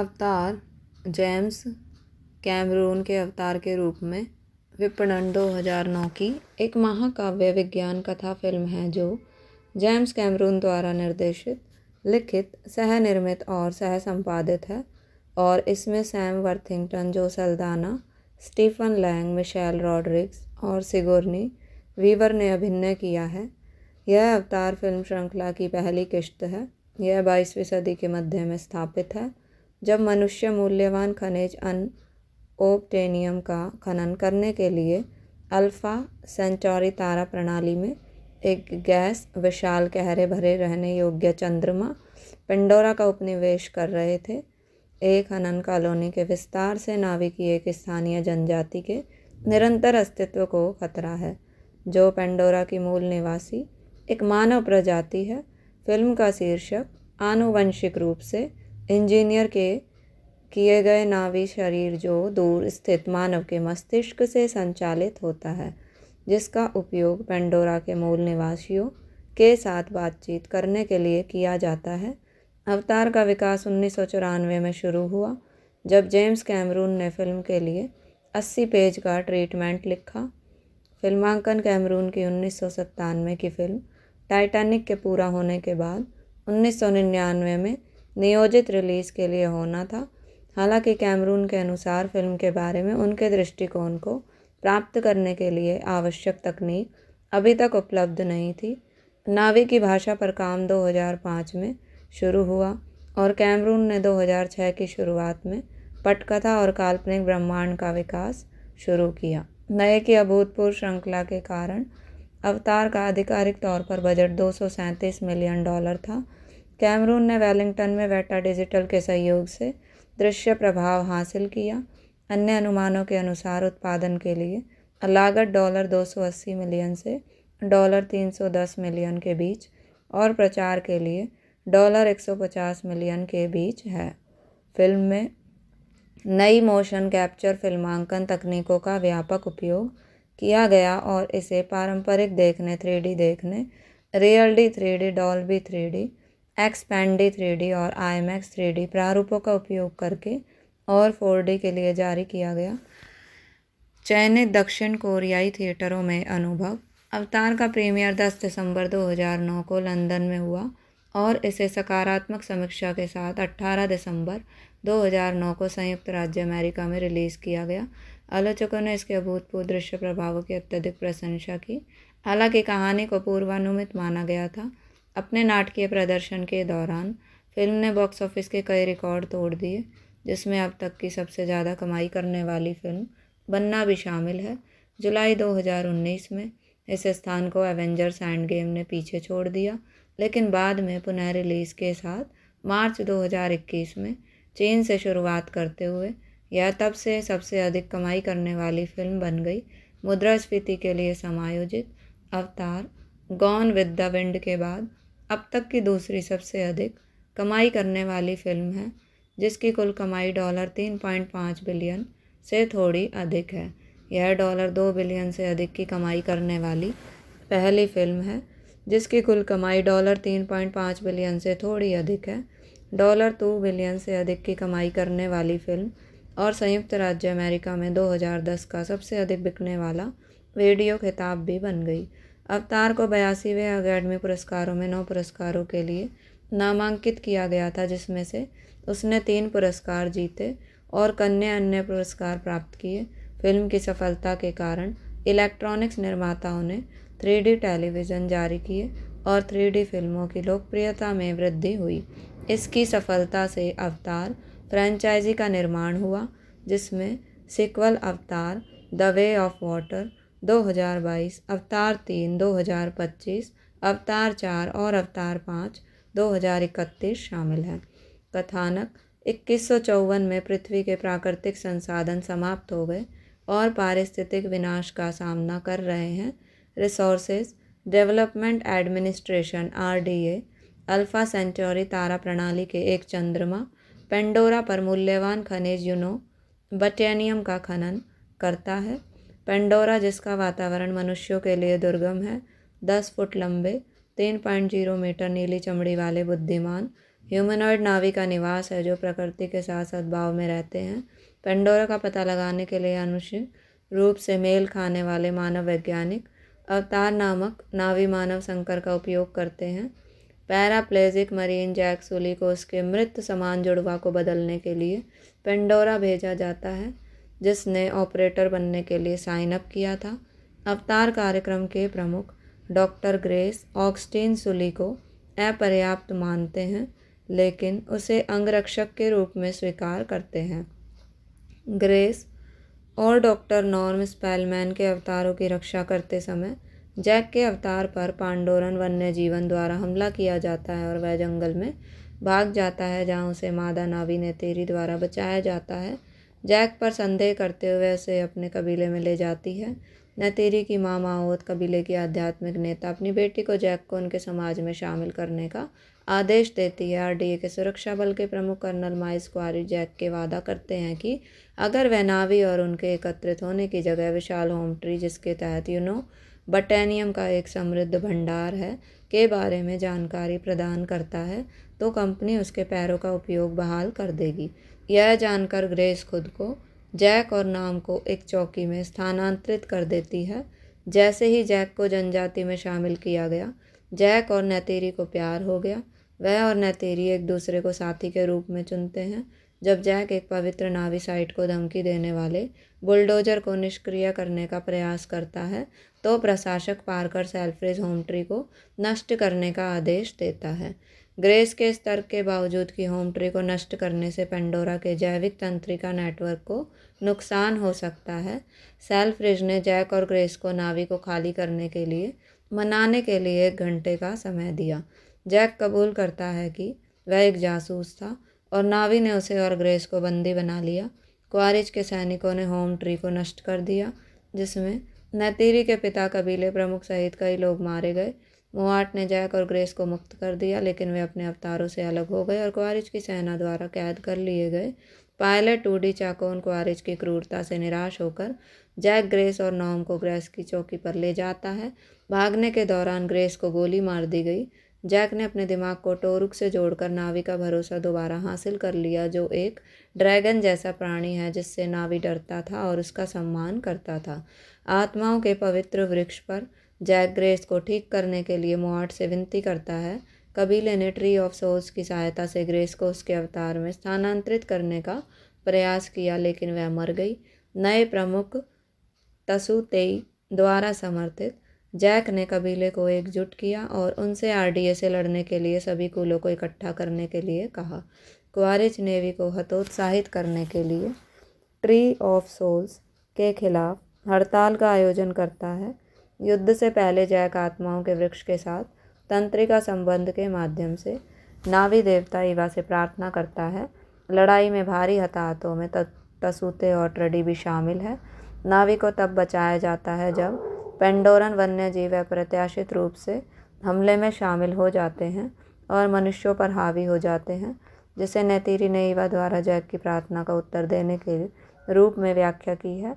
अवतार James Cameron के अवतार के रूप में विपणन 2009 की एक महाकाव्य विज्ञान कथा फिल्म है जो जेम्स कैमरून द्वारा निर्देशित लिखित सह निर्मित और सह संपादित है और इसमें Sam Worthington Zoe Saldana Stephen Lang Michelle Rodriguez और सिगोर्नी वीवर ने अभिनय किया है यह अवतार फिल्म श्रृंखला की पहली किश्त है यह बाईसवीं सदी के मध्य में स्थापित है जब मनुष्य मूल्यवान खनिज अन ओपटेनियम का खनन करने के लिए अल्फ़ा सेंचौरी तारा प्रणाली में एक गैस विशाल गहरे भरे रहने योग्य चंद्रमा पेंडोरा का उपनिवेश कर रहे थे एक खनन कॉलोनी के विस्तार से नावी की एक स्थानीय जनजाति के निरंतर अस्तित्व को खतरा है जो पेंडोरा की मूल निवासी एक मानव प्रजाति है फिल्म का शीर्षक आनुवंशिक रूप से इंजीनियर के किए गए नावी शरीर जो दूर स्थित मानव के मस्तिष्क से संचालित होता है जिसका उपयोग पेंडोरा के मूल निवासियों के साथ बातचीत करने के लिए किया जाता है अवतार का विकास उन्नीस में शुरू हुआ जब जेम्स कैमरून ने फिल्म के लिए 80 पेज का ट्रीटमेंट लिखा फिल्मांकन कैमरून की उन्नीस की फिल्म टाइटैनिक के पूरा होने के बाद उन्नीस में नियोजित रिलीज़ के लिए होना था हालांकि कैमरून के अनुसार फ़िल्म के बारे में उनके दृष्टिकोण को प्राप्त करने के लिए आवश्यक तकनीक अभी तक उपलब्ध नहीं थी नावी की भाषा पर काम 2005 में शुरू हुआ और कैमरून ने 2006 की शुरुआत में पटकथा और काल्पनिक ब्रह्मांड का विकास शुरू किया नए की अभूतपूर्व श्रृंखला के कारण अवतार का आधिकारिक तौर पर बजट दो मिलियन डॉलर था कैमरून ने वेलिंगटन में वेटा डिजिटल के सहयोग से दृश्य प्रभाव हासिल किया अन्य अनुमानों के अनुसार उत्पादन के लिए लागत डॉलर 280 मिलियन से डॉलर 310 मिलियन के बीच और प्रचार के लिए डॉलर 150 मिलियन के बीच है फिल्म में नई मोशन कैप्चर फिल्मांकन तकनीकों का व्यापक उपयोग किया गया और इसे पारंपरिक देखने थ्री देखने real D three D Dolby three D XpanD three और आई एम एक्स थ्री प्रारूपों का उपयोग करके और फोर के लिए जारी किया गया चयनित दक्षिण कोरियाई थिएटरों में अनुभव अवतार का प्रीमियर 10 दिसंबर 2009 को लंदन में हुआ और इसे सकारात्मक समीक्षा के साथ 18 दिसंबर 2009 को संयुक्त राज्य अमेरिका में रिलीज़ किया गया आलोचकों ने इसके अभूतपूर्व दृश्य प्रभावों की अत्यधिक प्रशंसा की हालांकि कहानी को पूर्वानुमित माना गया था अपने नाटकीय प्रदर्शन के दौरान फिल्म ने बॉक्स ऑफिस के कई रिकॉर्ड तोड़ दिए जिसमें अब तक की सबसे ज़्यादा कमाई करने वाली फिल्म बनना भी शामिल है जुलाई 2019 में इस स्थान को एवेंजर्स एंड गेम ने पीछे छोड़ दिया लेकिन बाद में पुनः रिलीज़ के साथ मार्च 2021 में चीन से शुरुआत करते हुए यह तब से सबसे अधिक कमाई करने वाली फिल्म बन गई मुद्रास्फीति के लिए समायोजित अवतार गॉन विद द विंड के बाद अब तक की दूसरी सबसे अधिक कमाई करने वाली फिल्म है जिसकी कुल कमाई डॉलर तीन पॉइंट पाँच बिलियन से थोड़ी अधिक है यह डॉलर दो बिलियन से अधिक की कमाई करने वाली पहली फिल्म है जिसकी कुल कमाई डॉलर तीन पॉइंट पाँच बिलियन से थोड़ी अधिक है डॉलर टू बिलियन से अधिक की कमाई करने वाली फिल्म और संयुक्त राज्य अमेरिका में 2010 का सबसे अधिक बिकने वाला वीडियो खिताब भी बन गई अवतार को बयासीवें अकेडमी पुरस्कारों में नौ पुरस्कारों के लिए नामांकित किया गया था जिसमें से उसने तीन पुरस्कार जीते और कन्या अन्य पुरस्कार प्राप्त किए फिल्म की सफलता के कारण इलेक्ट्रॉनिक्स निर्माताओं ने थ्री टेलीविज़न जारी किए और थ्री फिल्मों की लोकप्रियता में वृद्धि हुई इसकी सफलता से अवतार फ्रेंचाइजी का निर्माण हुआ जिसमें सिक्वल अवतार द वे ऑफ वाटर 2022 अवतार तीन 2025 अवतार चार और अवतार पाँच 2031 शामिल हैं कथानक इक्कीस में पृथ्वी के प्राकृतिक संसाधन समाप्त हो गए और पारिस्थितिक विनाश का सामना कर रहे हैं resources development administration A alpha Centauri तारा प्रणाली के एक चंद्रमा पेंडोरा पर मूल्यवान खनिज यूनो बटेनियम का खनन करता है पेंडोरा जिसका वातावरण मनुष्यों के लिए दुर्गम है दस फुट लंबे तीन पॉइंट जीरो मीटर नीली चमड़ी वाले बुद्धिमान ह्यूमनॉइड नावी का निवास है जो प्रकृति के साथ सद्भाव में रहते हैं पेंडोरा का पता लगाने के लिए अनुष्य रूप से मेल खाने वाले मानव वैज्ञानिक अवतार नामक नावी मानव संकर का उपयोग करते हैं पैराप्लेजिक मरीन जैक सुली को उसके मृत समान जुड़वा को बदलने के लिए पेंडोरा भेजा जाता है जिसने ऑपरेटर बनने के लिए साइन अप किया था अवतार कार्यक्रम के प्रमुख डॉक्टर ग्रेस ऑक्सटीन सुली को अपर्याप्त मानते हैं लेकिन उसे अंगरक्षक के रूप में स्वीकार करते हैं ग्रेस और डॉक्टर नॉर्म स्पेलमैन के अवतारों की रक्षा करते समय जैक के अवतार पर पांडोरन वन्य जीवन द्वारा हमला किया जाता है और वह जंगल में भाग जाता है जहाँ उसे मादा नावी ने तेरी द्वारा बचाया जाता है जैक पर संदेह करते हुए उसे अपने कबीले में ले जाती है नतीरी की माँ माओत कबीले की आध्यात्मिक नेता अपनी बेटी को जैक को उनके समाज में शामिल करने का आदेश देती है आर के सुरक्षा बल के प्रमुख कर्नल माइस क्वारी जैक के वादा करते हैं कि अगर वह नावी और उनके एकत्रित होने की जगह विशाल होम ट्री जिसके तहत यूनो बटेनियम का एक समृद्ध भंडार है के बारे में जानकारी प्रदान करता है तो कंपनी उसके पैरों का उपयोग बहाल कर देगी यह जानकर ग्रेस खुद को जैक और नाम को एक चौकी में स्थानांतरित कर देती है जैसे ही जैक को जनजाति में शामिल किया गया जैक और नैतेरी को प्यार हो गया वह और नैतेरी एक दूसरे को साथी के रूप में चुनते हैं जब जैक एक पवित्र नावी साइट को धमकी देने वाले बुलडोजर को निष्क्रिय करने का प्रयास करता है तो प्रशासक पार्कर सेल्फ्रिज होमट्री को नष्ट करने का आदेश देता है ग्रेस के स्तर के बावजूद कि होम ट्री को नष्ट करने से पेंडोरा के जैविक तंत्रिका नेटवर्क को नुकसान हो सकता है सेल्फ्रिज ने जैक और ग्रेस को नावी को खाली करने के लिए मनाने के लिए एक घंटे का समय दिया जैक कबूल करता है कि वह एक जासूस था और नावी ने उसे और ग्रेस को बंदी बना लिया क्वारिज के सैनिकों ने होम ट्री को नष्ट कर दिया जिसमें नतीरी के पिता कबीले प्रमुख सहित कई लोग मारे गए मोआट ने जैक और ग्रेस को मुक्त कर दिया लेकिन वे अपने अवतारों से अलग हो गए और क्वारिज की सेना द्वारा कैद कर लिए गए पायलट टूडी चाकोन क्वारिज की क्रूरता से निराश होकर जैक ग्रेस और नॉम को ग्रेस की चौकी पर ले जाता है भागने के दौरान ग्रेस को गोली मार दी गई जैक ने अपने दिमाग को टोरुक से जोड़कर नावी का भरोसा दोबारा हासिल कर लिया जो एक ड्रैगन जैसा प्राणी है जिससे नावी डरता था और उसका सम्मान करता था आत्माओं के पवित्र वृक्ष पर जैक ग्रेस को ठीक करने के लिए मुआट से विनती करता है कबीले ने ट्री ऑफ सोल्स की सहायता से ग्रेस को उसके अवतार में स्थानांतरित करने का प्रयास किया लेकिन वह मर गई नए प्रमुख तसुतेई द्वारा समर्थित जैक ने कबीले को एकजुट किया और उनसे आरडीए से लड़ने के लिए सभी कुलों को इकट्ठा करने के लिए कहा कुआरिच नेवी को हतोत्साहित करने के लिए ट्री ऑफ सोल्स के खिलाफ हड़ताल का आयोजन करता है युद्ध से पहले जैक आत्माओं के वृक्ष के साथ तंत्रिका संबंध के माध्यम से नावी देवता इवा से प्रार्थना करता है लड़ाई में भारी हताहतों में तसूते और ट्रडी भी शामिल है नावी को तब बचाया जाता है जब पेंडोरन वन्य जीव अप्रत्याशित रूप से हमले में शामिल हो जाते हैं और मनुष्यों पर हावी हो जाते हैं जिसे नैतीरी ने ईवा द्वारा जैक की प्रार्थना का उत्तर देने के रूप में व्याख्या की है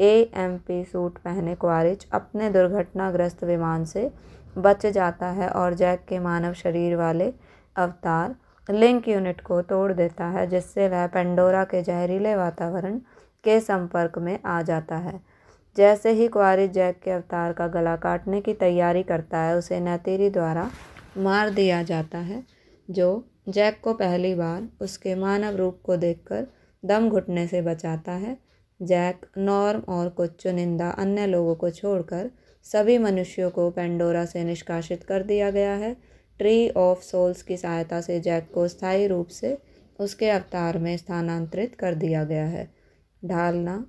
ए एम पी सूट पहने क्वारिज अपने दुर्घटनाग्रस्त विमान से बच जाता है और जैक के मानव शरीर वाले अवतार लिंक यूनिट को तोड़ देता है जिससे वह पेंडोरा के जहरीले वातावरण के संपर्क में आ जाता है जैसे ही क्वारिज जैक के अवतार का गला काटने की तैयारी करता है उसे नतीरी द्वारा मार दिया जाता है जो जैक को पहली बार उसके मानव रूप को देखकर दम घुटने से बचाता है जैक नॉर्म और कुछ चुनिंदा अन्य लोगों को छोड़कर सभी मनुष्यों को पेंडोरा से निष्कासित कर दिया गया है ट्री ऑफ सोल्स की सहायता से जैक को स्थायी रूप से उसके अवतार में स्थानांतरित कर दिया गया है ढालना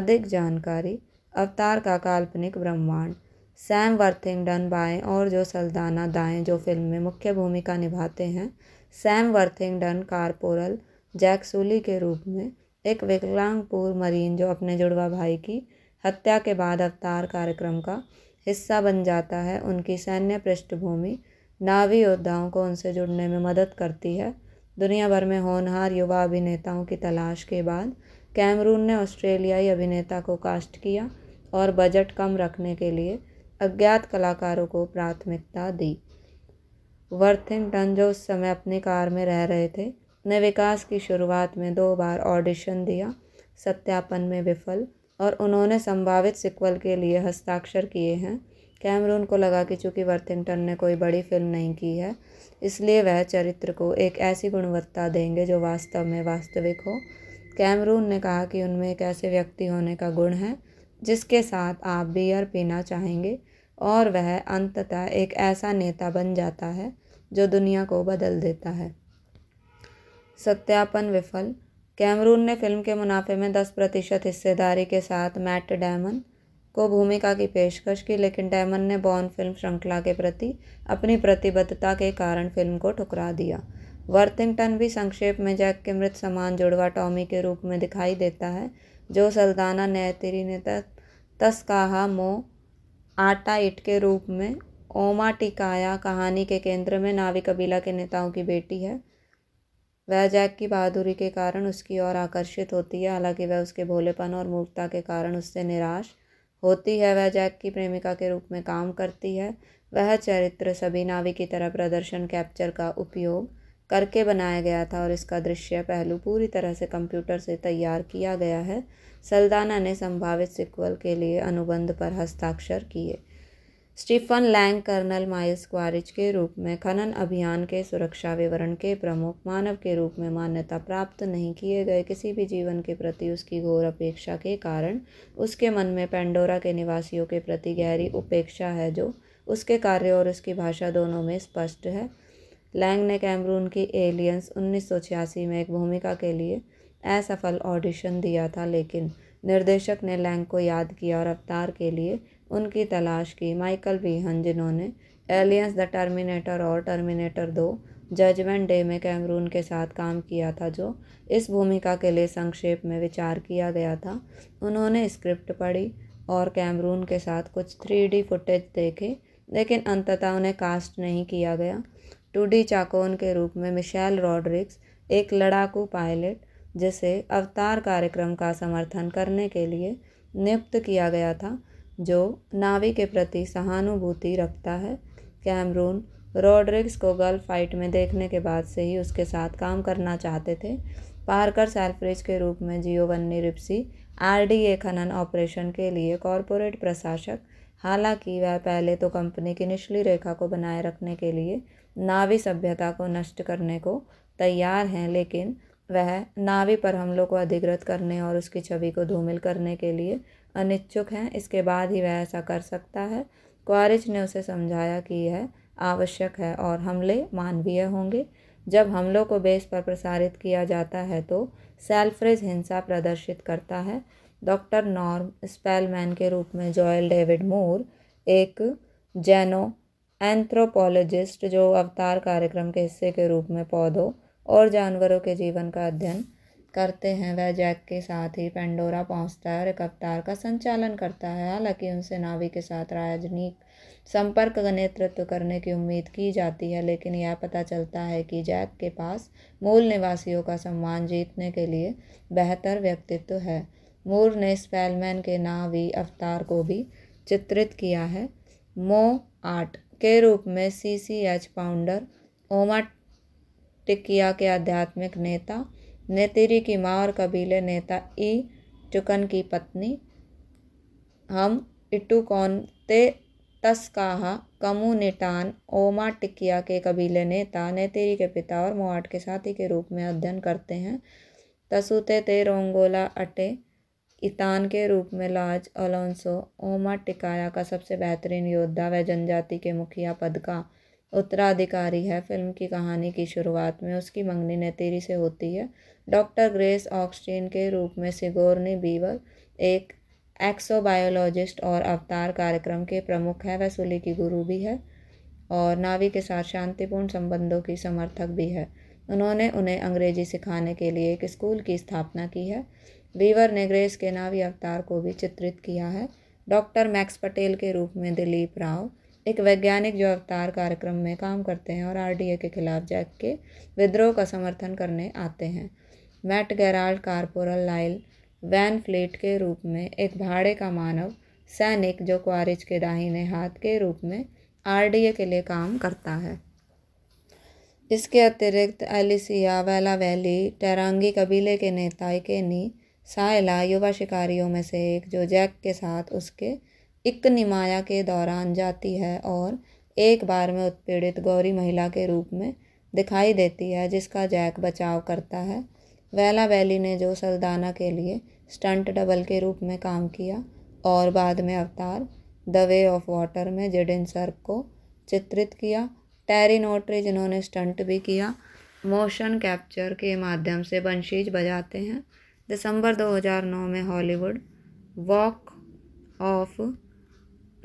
अधिक जानकारी अवतार का काल्पनिक ब्रह्मांड सैम डन बाएं और जो सल्दाना दाएं जो फिल्म में मुख्य भूमिका निभाते हैं Sam done corporal Jake Sully के रूप में एक विकलांग पूर्व मरीन जो अपने जुड़वा भाई की हत्या के बाद अवतार कार्यक्रम का हिस्सा बन जाता है उनकी सैन्य पृष्ठभूमि नावी योद्धाओं को उनसे जुड़ने में मदद करती है दुनिया भर में होनहार युवा अभिनेताओं की तलाश के बाद कैमरून ने ऑस्ट्रेलियाई अभिनेता को कास्ट किया और बजट कम रखने के लिए अज्ञात कलाकारों को प्राथमिकता दी वर्थिंगटन जो उस समय अपनी कार में रह रहे थे ने विकास की शुरुआत में दो बार ऑडिशन दिया सत्यापन में विफल और उन्होंने संभावित सिक्वल के लिए हस्ताक्षर किए हैं कैमरून को लगा कि चूंकि वर्थिंगटन ने कोई बड़ी फिल्म नहीं की है इसलिए वह चरित्र को एक ऐसी गुणवत्ता देंगे जो वास्तव में वास्तविक हो कैमरून ने कहा कि उनमें एक ऐसे व्यक्ति होने का गुण है जिसके साथ आप बियर पीना चाहेंगे और वह अंततः एक ऐसा नेता बन जाता है जो दुनिया को बदल देता है सत्यापन विफल कैमरून ने फिल्म के मुनाफे में दस प्रतिशत हिस्सेदारी के साथ मैट डैमन को भूमिका की पेशकश की लेकिन डैमन ने बॉर्न फिल्म श्रृंखला के प्रति अपनी प्रतिबद्धता के कारण फिल्म को ठुकरा दिया वर्थिंगटन भी संक्षेप में जैक के मृत समान जुड़वा टॉमी के रूप में दिखाई देता है जो सल्दाना नैतरी ने तस कहा मो आटा इट के रूप में ओमा टिकाया कहानी के केंद्र में नावी कबीला के नेताओं की बेटी है वह जैक की बहादुरी के कारण उसकी ओर आकर्षित होती है हालांकि वह उसके भोलेपन और मूर्खता के कारण उससे निराश होती है वह जैक की प्रेमिका के रूप में काम करती है वह चरित्र सभी नावी की तरह प्रदर्शन कैप्चर का उपयोग करके बनाया गया था और इसका दृश्य पहलू पूरी तरह से कंप्यूटर से तैयार किया गया है सल्दाना ने संभावित सिक्वल के लिए अनुबंध पर हस्ताक्षर किए Stephen Lang colonel Miles Quaritch के रूप में खनन अभियान के सुरक्षा विवरण के प्रमुख मानव के रूप में मान्यता प्राप्त नहीं किए गए किसी भी जीवन के प्रति उसकी घोर अपेक्षा के कारण उसके मन में पेंडोरा के निवासियों के प्रति गहरी उपेक्षा है जो उसके कार्य और उसकी भाषा दोनों में स्पष्ट है लैंग ने कैमरून की एलियंस उन्नीस में एक भूमिका के लिए असफल ऑडिशन दिया था लेकिन निर्देशक ने लैंग को याद किया और अवतार के लिए उनकी तलाश की माइकल वीहन हाँ जिन्होंने एलियंस द टर्मिनेटर और टर्मिनेटर दो जजमेंट डे में कैमरून के साथ काम किया था जो इस भूमिका के लिए संक्षेप में विचार किया गया था उन्होंने स्क्रिप्ट पढ़ी और कैमरून के साथ कुछ थ्री फुटेज देखे लेकिन अंततः उन्हें कास्ट नहीं किया गया टू डी चाकोन के रूप में मिशेल रॉड्रिक्स एक लड़ाकू पायलट जिसे अवतार कार्यक्रम का समर्थन करने के लिए नियुक्त किया गया था जो नावी के प्रति सहानुभूति रखता है कैमरून रॉड्रिग्स को गर्ल फाइट में देखने के बाद से ही उसके साथ काम करना चाहते थे पार्कर सैल्फ्रिज के रूप में जियोवन्नी रिप्सी ए खनन ऑपरेशन के लिए कॉरपोरेट प्रशासक हालांकि वह पहले तो कंपनी की निचली रेखा को बनाए रखने के लिए नावी सभ्यता को नष्ट करने को तैयार हैं लेकिन वह नावी पर हमलों को अधिकृत करने और उसकी छवि को धूमिल करने के लिए अनिच्छुक हैं इसके बाद ही वह ऐसा कर सकता है क्वारिज ने उसे समझाया कि यह आवश्यक है और हमले मानवीय होंगे जब हमलों को बेस पर प्रसारित किया जाता है तो सेल्फ्रिज हिंसा प्रदर्शित करता है डॉक्टर नॉर्म स्पेलमैन के रूप में जॉयल डेविड मूर एक जैनो एंथ्रोपोलॉजिस्ट जो अवतार कार्यक्रम के हिस्से के रूप में पौधों और जानवरों के जीवन का अध्ययन करते हैं वह जैक के साथ ही पेंडोरा पहुंचता है और एक अवतार का संचालन करता है हालांकि उनसे नावी के साथ राजनीतिक संपर्क का नेतृत्व करने की उम्मीद की जाती है लेकिन यह पता चलता है कि जैक के पास मूल निवासियों का सम्मान जीतने के लिए बेहतर व्यक्तित्व है मूर ने स्पेलमैन के नावी अवतार को भी चित्रित किया है मो आर्ट के रूप में सी सी एच पाउंडर ओमा टिकिया के आध्यात्मिक नेता नेतिरी की माँ और कबीले नेता ई चुकन की पत्नी हम ते तस्काहा कमुनिटान ओमा टिकिया के कबीले नेता नेतिरी के पिता और मोआट के साथी के रूप में अध्ययन करते हैं तसुते ते रोंगोला अटे इतान के रूप में लाज अलोंसो ओमा टिकाया का सबसे बेहतरीन योद्धा व जनजाति के मुखिया पद का उत्तराधिकारी है फिल्म की कहानी की शुरुआत में उसकी मंगनी नेतेरी से होती है डॉक्टर ग्रेस ऑक्सटीन के रूप में सिगोरनी बीवर एक एक्सोबायोलॉजिस्ट और अवतार कार्यक्रम के प्रमुख है वह सुली की गुरु भी है और नावी के साथ शांतिपूर्ण संबंधों की समर्थक भी है उन्होंने उन्हें अंग्रेजी सिखाने के लिए एक स्कूल की स्थापना की है बीवर ने ग्रेस के नावी अवतार को भी चित्रित किया है डॉक्टर मैक्स पटेल के रूप में दिलीप राव एक वैज्ञानिक जो अवतार कार्यक्रम में काम करते हैं और आरडीए के खिलाफ जैक के विद्रोह का समर्थन करने आते हैं Matt Gerald corporal Lyle van flat के रूप में एक भाड़े का मानव सैनिक जो क्वारिज के दाहिने हाथ के रूप में आरडीए के लिए काम करता है इसके अतिरिक्त एलिसिया वेला वैली टेरांगी कबीले के नेता केनी सायला युवा शिकारियों में से एक जो जैक के साथ उसके इक्क निमाया के दौरान जाती है और एक बार में उत्पीड़ित गौरी महिला के रूप में दिखाई देती है जिसका जैक बचाव करता है वैला वैली ने जो सल्दाना के लिए स्टंट डबल के रूप में काम किया और बाद में अवतार द वे ऑफ वाटर में जेडिन सर्क को चित्रित किया टैरी नोटरी जिन्होंने स्टंट भी किया मोशन कैप्चर के माध्यम से बंशीज बजाते हैं दिसंबर 2009 में Hollywood walk of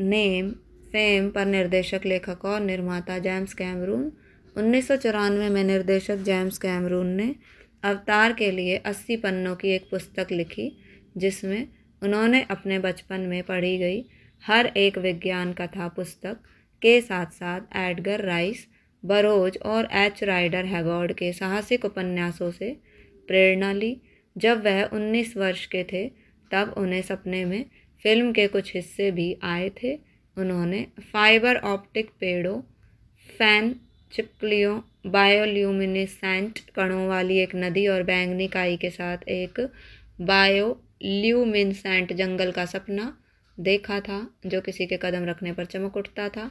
name fame पर निर्देशक लेखक और निर्माता जेम्स कैमरून उन्नीस में निर्देशक जेम्स कैमरून ने अवतार के लिए अस्सी पन्नों की एक पुस्तक लिखी जिसमें उन्होंने अपने बचपन में पढ़ी गई हर एक विज्ञान कथा पुस्तक के साथ साथ एडगर राइस बरोज और एच राइडर हैगॉर्ड के साहसिक उपन्यासों से प्रेरणा ली जब वह 19 वर्ष के थे तब उन्हें सपने में फिल्म के कुछ हिस्से भी आए थे उन्होंने फाइबर ऑप्टिक पेड़ों फैन चिपकलियों बायोल्यूमिनेसेंट कणों वाली एक नदी और बैंगनी काई के साथ एक बायोल्यूमिनसेंट जंगल का सपना देखा था जो किसी के कदम रखने पर चमक उठता था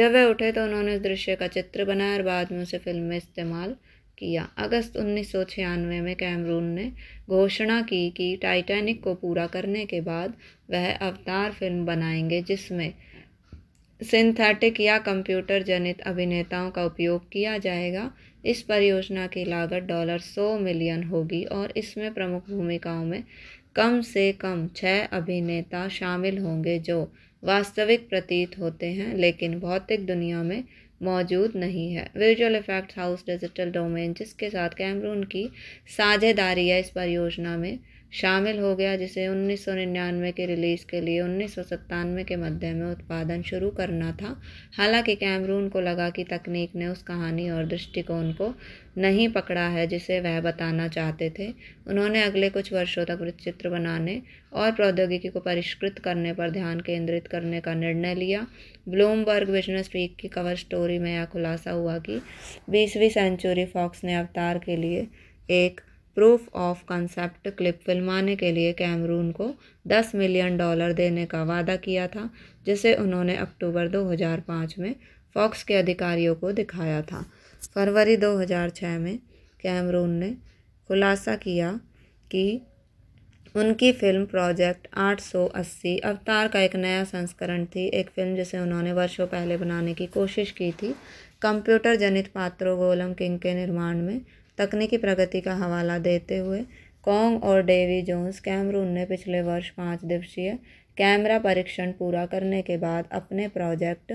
जब वह उठे तो उन्होंने उस दृश्य का चित्र बनाया और बाद में उसे फिल्म में इस्तेमाल किया अगस्त उन्नीस में कैमरून ने घोषणा की कि टाइटैनिक को पूरा करने के बाद वह अवतार फिल्म बनाएंगे जिसमें सिंथेटिक या कंप्यूटर जनित अभिनेताओं का उपयोग किया जाएगा इस परियोजना की लागत डॉलर सौ मिलियन होगी और इसमें प्रमुख भूमिकाओं में कम से कम छः अभिनेता शामिल होंगे जो वास्तविक प्रतीत होते हैं लेकिन भौतिक दुनिया में मौजूद नहीं है visual effect house digital domain जिसके साथ कैमरून की साझेदारी है इस परियोजना में शामिल हो गया जिसे 1999 के रिलीज़ के लिए उन्नीस के मध्य में उत्पादन शुरू करना था हालांकि कैमरून को लगा कि तकनीक ने उस कहानी और दृष्टिकोण को नहीं पकड़ा है जिसे वह बताना चाहते थे उन्होंने अगले कुछ वर्षों तक वृत्तचित्र बनाने और प्रौद्योगिकी को परिष्कृत करने पर ध्यान केंद्रित करने का निर्णय लिया ब्लूमबर्ग बिजनेस वीक की कवर स्टोरी में यह खुलासा हुआ कि बीसवीं सेंचुरी फॉक्स ने अवतार के लिए एक प्रूफ ऑफ कंसेप्ट क्लिप फिल्माने के लिए कैमरून को 10 मिलियन डॉलर देने का वादा किया था जिसे उन्होंने अक्टूबर 2005 में फॉक्स के अधिकारियों को दिखाया था फरवरी 2006 में कैमरून ने खुलासा किया कि उनकी फिल्म प्रोजेक्ट 880 अवतार का एक नया संस्करण थी एक फिल्म जिसे उन्होंने वर्षों पहले बनाने की कोशिश की थी कंप्यूटर जनित पात्रों गोलम किंग के निर्माण में तकनीकी प्रगति का हवाला देते हुए कॉन्ग और डेवी जोन्स कैमरून ने पिछले वर्ष पाँच दिवसीय कैमरा परीक्षण पूरा करने के बाद अपने प्रोजेक्ट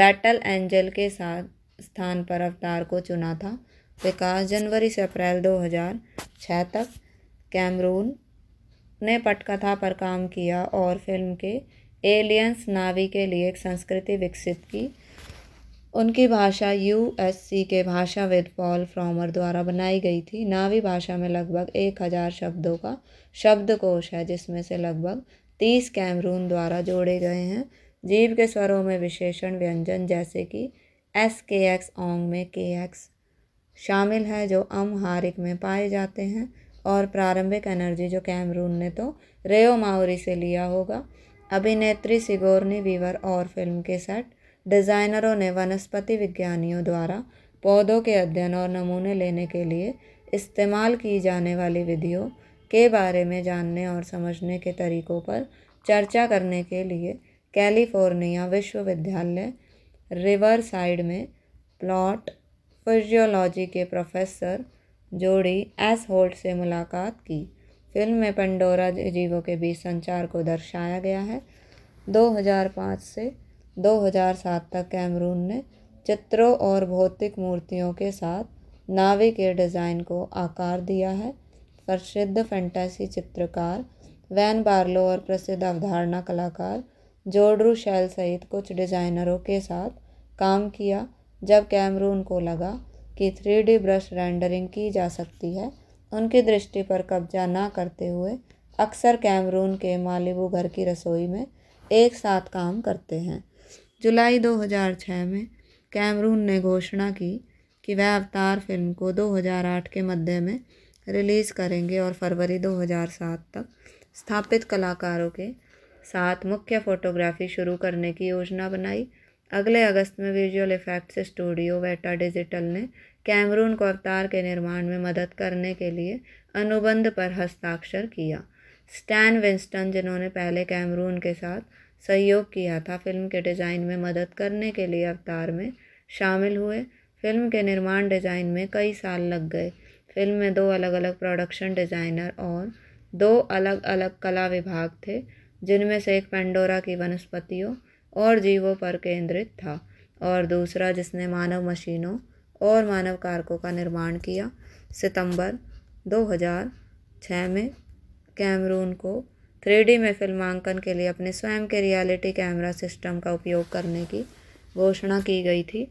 बैटल एंजल के साथ स्थान पर अवतार को चुना था विकास जनवरी से अप्रैल 2006 तक कैमरून ने पटकथा पर काम किया और फिल्म के एलियंस नावी के लिए एक संस्कृति विकसित की उनकी भाषा यू एस सी के भाषाविद पॉल फ्रॉमर द्वारा बनाई गई थी नावी भाषा में लगभग एक हज़ार शब्दों का शब्दकोश है जिसमें से लगभग तीस कैमरून द्वारा जोड़े गए हैं जीव के स्वरों में विशेषण व्यंजन जैसे कि एस के एक्स ओंग में के एक्स शामिल है जो अम हारिक में पाए जाते हैं और प्रारंभिक एनर्जी जो कैमरून ने तो रेओ माउरी से लिया होगा अभिनेत्री सिगोरनी वीवर और फिल्म के सेट डिज़ाइनरों ने वनस्पति विज्ञानियों द्वारा पौधों के अध्ययन और नमूने लेने के लिए इस्तेमाल की जाने वाली विधियों के बारे में जानने और समझने के तरीकों पर चर्चा करने के लिए कैलिफोर्निया विश्वविद्यालय रिवर साइड में प्लॉट फिजियोलॉजी के प्रोफेसर जोड़ी एस होल्ट से मुलाकात की फिल्म में पंडोरा जीवों के बीच संचार को दर्शाया गया है 2005 से 2007 तक कैमरून ने चित्रों और भौतिक मूर्तियों के साथ नावे के डिज़ाइन को आकार दिया है प्रसिद्ध फैंटेसी चित्रकार वैन बार्लो और प्रसिद्ध अवधारणा कलाकार जोड्रू शैल सहित कुछ डिज़ाइनरों के साथ काम किया जब कैमरून को लगा कि थ्री डी ब्रश रेंडरिंग की जा सकती है उनकी दृष्टि पर कब्जा ना करते हुए अक्सर कैमरून के मालिबू घर की रसोई में एक साथ काम करते हैं जुलाई 2006 में कैमरून ने घोषणा की कि वह अवतार फिल्म को 2008 के मध्य में रिलीज़ करेंगे और फरवरी 2007 तक स्थापित कलाकारों के साथ मुख्य फ़ोटोग्राफी शुरू करने की योजना बनाई अगले अगस्त में visual effects studio Weta Digital ने कैमरून को अवतार के निर्माण में मदद करने के लिए अनुबंध पर हस्ताक्षर किया स्टैन विंस्टन जिन्होंने पहले कैमरून के साथ सहयोग किया था फिल्म के डिज़ाइन में मदद करने के लिए अवतार में शामिल हुए फिल्म के निर्माण डिज़ाइन में कई साल लग गए फिल्म में दो अलग अलग प्रोडक्शन डिज़ाइनर और दो अलग अलग कला विभाग थे जिनमें से एक पेंडोरा की वनस्पतियों और जीवों पर केंद्रित था और दूसरा जिसने मानव मशीनों और मानव कारकों का निर्माण किया सितंबर 2006 में कैमरून को थ्री में फिल्मांकन के लिए अपने स्वयं के रियलिटी कैमरा सिस्टम का उपयोग करने की घोषणा की गई थी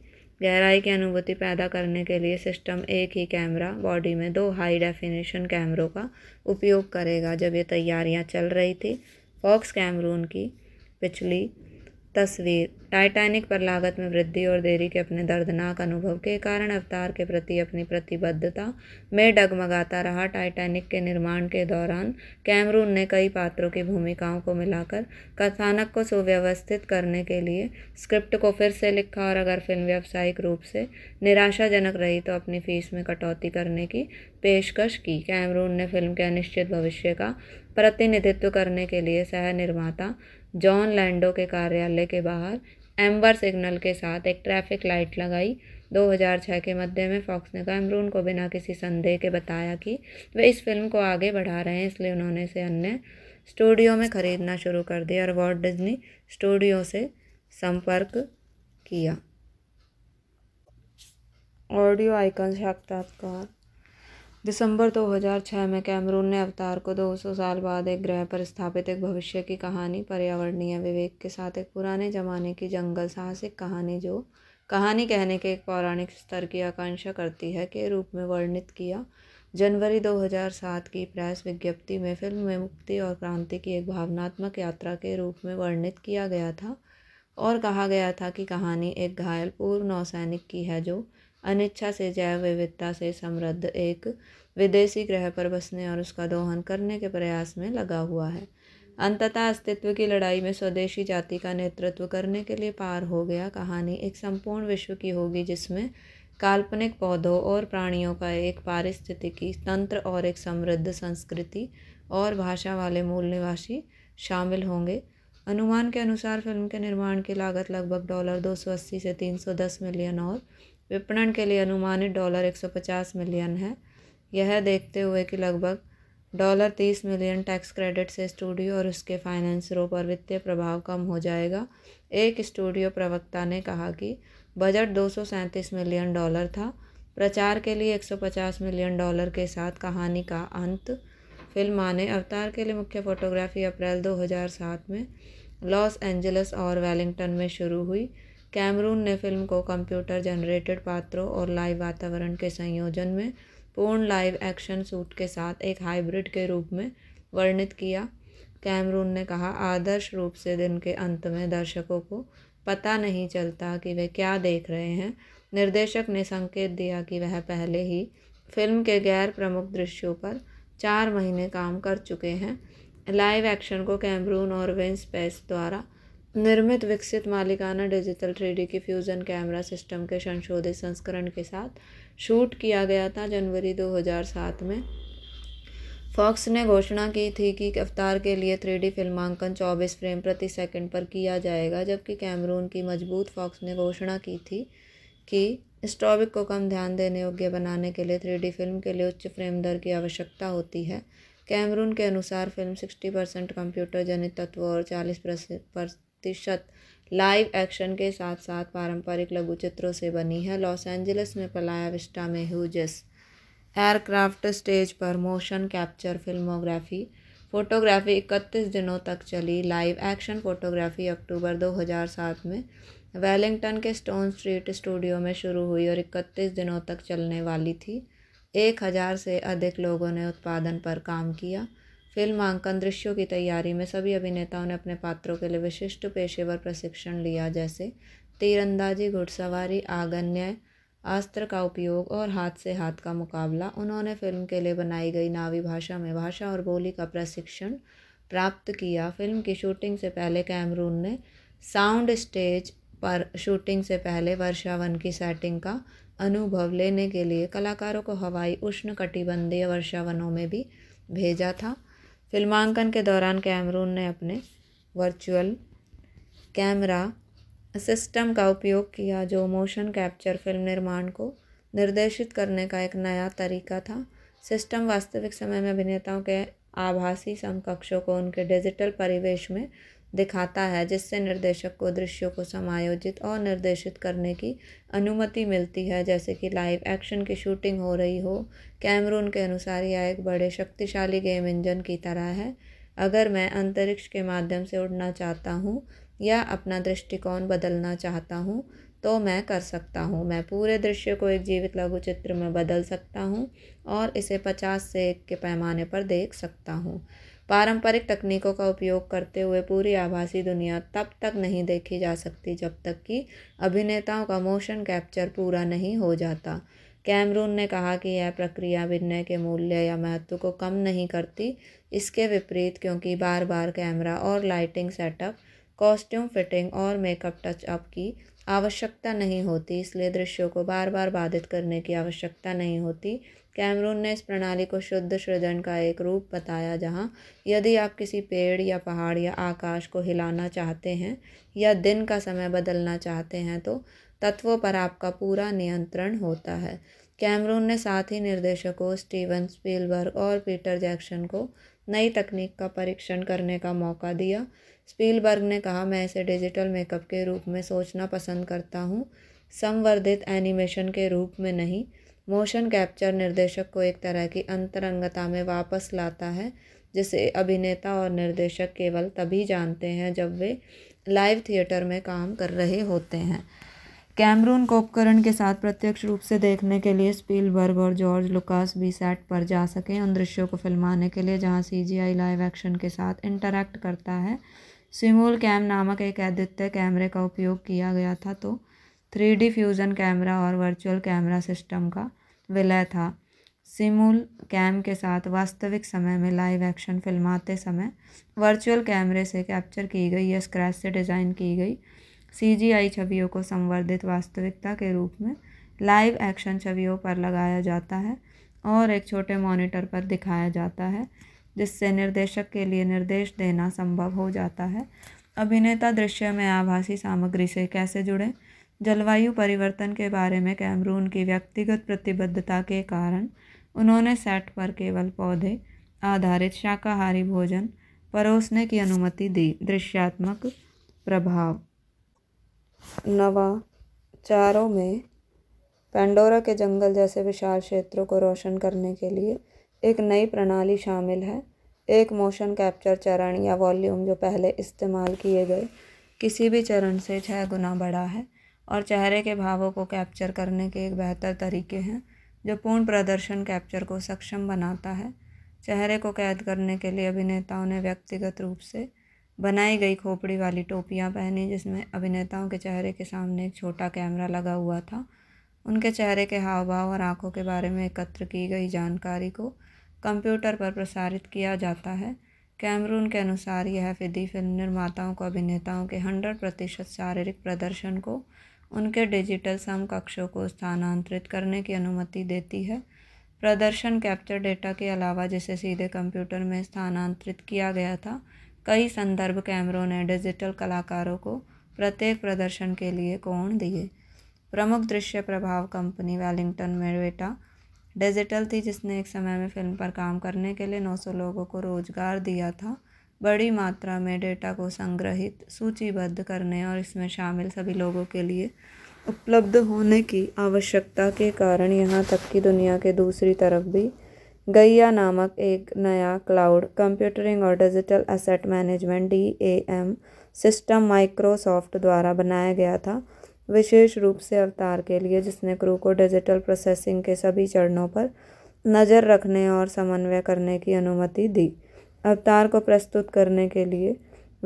गहराई की अनुभूति पैदा करने के लिए सिस्टम एक ही कैमरा बॉडी में दो हाई डेफिनेशन कैमरों का उपयोग करेगा जब ये तैयारियां चल रही थी फॉक्स कैमरून की पिछली तस्वीर टाइटैनिक पर लागत में वृद्धि और देरी के अपने दर्दनाक अनुभव के कारण अवतार के प्रति अपनी प्रतिबद्धता में डगमगाता रहा टाइटैनिक के निर्माण के दौरान कैमरून ने कई पात्रों की भूमिकाओं को मिलाकर कथानक को सुव्यवस्थित करने के लिए स्क्रिप्ट को फिर से लिखा और अगर फिल्म व्यावसायिक रूप से निराशाजनक रही तो अपनी फीस में कटौती करने की पेशकश की कैमरून ने फिल्म के अनिश्चित भविष्य का प्रतिनिधित्व करने के लिए सह निर्माता जॉन लैंडो के कार्यालय के बाहर एम्बर सिग्नल के साथ एक ट्रैफिक लाइट लगाई 2006 के मध्य में फॉक्स ने कैमरून को बिना किसी संदेह के बताया कि वे इस फिल्म को आगे बढ़ा रहे हैं इसलिए उन्होंने इसे अन्य स्टूडियो में खरीदना शुरू कर दिया और वॉल्ट डिज्नी स्टूडियो से संपर्क किया ऑडियो आइकन साक्षात्कार दिसंबर 2006 में कैमरून ने अवतार को 200 साल बाद एक ग्रह पर स्थापित एक भविष्य की कहानी पर्यावरणीय विवेक के साथ एक पुराने जमाने की जंगल साहसिक कहानी जो कहानी कहने के एक पौराणिक स्तर की आकांक्षा करती है के रूप में वर्णित किया जनवरी 2007 की प्रेस विज्ञप्ति में फिल्म में मुक्ति और क्रांति की एक भावनात्मक यात्रा के रूप में वर्णित किया गया था और कहा गया था कि कहानी एक घायल पूर्व नौसैनिक की है जो अनिच्छा से जैव विविधता से समृद्ध एक विदेशी ग्रह पर बसने और उसका दोहन करने के प्रयास में लगा हुआ है अंततः अस्तित्व की लड़ाई में स्वदेशी जाति का नेतृत्व करने के लिए पार हो गया कहानी एक संपूर्ण विश्व की होगी जिसमें काल्पनिक पौधों और प्राणियों का एक पारिस्थितिकी तंत्र और एक समृद्ध संस्कृति और भाषा वाले मूल निवासी शामिल होंगे अनुमान के अनुसार फिल्म के निर्माण की लागत लगभग डॉलर दो से 310 मिलियन और विपणन के लिए अनुमानित डॉलर 150 मिलियन है यह देखते हुए कि लगभग डॉलर तीस मिलियन टैक्स क्रेडिट से स्टूडियो और उसके फाइनेंसरों पर वित्तीय प्रभाव कम हो जाएगा एक स्टूडियो प्रवक्ता ने कहा कि बजट दो मिलियन डॉलर था प्रचार के लिए 150 मिलियन डॉलर के साथ कहानी का अंत फिल्म आने अवतार के लिए मुख्य फोटोग्राफी अप्रैल 2007 में लॉस एंजल्स और वेलिंगटन में शुरू हुई कैमरून ने फिल्म को कंप्यूटर जनरेटेड पात्रों और लाइव वातावरण के संयोजन में पूर्ण लाइव एक्शन सूट के साथ एक हाइब्रिड के रूप में वर्णित किया कैमरून ने कहा आदर्श रूप से दिन के अंत में दर्शकों को पता नहीं चलता कि वे क्या देख रहे हैं निर्देशक ने संकेत दिया कि वह पहले ही फिल्म के गैर प्रमुख दृश्यों पर चार महीने काम कर चुके हैं लाइव एक्शन को कैमरून और विंस पेस द्वारा निर्मित विकसित मालिकाना डिजिटल थ्री की फ्यूज़न कैमरा सिस्टम के संशोधित संस्करण के साथ शूट किया गया था जनवरी 2007 में फॉक्स ने घोषणा की थी कि अवतार के लिए थ्री फिल्मांकन 24 फ्रेम प्रति सेकंड पर किया जाएगा जबकि कैमरून की मजबूत फॉक्स ने घोषणा की थी कि इस टॉपिक को कम ध्यान देने योग्य बनाने के लिए थ्री फिल्म के लिए उच्च फ्रेम दर की आवश्यकता होती है कैमरून के अनुसार फिल्म सिक्सटी परसेंट कंप्यूटर जनित तत्व और चालीस प्रतिशत लाइव एक्शन के साथ साथ पारंपरिक लघु चित्रों से बनी है लॉस एंजलिस में पलाया विस्टा में ह्यूजस एयरक्राफ्ट स्टेज पर मोशन कैप्चर फिल्मोग्राफी फोटोग्राफी इकतीस दिनों तक चली लाइव एक्शन फोटोग्राफी अक्टूबर 2007 में वेलिंगटन के स्टोन स्ट्रीट स्टूडियो में शुरू हुई और इकतीस दिनों तक चलने वाली थी एक हज़ार से अधिक लोगों ने उत्पादन पर काम किया फिल्मांकन दृश्यों की तैयारी में सभी अभिनेताओं ने अपने पात्रों के लिए विशिष्ट पेशेवर प्रशिक्षण लिया जैसे तीरंदाजी घुड़सवारी आगन्य अस्त्र का उपयोग और हाथ से हाथ का मुकाबला उन्होंने फिल्म के लिए बनाई गई नावी भाषा में भाषा और बोली का प्रशिक्षण प्राप्त किया फिल्म की शूटिंग से पहले कैमरून ने साउंड स्टेज पर शूटिंग से पहले वर्षावन की सेटिंग का अनुभव लेने के लिए कलाकारों को हवाई उष्ण कटिबंधीय वर्षावनों में भी भेजा था फिल्मांकन के दौरान कैमरून ने अपने वर्चुअल कैमरा सिस्टम का उपयोग किया जो मोशन कैप्चर फिल्म निर्माण को निर्देशित करने का एक नया तरीका था सिस्टम वास्तविक समय में अभिनेताओं के आभासी समकक्षों को उनके डिजिटल परिवेश में दिखाता है जिससे निर्देशक को दृश्यों को समायोजित और निर्देशित करने की अनुमति मिलती है जैसे कि लाइव एक्शन की शूटिंग हो रही हो कैमरून के अनुसार यह एक बड़े शक्तिशाली गेम इंजन की तरह है अगर मैं अंतरिक्ष के माध्यम से उड़ना चाहता हूँ या अपना दृष्टिकोण बदलना चाहता हूँ तो मैं कर सकता हूँ मैं पूरे दृश्य को एक जीवित लघु चित्र में बदल सकता हूँ और इसे पचास से एक के पैमाने पर देख सकता हूँ पारंपरिक तकनीकों का उपयोग करते हुए पूरी आभासी दुनिया तब तक नहीं देखी जा सकती जब तक कि अभिनेताओं का मोशन कैप्चर पूरा नहीं हो जाता कैमरून ने कहा कि यह प्रक्रिया विनय के मूल्य या महत्व को कम नहीं करती इसके विपरीत क्योंकि बार बार कैमरा और लाइटिंग सेटअप कॉस्ट्यूम फिटिंग और मेकअप टचअप की आवश्यकता नहीं होती इसलिए दृश्यों को बार बार बाधित करने की आवश्यकता नहीं होती कैमरून ने इस प्रणाली को शुद्ध सृजन का एक रूप बताया जहाँ यदि आप किसी पेड़ या पहाड़ या आकाश को हिलाना चाहते हैं या दिन का समय बदलना चाहते हैं तो तत्वों पर आपका पूरा नियंत्रण होता है कैमरून ने साथ ही निर्देशकों स्टीवन स्पीलबर्ग और पीटर जैक्सन को नई तकनीक का परीक्षण करने का मौका दिया स्पीलबर्ग ने कहा मैं इसे डिजिटल मेकअप के रूप में सोचना पसंद करता हूँ संवर्धित एनिमेशन के रूप में नहीं मोशन कैप्चर निर्देशक को एक तरह की अंतरंगता में वापस लाता है जिसे अभिनेता और निर्देशक केवल तभी जानते हैं जब वे लाइव थिएटर में काम कर रहे होते हैं कैमरून को उपकरण के साथ प्रत्यक्ष रूप से देखने के लिए स्पीलबर्ग और जॉर्ज लुकास भी सेट पर जा सकें उन दृश्यों को फिल्माने के लिए जहां सीजीआई लाइव एक्शन के साथ इंटरैक्ट करता है सिमूल कैम नामक एक अद्वितीय कैमरे का उपयोग किया गया था तो थ्री डी फ्यूज़न कैमरा और वर्चुअल कैमरा सिस्टम का विलय था सिमूल कैम के साथ वास्तविक समय में लाइव एक्शन फिल्माते समय वर्चुअल कैमरे से कैप्चर की गई या स्क्रैच से डिज़ाइन की गई सीजीआई छवियों को संवर्धित वास्तविकता के रूप में लाइव एक्शन छवियों पर लगाया जाता है और एक छोटे मॉनिटर पर दिखाया जाता है जिससे निर्देशक के लिए निर्देश देना संभव हो जाता है अभिनेता दृश्य में आभासी सामग्री से कैसे जुड़ें जलवायु परिवर्तन के बारे में कैमरून की व्यक्तिगत प्रतिबद्धता के कारण उन्होंने सेट पर केवल पौधे आधारित शाकाहारी भोजन परोसने की अनुमति दी दृश्यात्मक प्रभाव नवाचारों में पेंडोरा के जंगल जैसे विशाल क्षेत्रों को रोशन करने के लिए एक नई प्रणाली शामिल है एक मोशन कैप्चर चरण या वॉल्यूम जो पहले इस्तेमाल किए गए किसी भी चरण से छः गुना बड़ा है और चेहरे के भावों को कैप्चर करने के एक बेहतर तरीके हैं जो पूर्ण प्रदर्शन कैप्चर को सक्षम बनाता है चेहरे को कैद करने के लिए अभिनेताओं ने व्यक्तिगत रूप से बनाई गई खोपड़ी वाली टोपियाँ पहनी जिसमें अभिनेताओं के चेहरे के सामने एक छोटा कैमरा लगा हुआ था उनके चेहरे के हाव भाव और आँखों के बारे में एकत्र की गई जानकारी को कंप्यूटर पर प्रसारित किया जाता है कैमरून के अनुसार यह फिदी फिल्म निर्माताओं को अभिनेताओं के हंड्रेड प्रतिशत शारीरिक प्रदर्शन को उनके डिजिटल समकक्षों को स्थानांतरित करने की अनुमति देती है प्रदर्शन कैप्चर डेटा के अलावा जिसे सीधे कंप्यूटर में स्थानांतरित किया गया था कई संदर्भ कैमरों ने डिजिटल कलाकारों को प्रत्येक प्रदर्शन के लिए कोण दिए प्रमुख दृश्य प्रभाव कंपनी वेलिंगटन में डिजिटल थी जिसने एक समय में फिल्म पर काम करने के लिए 900 लोगों को रोज़गार दिया था बड़ी मात्रा में डेटा को संग्रहित सूचीबद्ध करने और इसमें शामिल सभी लोगों के लिए उपलब्ध होने की आवश्यकता के कारण यहाँ तक कि दुनिया के दूसरी तरफ भी गैया नामक एक नया क्लाउड कंप्यूटरिंग और digital asset management D A M system Microsoft द्वारा बनाया गया था विशेष रूप से अवतार के लिए जिसने क्रू को डिजिटल प्रोसेसिंग के सभी चरणों पर नज़र रखने और समन्वय करने की अनुमति दी अवतार को प्रस्तुत करने के लिए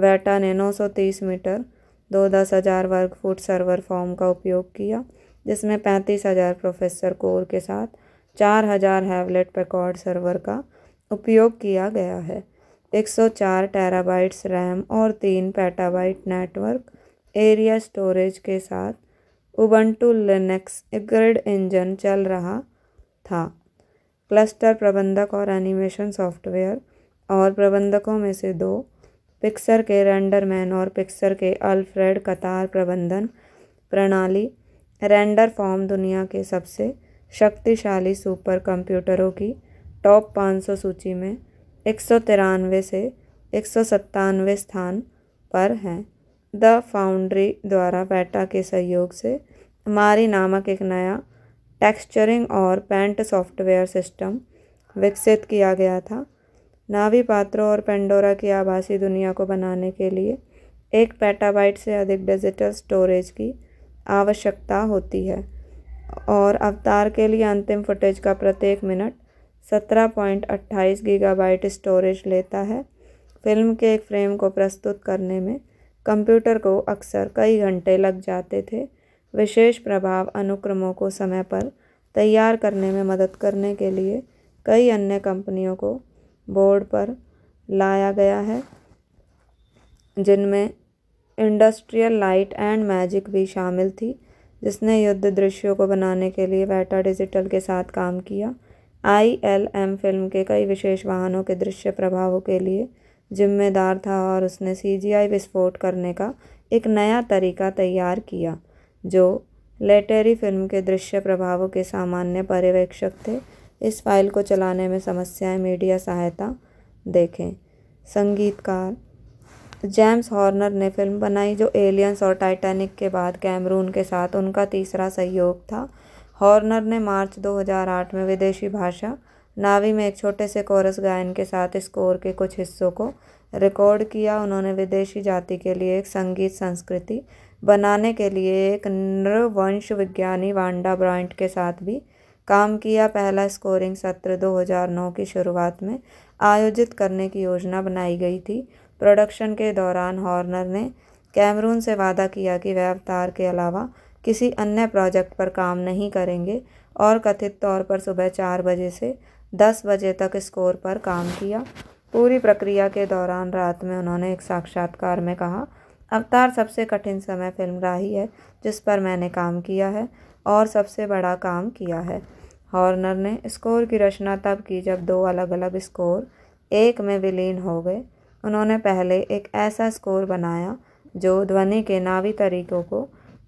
वैटा ने 930 मीटर दो दस हज़ार वर्ग फुट सर्वर फॉर्म का उपयोग किया जिसमें पैंतीस हज़ार प्रोफेसर कोर के साथ चार हज़ार हैवलेट पेकॉर्ड सर्वर का उपयोग किया गया है 104 टेराबाइट्स रैम और तीन पैटाबाइट नेटवर्क एरिया स्टोरेज के साथ उबंटू लिनक्स ग्रिड इंजन चल रहा था क्लस्टर प्रबंधक और एनिमेशन सॉफ्टवेयर और प्रबंधकों में से दो पिक्सर के रेंडरमैन और पिक्सर के अल्फ्रेड कतार प्रबंधन प्रणाली रेंडर फॉर्म दुनिया के सबसे शक्तिशाली सुपर कंप्यूटरों की टॉप 500 सूची में एक से एक स्थान पर हैं द फाउंड्री द्वारा बैटा के सहयोग से हमारी नामक एक नया टेक्सचरिंग और पेंट सॉफ्टवेयर सिस्टम विकसित किया गया था नावी पात्रों और पेंडोरा की आभासी दुनिया को बनाने के लिए एक पेटाबाइट से अधिक डिजिटल स्टोरेज की आवश्यकता होती है और अवतार के लिए अंतिम फुटेज का प्रत्येक मिनट सत्रह पॉइंट अट्ठाईस गीगाबाइट स्टोरेज लेता है फिल्म के एक फ्रेम को प्रस्तुत करने में कंप्यूटर को अक्सर कई घंटे लग जाते थे विशेष प्रभाव अनुक्रमों को समय पर तैयार करने में मदद करने के लिए कई अन्य कंपनियों को बोर्ड पर लाया गया है जिनमें इंडस्ट्रियल लाइट एंड मैजिक भी शामिल थी जिसने युद्ध दृश्यों को बनाने के लिए वैटा डिजिटल के साथ काम किया आई एल एम फिल्म के कई विशेष वाहनों के दृश्य प्रभावों के लिए जिम्मेदार था और उसने सी जी आई विस्फोट करने का एक नया तरीका तैयार किया जो लेटेरी फिल्म के दृश्य प्रभावों के सामान्य पर्यवेक्षक थे इस फाइल को चलाने में समस्याएं मीडिया सहायता देखें संगीतकार जेम्स हॉर्नर ने फिल्म बनाई जो एलियंस और टाइटैनिक के बाद कैमरून के साथ उनका तीसरा सहयोग था हॉर्नर ने मार्च 2008 में विदेशी भाषा नावी में एक छोटे से कोरस गायन के साथ स्कोर के कुछ हिस्सों को रिकॉर्ड किया उन्होंने विदेशी जाति के लिए एक संगीत संस्कृति बनाने के लिए एक नृवंश विज्ञानी वांडा ब्रांट के साथ भी काम किया पहला स्कोरिंग सत्र 2009 की शुरुआत में आयोजित करने की योजना बनाई गई थी प्रोडक्शन के दौरान हॉर्नर ने कैमरून से वादा किया कि वह अवतार के अलावा किसी अन्य प्रोजेक्ट पर काम नहीं करेंगे और कथित तौर पर सुबह चार बजे से दस बजे तक स्कोर पर काम किया पूरी प्रक्रिया के दौरान रात में उन्होंने एक साक्षात्कार में कहा अवतार सबसे कठिन समय फिल्म रही है जिस पर मैंने काम किया है और सबसे बड़ा काम किया है हॉर्नर ने स्कोर की रचना तब की जब दो अलग अलग स्कोर एक में विलीन हो गए उन्होंने पहले एक ऐसा स्कोर बनाया जो ध्वनि के नावी तरीकों को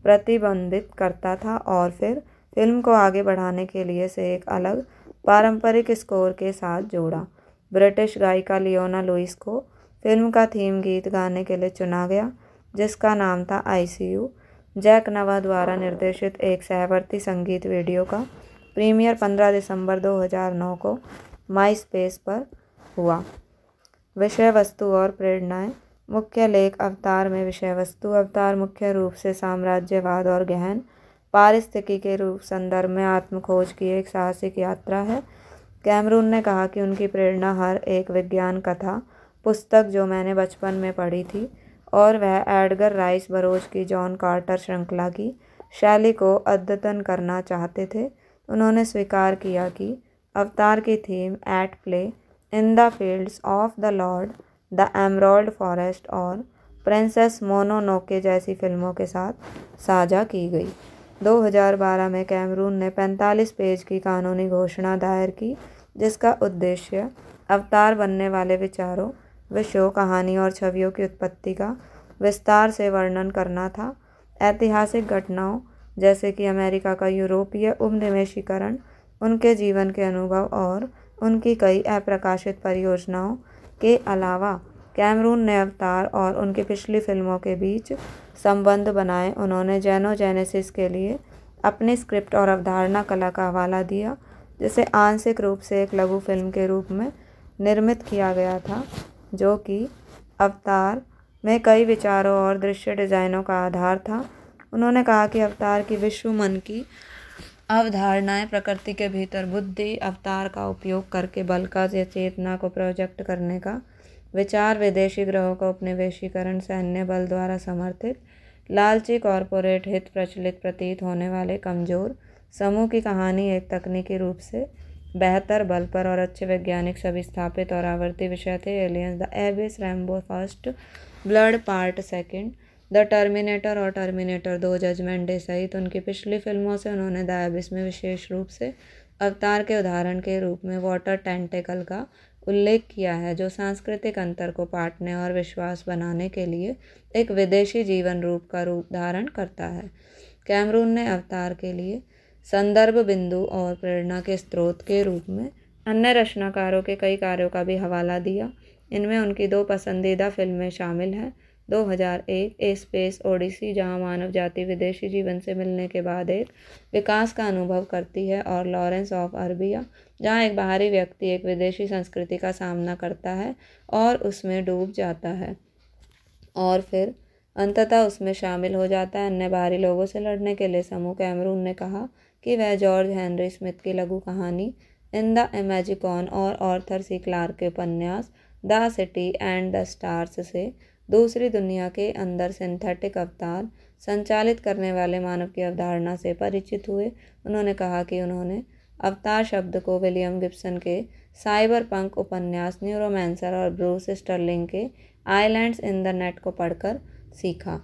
प्रतिबंधित करता था और फिर फिल्म को आगे बढ़ाने के लिए से एक अलग पारंपरिक स्कोर के साथ जोड़ा ब्रिटिश गायिका लियोना लुइस को फिल्म का थीम गीत गाने के लिए चुना गया जिसका नाम था आईसीयू जैक नवा द्वारा निर्देशित एक सहवर्ती संगीत वीडियो का प्रीमियर 15 दिसंबर 2009 को माई स्पेस पर हुआ विषय वस्तु और प्रेरणाएं मुख्य लेख अवतार में विषय वस्तु अवतार मुख्य रूप से साम्राज्यवाद और गहन पारिस्थिति के रूप संदर्भ में आत्मखोज की एक साहसिक यात्रा है कैमरून ने कहा कि उनकी प्रेरणा हर एक विज्ञान कथा पुस्तक जो मैंने बचपन में पढ़ी थी और वह एडगर राइस बरोज की जॉन कार्टर श्रृंखला की शैली को अद्यतन करना चाहते थे उन्होंने स्वीकार किया कि अवतार की theme at play in the fields of the lord the emerald forest और प्रिंसेस मोनोनोके जैसी फिल्मों के साथ साझा की गई 2012 में कैमरून ने 45 पेज की कानूनी घोषणा दायर की जिसका उद्देश्य अवतार बनने वाले विचारों विषयों कहानियों और छवियों की उत्पत्ति का विस्तार से वर्णन करना था ऐतिहासिक घटनाओं जैसे कि अमेरिका का यूरोपीय उपनिवेशीकरण उनके जीवन के अनुभव और उनकी कई अप्रकाशित परियोजनाओं के अलावा कैमरून ने अवतार और उनकी पिछली फिल्मों के बीच संबंध बनाए उन्होंने जेनेसिस के लिए अपनी स्क्रिप्ट और अवधारणा कला का हवाला दिया जिसे आंशिक रूप से एक लघु फिल्म के रूप में निर्मित किया गया था जो कि अवतार में कई विचारों और दृश्य डिज़ाइनों का आधार था उन्होंने कहा कि अवतार की विश्व मन की अवधारणाएं प्रकृति के भीतर बुद्धि अवतार का उपयोग करके बलका या चेतना को प्रोजेक्ट करने का विचार विदेशी ग्रहों का उपनिवेशीकरण सैन्य बल द्वारा समर्थित लालची कॉरपोरेट हित प्रचलित प्रतीत होने वाले कमज़ोर समूह की कहानी एक तकनीकी रूप से बेहतर बल पर और अच्छे वैज्ञानिक सभी स्थापित और आवर्ती विषय थे aliens the एबिस Rambo first blood part second the terminator और टर्मिनेटर दो जजमेंट डे सहित उनकी पिछली फिल्मों से उन्होंने दायाबिस में विशेष रूप से अवतार के उदाहरण के रूप में वाटर टेंटेकल का उल्लेख किया है जो सांस्कृतिक अंतर को पाटने और विश्वास बनाने के लिए एक विदेशी जीवन रूप का रूप धारण करता है कैमरून ने अवतार के लिए संदर्भ बिंदु और प्रेरणा के स्रोत के रूप में अन्य रचनाकारों के कई कार्यों का भी हवाला दिया इनमें उनकी दो पसंदीदा फिल्में शामिल हैं 2001 ए स्पेस ओडिसी जहां मानव जाति विदेशी जीवन से मिलने के बाद एक विकास का अनुभव करती है और लॉरेंस ऑफ अरबिया जहां एक बाहरी व्यक्ति एक विदेशी संस्कृति का सामना करता है और उसमें डूब जाता है और फिर अंततः उसमें शामिल हो जाता है अन्य बाहरी लोगों से लड़ने के लिए समूह कैमरून ने कहा कि वह जॉर्ज हेनरी स्मिथ की लघु कहानी इन द एमेजिकॉन और ऑर्थर सी क्लार्क के उपन्यास the city and the stars से दूसरी दुनिया के अंदर सिंथेटिक अवतार संचालित करने वाले मानव की अवधारणा से परिचित हुए उन्होंने कहा कि उन्होंने अवतार शब्द को विलियम गिब्सन के साइबर पंक उपन्यास न्यूरोमैंसर और ब्रूस स्टर्लिंग के आइलैंड्स इन द नेट को पढ़कर सीखा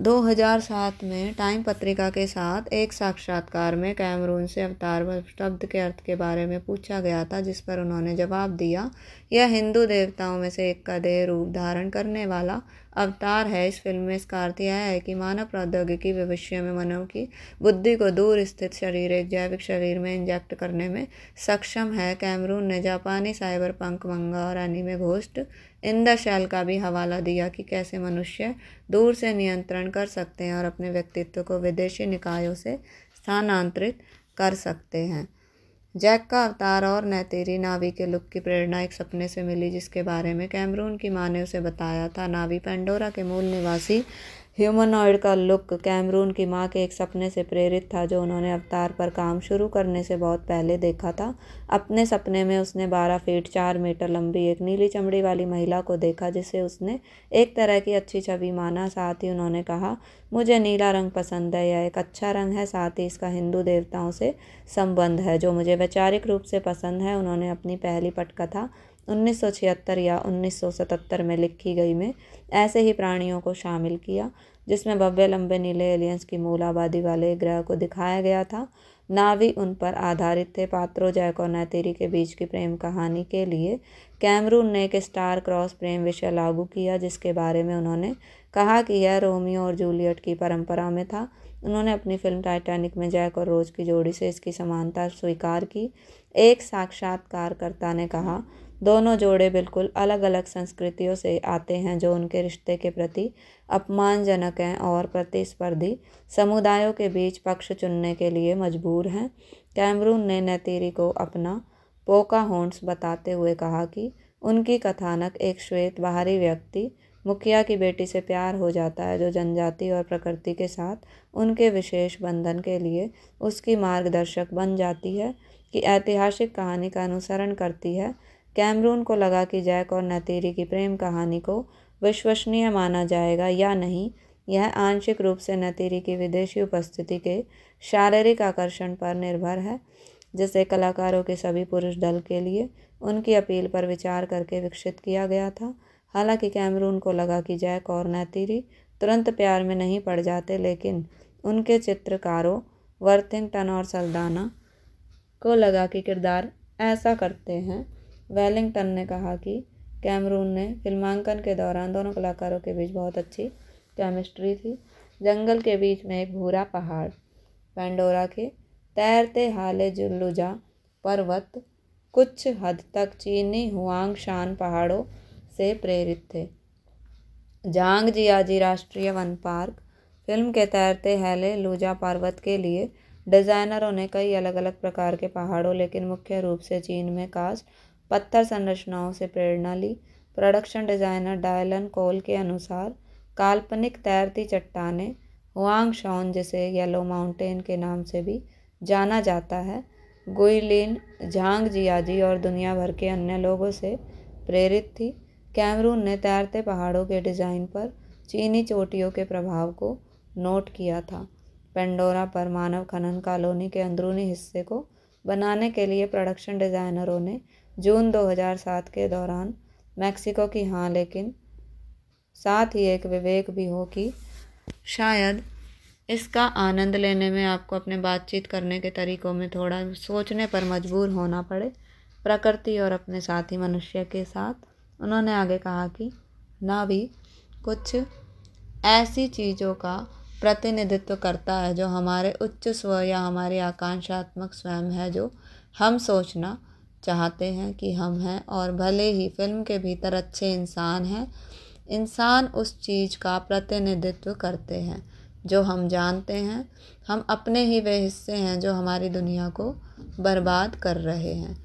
2007 में टाइम पत्रिका के साथ एक साक्षात्कार में कैमरून से अवतार शब्द के अर्थ के बारे में पूछा गया था जिस पर उन्होंने जवाब दिया यह हिंदू देवताओं में से एक का देह रूप धारण करने वाला अवतार है इस फिल्म में इसका अर्थ यह है कि मानव प्रौद्योगिकी भविष्य में मानव की बुद्धि को दूर स्थित शरीर एक जैविक शरीर में इंजेक्ट करने में सक्षम है कैमरून ने जापानी साइबर पंक मंगा और एनिमे घोष्ट शैल का भी हवाला दिया कि कैसे मनुष्य दूर से नियंत्रण कर सकते हैं और अपने व्यक्तित्व को विदेशी निकायों से स्थानांतरित कर सकते हैं जैक का अवतार और नैतेरी नावी के लुक की प्रेरणा एक सपने से मिली जिसके बारे में कैमरून की माँ ने उसे बताया था नावी पेंडोरा के मूल निवासी ह्यूमनॉइड का लुक कैमरून की माँ के एक सपने से प्रेरित था जो उन्होंने अवतार पर काम शुरू करने से बहुत पहले देखा था अपने सपने में उसने बारह फीट चार मीटर लंबी एक नीली चमड़ी वाली महिला को देखा जिसे उसने एक तरह की अच्छी छवि माना साथ ही उन्होंने कहा मुझे नीला रंग पसंद है यह एक अच्छा रंग है साथ ही इसका हिंदू देवताओं से संबंध है जो मुझे वैचारिक रूप से पसंद है उन्होंने अपनी पहली पटकथा 1976 या 1977 में लिखी गई में ऐसे ही प्राणियों को शामिल किया जिसमें भव्य लंबे नीले एलियंस की मूल आबादी वाले ग्रह को दिखाया गया था नावी उन पर आधारित थे पात्रो जैक और नैतेरी के बीच की प्रेम कहानी के लिए कैमरून ने एक स्टार क्रॉस प्रेम विषय लागू किया जिसके बारे में उन्होंने कहा कि यह रोमियो और जूलियट की परंपरा में था उन्होंने अपनी फिल्म टाइटैनिक में जैक और रोज की जोड़ी से इसकी समानता स्वीकार की एक साक्षात्कारकर्ता ने कहा दोनों जोड़े बिल्कुल अलग अलग संस्कृतियों से आते हैं जो उनके रिश्ते के प्रति अपमानजनक हैं और प्रतिस्पर्धी समुदायों के बीच पक्ष चुनने के लिए मजबूर हैं कैमरून ने नतीरी को अपना पोका होंट्स बताते हुए कहा कि उनकी कथानक एक श्वेत बाहरी व्यक्ति मुखिया की बेटी से प्यार हो जाता है जो जनजाति और प्रकृति के साथ उनके विशेष बंधन के लिए उसकी मार्गदर्शक बन जाती है कि ऐतिहासिक कहानी का अनुसरण करती है कैमरून को लगा कि जैक और नतीरी की प्रेम कहानी को विश्वसनीय माना जाएगा या नहीं यह आंशिक रूप से नतीरी की विदेशी उपस्थिति के शारीरिक आकर्षण पर निर्भर है जिसे कलाकारों के सभी पुरुष दल के लिए उनकी अपील पर विचार करके विकसित किया गया था हालांकि कैमरून को लगा कि जैक और नतीरी तुरंत प्यार में नहीं पड़ जाते लेकिन उनके चित्रकारों वर्थिंगटन और सल्दाना को लगा कि किरदार ऐसा करते हैं वेलिंगटन ने कहा कि कैमरून ने फिल्मांकन के दौरान दोनों कलाकारों के बीच बहुत अच्छी केमिस्ट्री थी जंगल के बीच में एक भूरा पहाड़ पेंडोरा के तैरते हाले जुल्लुजा पर्वत कुछ हद तक चीनी हुआंग शान पहाड़ों से प्रेरित थे जांग जियाजी राष्ट्रीय वन पार्क फिल्म के तैरते हैले लूजा पर्वत के लिए डिज़ाइनरों ने कई अलग अलग प्रकार के पहाड़ों लेकिन मुख्य रूप से चीन में कास्ट पत्थर संरचनाओं से प्रेरणा ली प्रोडक्शन डिजाइनर डायलन कोल के अनुसार काल्पनिक तैरती चट्टाने हुआंग शॉन जिसे येलो माउंटेन के नाम से भी जाना जाता है गुइलिन झांग जियाजी और दुनिया भर के अन्य लोगों से प्रेरित थी कैमरून ने तैरते पहाड़ों के डिज़ाइन पर चीनी चोटियों के प्रभाव को नोट किया था पेंडोरा पर मानव खनन कॉलोनी के अंदरूनी हिस्से को बनाने के लिए प्रोडक्शन डिज़ाइनरों ने जून 2007 के दौरान मैक्सिको की हाँ लेकिन साथ ही एक विवेक भी हो कि शायद इसका आनंद लेने में आपको अपने बातचीत करने के तरीकों में थोड़ा सोचने पर मजबूर होना पड़े प्रकृति और अपने साथी मनुष्य के साथ उन्होंने आगे कहा कि ना भी कुछ ऐसी चीज़ों का प्रतिनिधित्व करता है जो हमारे उच्च स्व या हमारी आकांक्षात्मक स्वयं है जो हम सोचना चाहते हैं कि हम हैं और भले ही फिल्म के भीतर अच्छे इंसान हैं इंसान उस चीज़ का प्रतिनिधित्व करते हैं जो हम जानते हैं हम अपने ही वे हिस्से हैं जो हमारी दुनिया को बर्बाद कर रहे हैं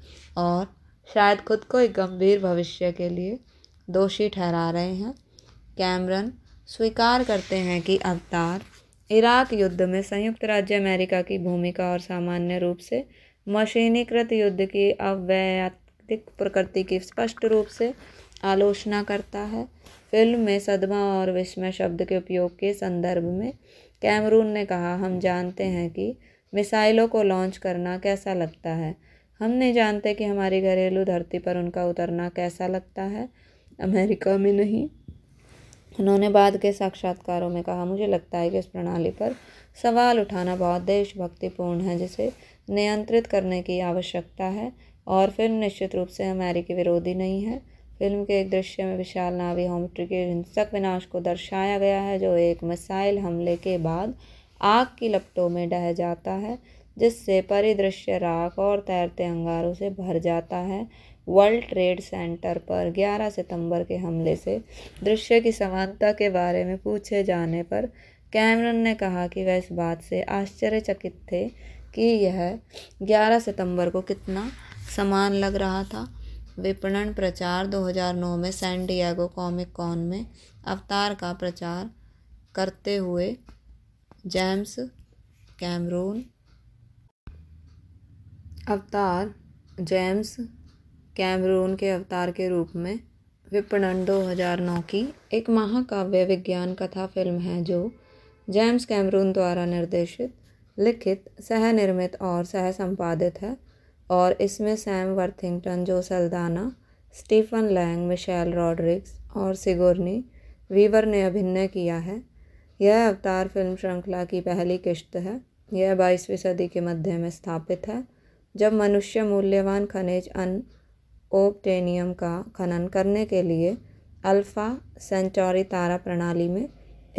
और शायद खुद को एक गंभीर भविष्य के लिए दोषी ठहरा रहे हैं कैमरन स्वीकार करते हैं कि अवतार इराक युद्ध में संयुक्त राज्य अमेरिका की भूमिका और सामान्य रूप से मशीनीकृत युद्ध की अवैयक्तिक प्रकृति की स्पष्ट रूप से आलोचना करता है फिल्म में सदमा और विस्मय शब्द के उपयोग के संदर्भ में कैमरून ने कहा हम जानते हैं कि मिसाइलों को लॉन्च करना कैसा लगता है हम नहीं जानते कि हमारी घरेलू धरती पर उनका उतरना कैसा लगता है अमेरिका में नहीं उन्होंने बाद के साक्षात्कारों में कहा मुझे लगता है कि इस प्रणाली पर सवाल उठाना बहुत देशभक्तिपूर्ण है जिसे नियंत्रित करने की आवश्यकता है और फिल्म निश्चित रूप से अमेरिकी विरोधी नहीं है फिल्म के एक दृश्य में विशाल नावी होमट्री के हिंसक विनाश को दर्शाया गया है जो एक मिसाइल हमले के बाद आग की लपटों में ढह जाता है जिससे परिदृश्य राख और तैरते अंगारों से भर जाता है वर्ल्ड ट्रेड सेंटर पर 11 सितंबर के हमले से दृश्य की समानता के बारे में पूछे जाने पर कैमरन ने कहा कि वह इस बात से आश्चर्यचकित थे कि यह 11 सितंबर को कितना समान लग रहा था विपणन प्रचार 2009 में सैन डिएगो कॉमिक कॉन में अवतार का प्रचार करते हुए जेम्स कैमरून अवतार जेम्स कैमरून के अवतार के रूप में विपणन 2009 की एक महाकाव्य विज्ञान कथा फिल्म है जो जेम्स कैमरून द्वारा निर्देशित लिखित सह निर्मित और सह संपादित है और इसमें Sam Worthington Zoe Saldana Stephen Lang Michelle Rodriguez और सिगोर्नी वीवर ने अभिनय किया है यह अवतार फिल्म श्रृंखला की पहली किश्त है यह बाईसवीं सदी के मध्य में स्थापित है जब मनुष्य मूल्यवान खनिज अन ओपटेनियम का खनन करने के लिए अल्फ़ा सेंचौरी तारा प्रणाली में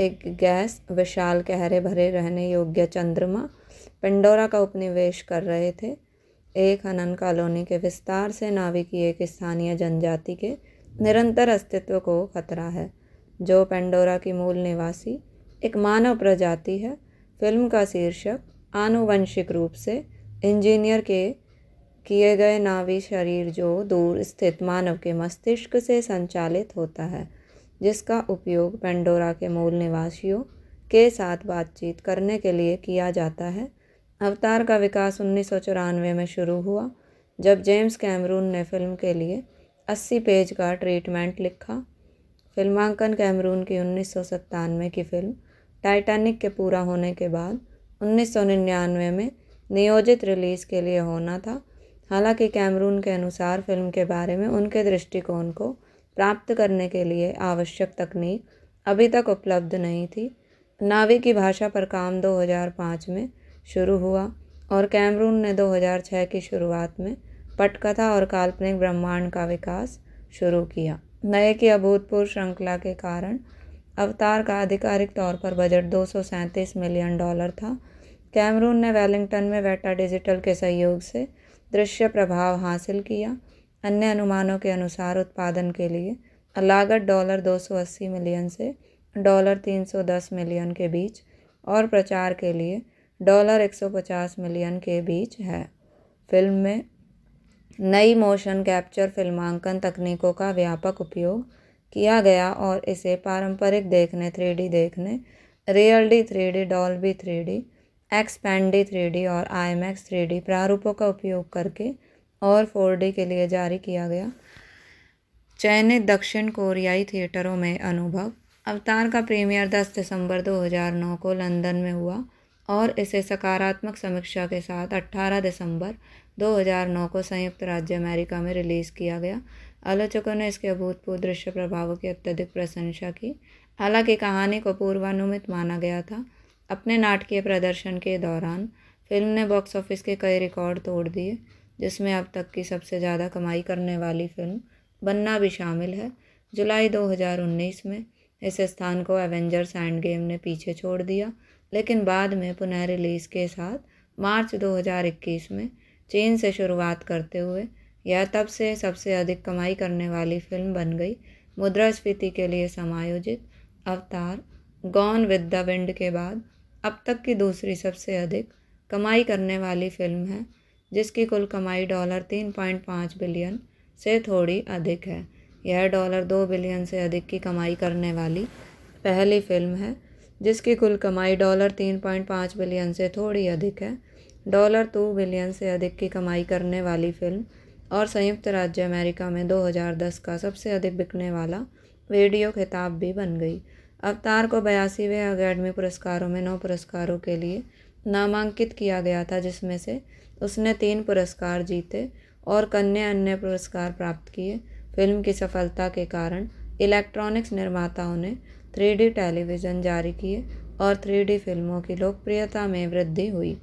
एक गैस विशाल कहरे भरे रहने योग्य चंद्रमा पेंडोरा का उपनिवेश कर रहे थे एक हनन कॉलोनी के विस्तार से नाभिकीय एक स्थानीय जनजाति के निरंतर अस्तित्व को खतरा है जो पेंडोरा की मूल निवासी एक मानव प्रजाति है फिल्म का शीर्षक आनुवंशिक रूप से इंजीनियर के किए गए नावी शरीर जो दूर स्थित मानव के मस्तिष्क से संचालित होता है जिसका उपयोग पेंडोरा के मूल निवासियों के साथ बातचीत करने के लिए किया जाता है अवतार का विकास उन्नीस में शुरू हुआ जब जेम्स कैमरून ने फिल्म के लिए 80 पेज का ट्रीटमेंट लिखा फिल्मांकन कैमरून की उन्नीस की फिल्म टाइटैनिक के पूरा होने के बाद 1999 में नियोजित रिलीज़ के लिए होना था हालांकि कैमरून के अनुसार फिल्म के बारे में उनके दृष्टिकोण को प्राप्त करने के लिए आवश्यक तकनीक अभी तक उपलब्ध नहीं थी नावी की भाषा पर काम 2005 में शुरू हुआ और कैमरून ने 2006 की शुरुआत में पटकथा और काल्पनिक ब्रह्मांड का विकास शुरू किया नए की अभूतपूर्व श्रृंखला के कारण अवतार का आधिकारिक तौर पर बजट दो मिलियन डॉलर था कैमरून ने वेलिंगटन में वेटा डिजिटल के सहयोग से दृश्य प्रभाव हासिल किया अन्य अनुमानों के अनुसार उत्पादन के लिए लागत डॉलर 280 मिलियन से डॉलर 310 मिलियन के बीच और प्रचार के लिए डॉलर 150 मिलियन के बीच है फिल्म में नई मोशन कैप्चर फिल्मांकन तकनीकों का व्यापक उपयोग किया गया और इसे पारंपरिक देखने थ्री देखने real D three D Dolby three D XpanD three D और I am x three D प्रारूपों का उपयोग करके और फोर डी के लिए जारी किया गया चयनित दक्षिण कोरियाई थिएटरों में अनुभव अवतार का प्रीमियर 10 दिसंबर 2009 को लंदन में हुआ और इसे सकारात्मक समीक्षा के साथ 18 दिसंबर 2009 को संयुक्त राज्य अमेरिका में रिलीज़ किया गया आलोचकों ने इसके अभूतपूर्व दृश्य प्रभावों की अत्यधिक प्रशंसा की हालांकि कहानी को पूर्वानुमित माना गया था अपने नाटकीय प्रदर्शन के दौरान फिल्म ने बॉक्स ऑफिस के कई रिकॉर्ड तोड़ दिए जिसमें अब तक की सबसे ज़्यादा कमाई करने वाली फिल्म बनना भी शामिल है जुलाई 2019 में इस स्थान को एवेंजर्स एंड गेम ने पीछे छोड़ दिया लेकिन बाद में पुनः रिलीज़ के साथ मार्च 2021 में चीन से शुरुआत करते हुए यह तब से सबसे अधिक कमाई करने वाली फिल्म बन गई मुद्रास्फीति के लिए समायोजित अवतार गॉन विद द विंड के बाद अब तक की दूसरी सबसे अधिक कमाई करने वाली फिल्म है जिसकी कुल कमाई डॉलर तीन पॉइंट पाँच बिलियन से थोड़ी अधिक है यह डॉलर दो बिलियन से अधिक की कमाई करने वाली पहली फिल्म है जिसकी कुल कमाई डॉलर तीन पॉइंट पाँच बिलियन से थोड़ी अधिक है डॉलर टू बिलियन से अधिक की कमाई करने वाली फिल्म और संयुक्त राज्य अमेरिका में 2010 का सबसे अधिक बिकने वाला वीडियो खिताब भी बन गई अवतार को बयासीवें अकेडमी पुरस्कारों में नौ पुरस्कारों के लिए नामांकित किया गया था जिसमें से उसने तीन पुरस्कार जीते और कन्या अन्य पुरस्कार प्राप्त किए फिल्म की सफलता के कारण इलेक्ट्रॉनिक्स निर्माताओं ने थ्री टेलीविज़न जारी किए और थ्री फिल्मों की लोकप्रियता में वृद्धि हुई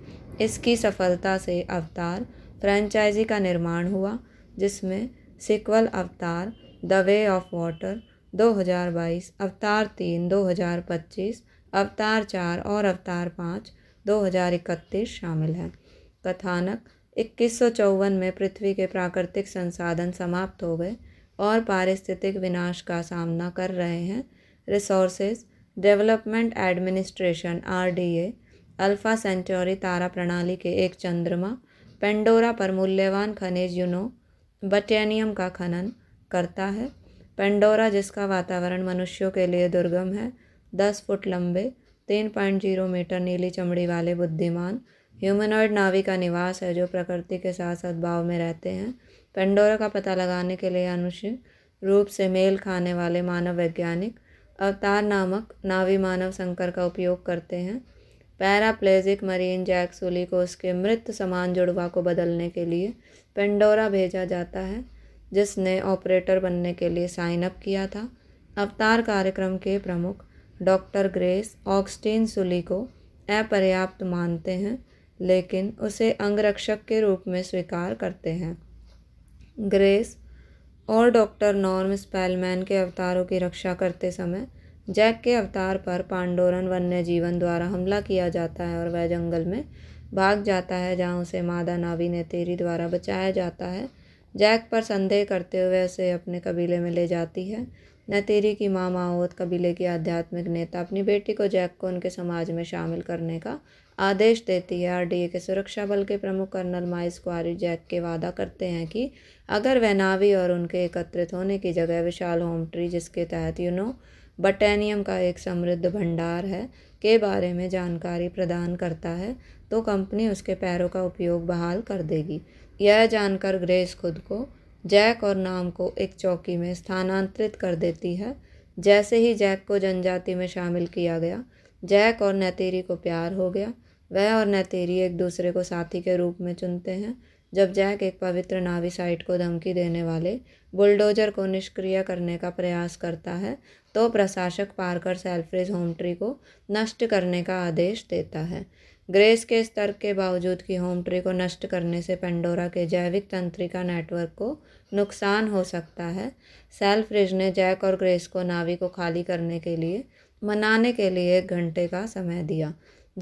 इसकी सफलता से अवतार फ्रेंचाइजी का निर्माण हुआ जिसमें सिक्वल अवतार द वे ऑफ वाटर 2022, अवतार तीन 2025, अवतार चार और अवतार पाँच 2031 शामिल हैं कथानक इक्कीस में पृथ्वी के प्राकृतिक संसाधन समाप्त हो गए और पारिस्थितिक विनाश का सामना कर रहे हैं resources development administration A alpha Centauri तारा प्रणाली के एक चंद्रमा पेंडोरा पर मूल्यवान खनिज यूनो बटेनियम का खनन करता है पेंडोरा जिसका वातावरण मनुष्यों के लिए दुर्गम है दस फुट लंबे तीन पॉइंट जीरो मीटर नीली चमड़ी वाले बुद्धिमान ह्यूमनॉयड नावी का निवास है जो प्रकृति के साथ सद्भाव में रहते हैं पेंडोरा का पता लगाने के लिए अनुचित रूप से मेल खाने वाले मानव वैज्ञानिक अवतार नामक नावी मानव संकर का उपयोग करते हैं पैराप्लेजिक मरीन जैक सुली को उसके मृत समान जुड़वा को बदलने के लिए पेंडोरा भेजा जाता है जिसने ऑपरेटर बनने के लिए साइन अप किया था अवतार कार्यक्रम के प्रमुख डॉक्टर ग्रेस ऑक्सटीन सुली को अपर्याप्त मानते हैं लेकिन उसे अंगरक्षक के रूप में स्वीकार करते हैं ग्रेस और डॉक्टर नॉर्म स्पेलमैन के अवतारों की रक्षा करते समय जैक के अवतार पर पांडोरन वन्य जीवन द्वारा हमला किया जाता है और वह जंगल में भाग जाता है जहाँ उसे मादा नावी ने तेरी द्वारा बचाया जाता है जैक पर संदेह करते हुए उसे अपने कबीले में ले जाती है नतीरी की माँ माओत कबीले की आध्यात्मिक नेता अपनी बेटी को जैक को उनके समाज में शामिल करने का आदेश देती है आरडीए के सुरक्षा बल के प्रमुख कर्नल माइस क्वारी जैक के वादा करते हैं कि अगर वह नावी और उनके एकत्रित होने की जगह विशाल होम ट्री जिसके तहत यूनो बटैनियम का एक समृद्ध भंडार है के बारे में जानकारी प्रदान करता है तो कंपनी उसके पैरों का उपयोग बहाल कर देगी यह जानकर ग्रेस खुद को जैक और नाम को एक चौकी में स्थानांतरित कर देती है जैसे ही जैक को जनजाति में शामिल किया गया जैक और नतीरी को प्यार हो गया वह और नैतेरी एक दूसरे को साथी के रूप में चुनते हैं जब जैक एक पवित्र नावी साइट को धमकी देने वाले बुलडोजर को निष्क्रिय करने का प्रयास करता है तो प्रशासक पार्कर सेल्फ्रिज होमट्री को नष्ट करने का आदेश देता है ग्रेस के इस तर्क के बावजूद कि होमट्री को नष्ट करने से पेंडोरा के जैविक तंत्रिका नेटवर्क को नुकसान हो सकता है सेल्फ्रिज ने जैक और ग्रेस को नावी को खाली करने के लिए मनाने के लिए एक घंटे का समय दिया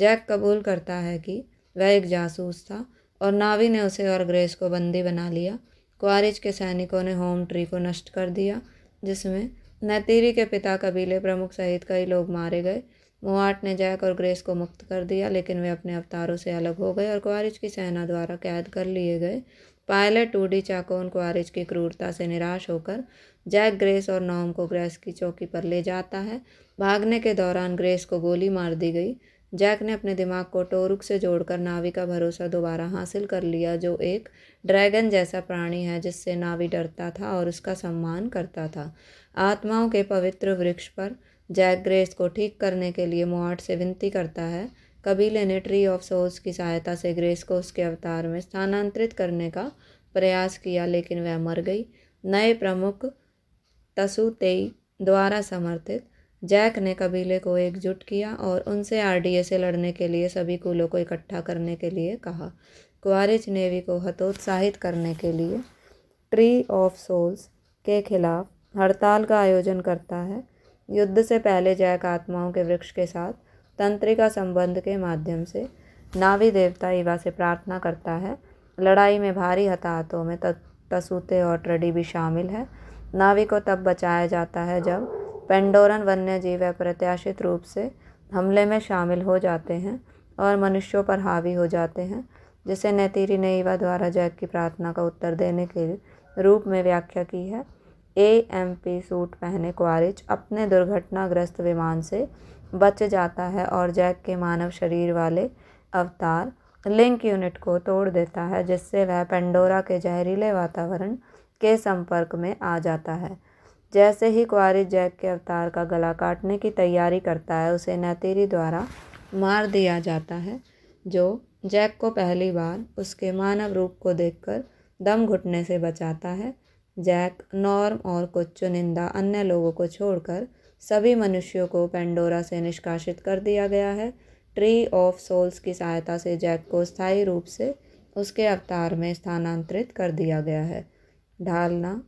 जैक कबूल करता है कि वह एक जासूस था और नावी ने उसे और ग्रेस को बंदी बना लिया क्वारिज के सैनिकों ने होम ट्री को नष्ट कर दिया जिसमें नतीरी के पिता कबीले प्रमुख सहित कई लोग मारे गए मोआट ने जैक और ग्रेस को मुक्त कर दिया लेकिन वे अपने अवतारों से अलग हो गए और क्वारिज की सेना द्वारा कैद कर लिए गए पायलट टूडी चाकोन क्वारिज की क्रूरता से निराश होकर जैक ग्रेस और नॉम को ग्रेस की चौकी पर ले जाता है भागने के दौरान ग्रेस को गोली मार दी गई जैक ने अपने दिमाग को टोरुक से जोड़कर नावी का भरोसा दोबारा हासिल कर लिया जो एक ड्रैगन जैसा प्राणी है जिससे नावी डरता था और उसका सम्मान करता था आत्माओं के पवित्र वृक्ष पर जैक ग्रेस को ठीक करने के लिए मुआट से विनती करता है कबीले ने ट्री ऑफ सोल्स की सहायता से ग्रेस को उसके अवतार में स्थानांतरित करने का प्रयास किया लेकिन वह मर गई नए प्रमुख तसुतेई द्वारा समर्थित जैक ने कबीले को एकजुट किया और उनसे आरडीए से लड़ने के लिए सभी कुलों को इकट्ठा करने के लिए कहा क्वारिज नेवी को हतोत्साहित करने के लिए ट्री ऑफ सोल्स के खिलाफ हड़ताल का आयोजन करता है युद्ध से पहले जैक आत्माओं के वृक्ष के साथ तंत्रिका संबंध के माध्यम से नावी देवता इवा से प्रार्थना करता है लड़ाई में भारी हताहतों में तसूते और ट्रडी भी शामिल है नावी को तब बचाया जाता है जब पेंडोरन वन्य जीव अप्रत्याशित रूप से हमले में शामिल हो जाते हैं और मनुष्यों पर हावी हो जाते हैं जिसे ने नेवा द्वारा जैक की प्रार्थना का उत्तर देने के रूप में व्याख्या की है ए एम पी सूट पहने क्वारिज अपने दुर्घटनाग्रस्त विमान से बच जाता है और जैक के मानव शरीर वाले अवतार लिंक यूनिट को तोड़ देता है जिससे वह पेंडोरा के जहरीले वातावरण के संपर्क में आ जाता है जैसे ही कुआरी जैक के अवतार का गला काटने की तैयारी करता है उसे नतीरी द्वारा मार दिया जाता है जो जैक को पहली बार उसके मानव रूप को देखकर दम घुटने से बचाता है जैक नॉर्म और कुछ चुनिंदा अन्य लोगों को छोड़कर सभी मनुष्यों को पेंडोरा से निष्कासित कर दिया गया है ट्री ऑफ सोल्स की सहायता से जैक को स्थायी रूप से उसके अवतार में स्थानांतरित कर दिया गया है ढालना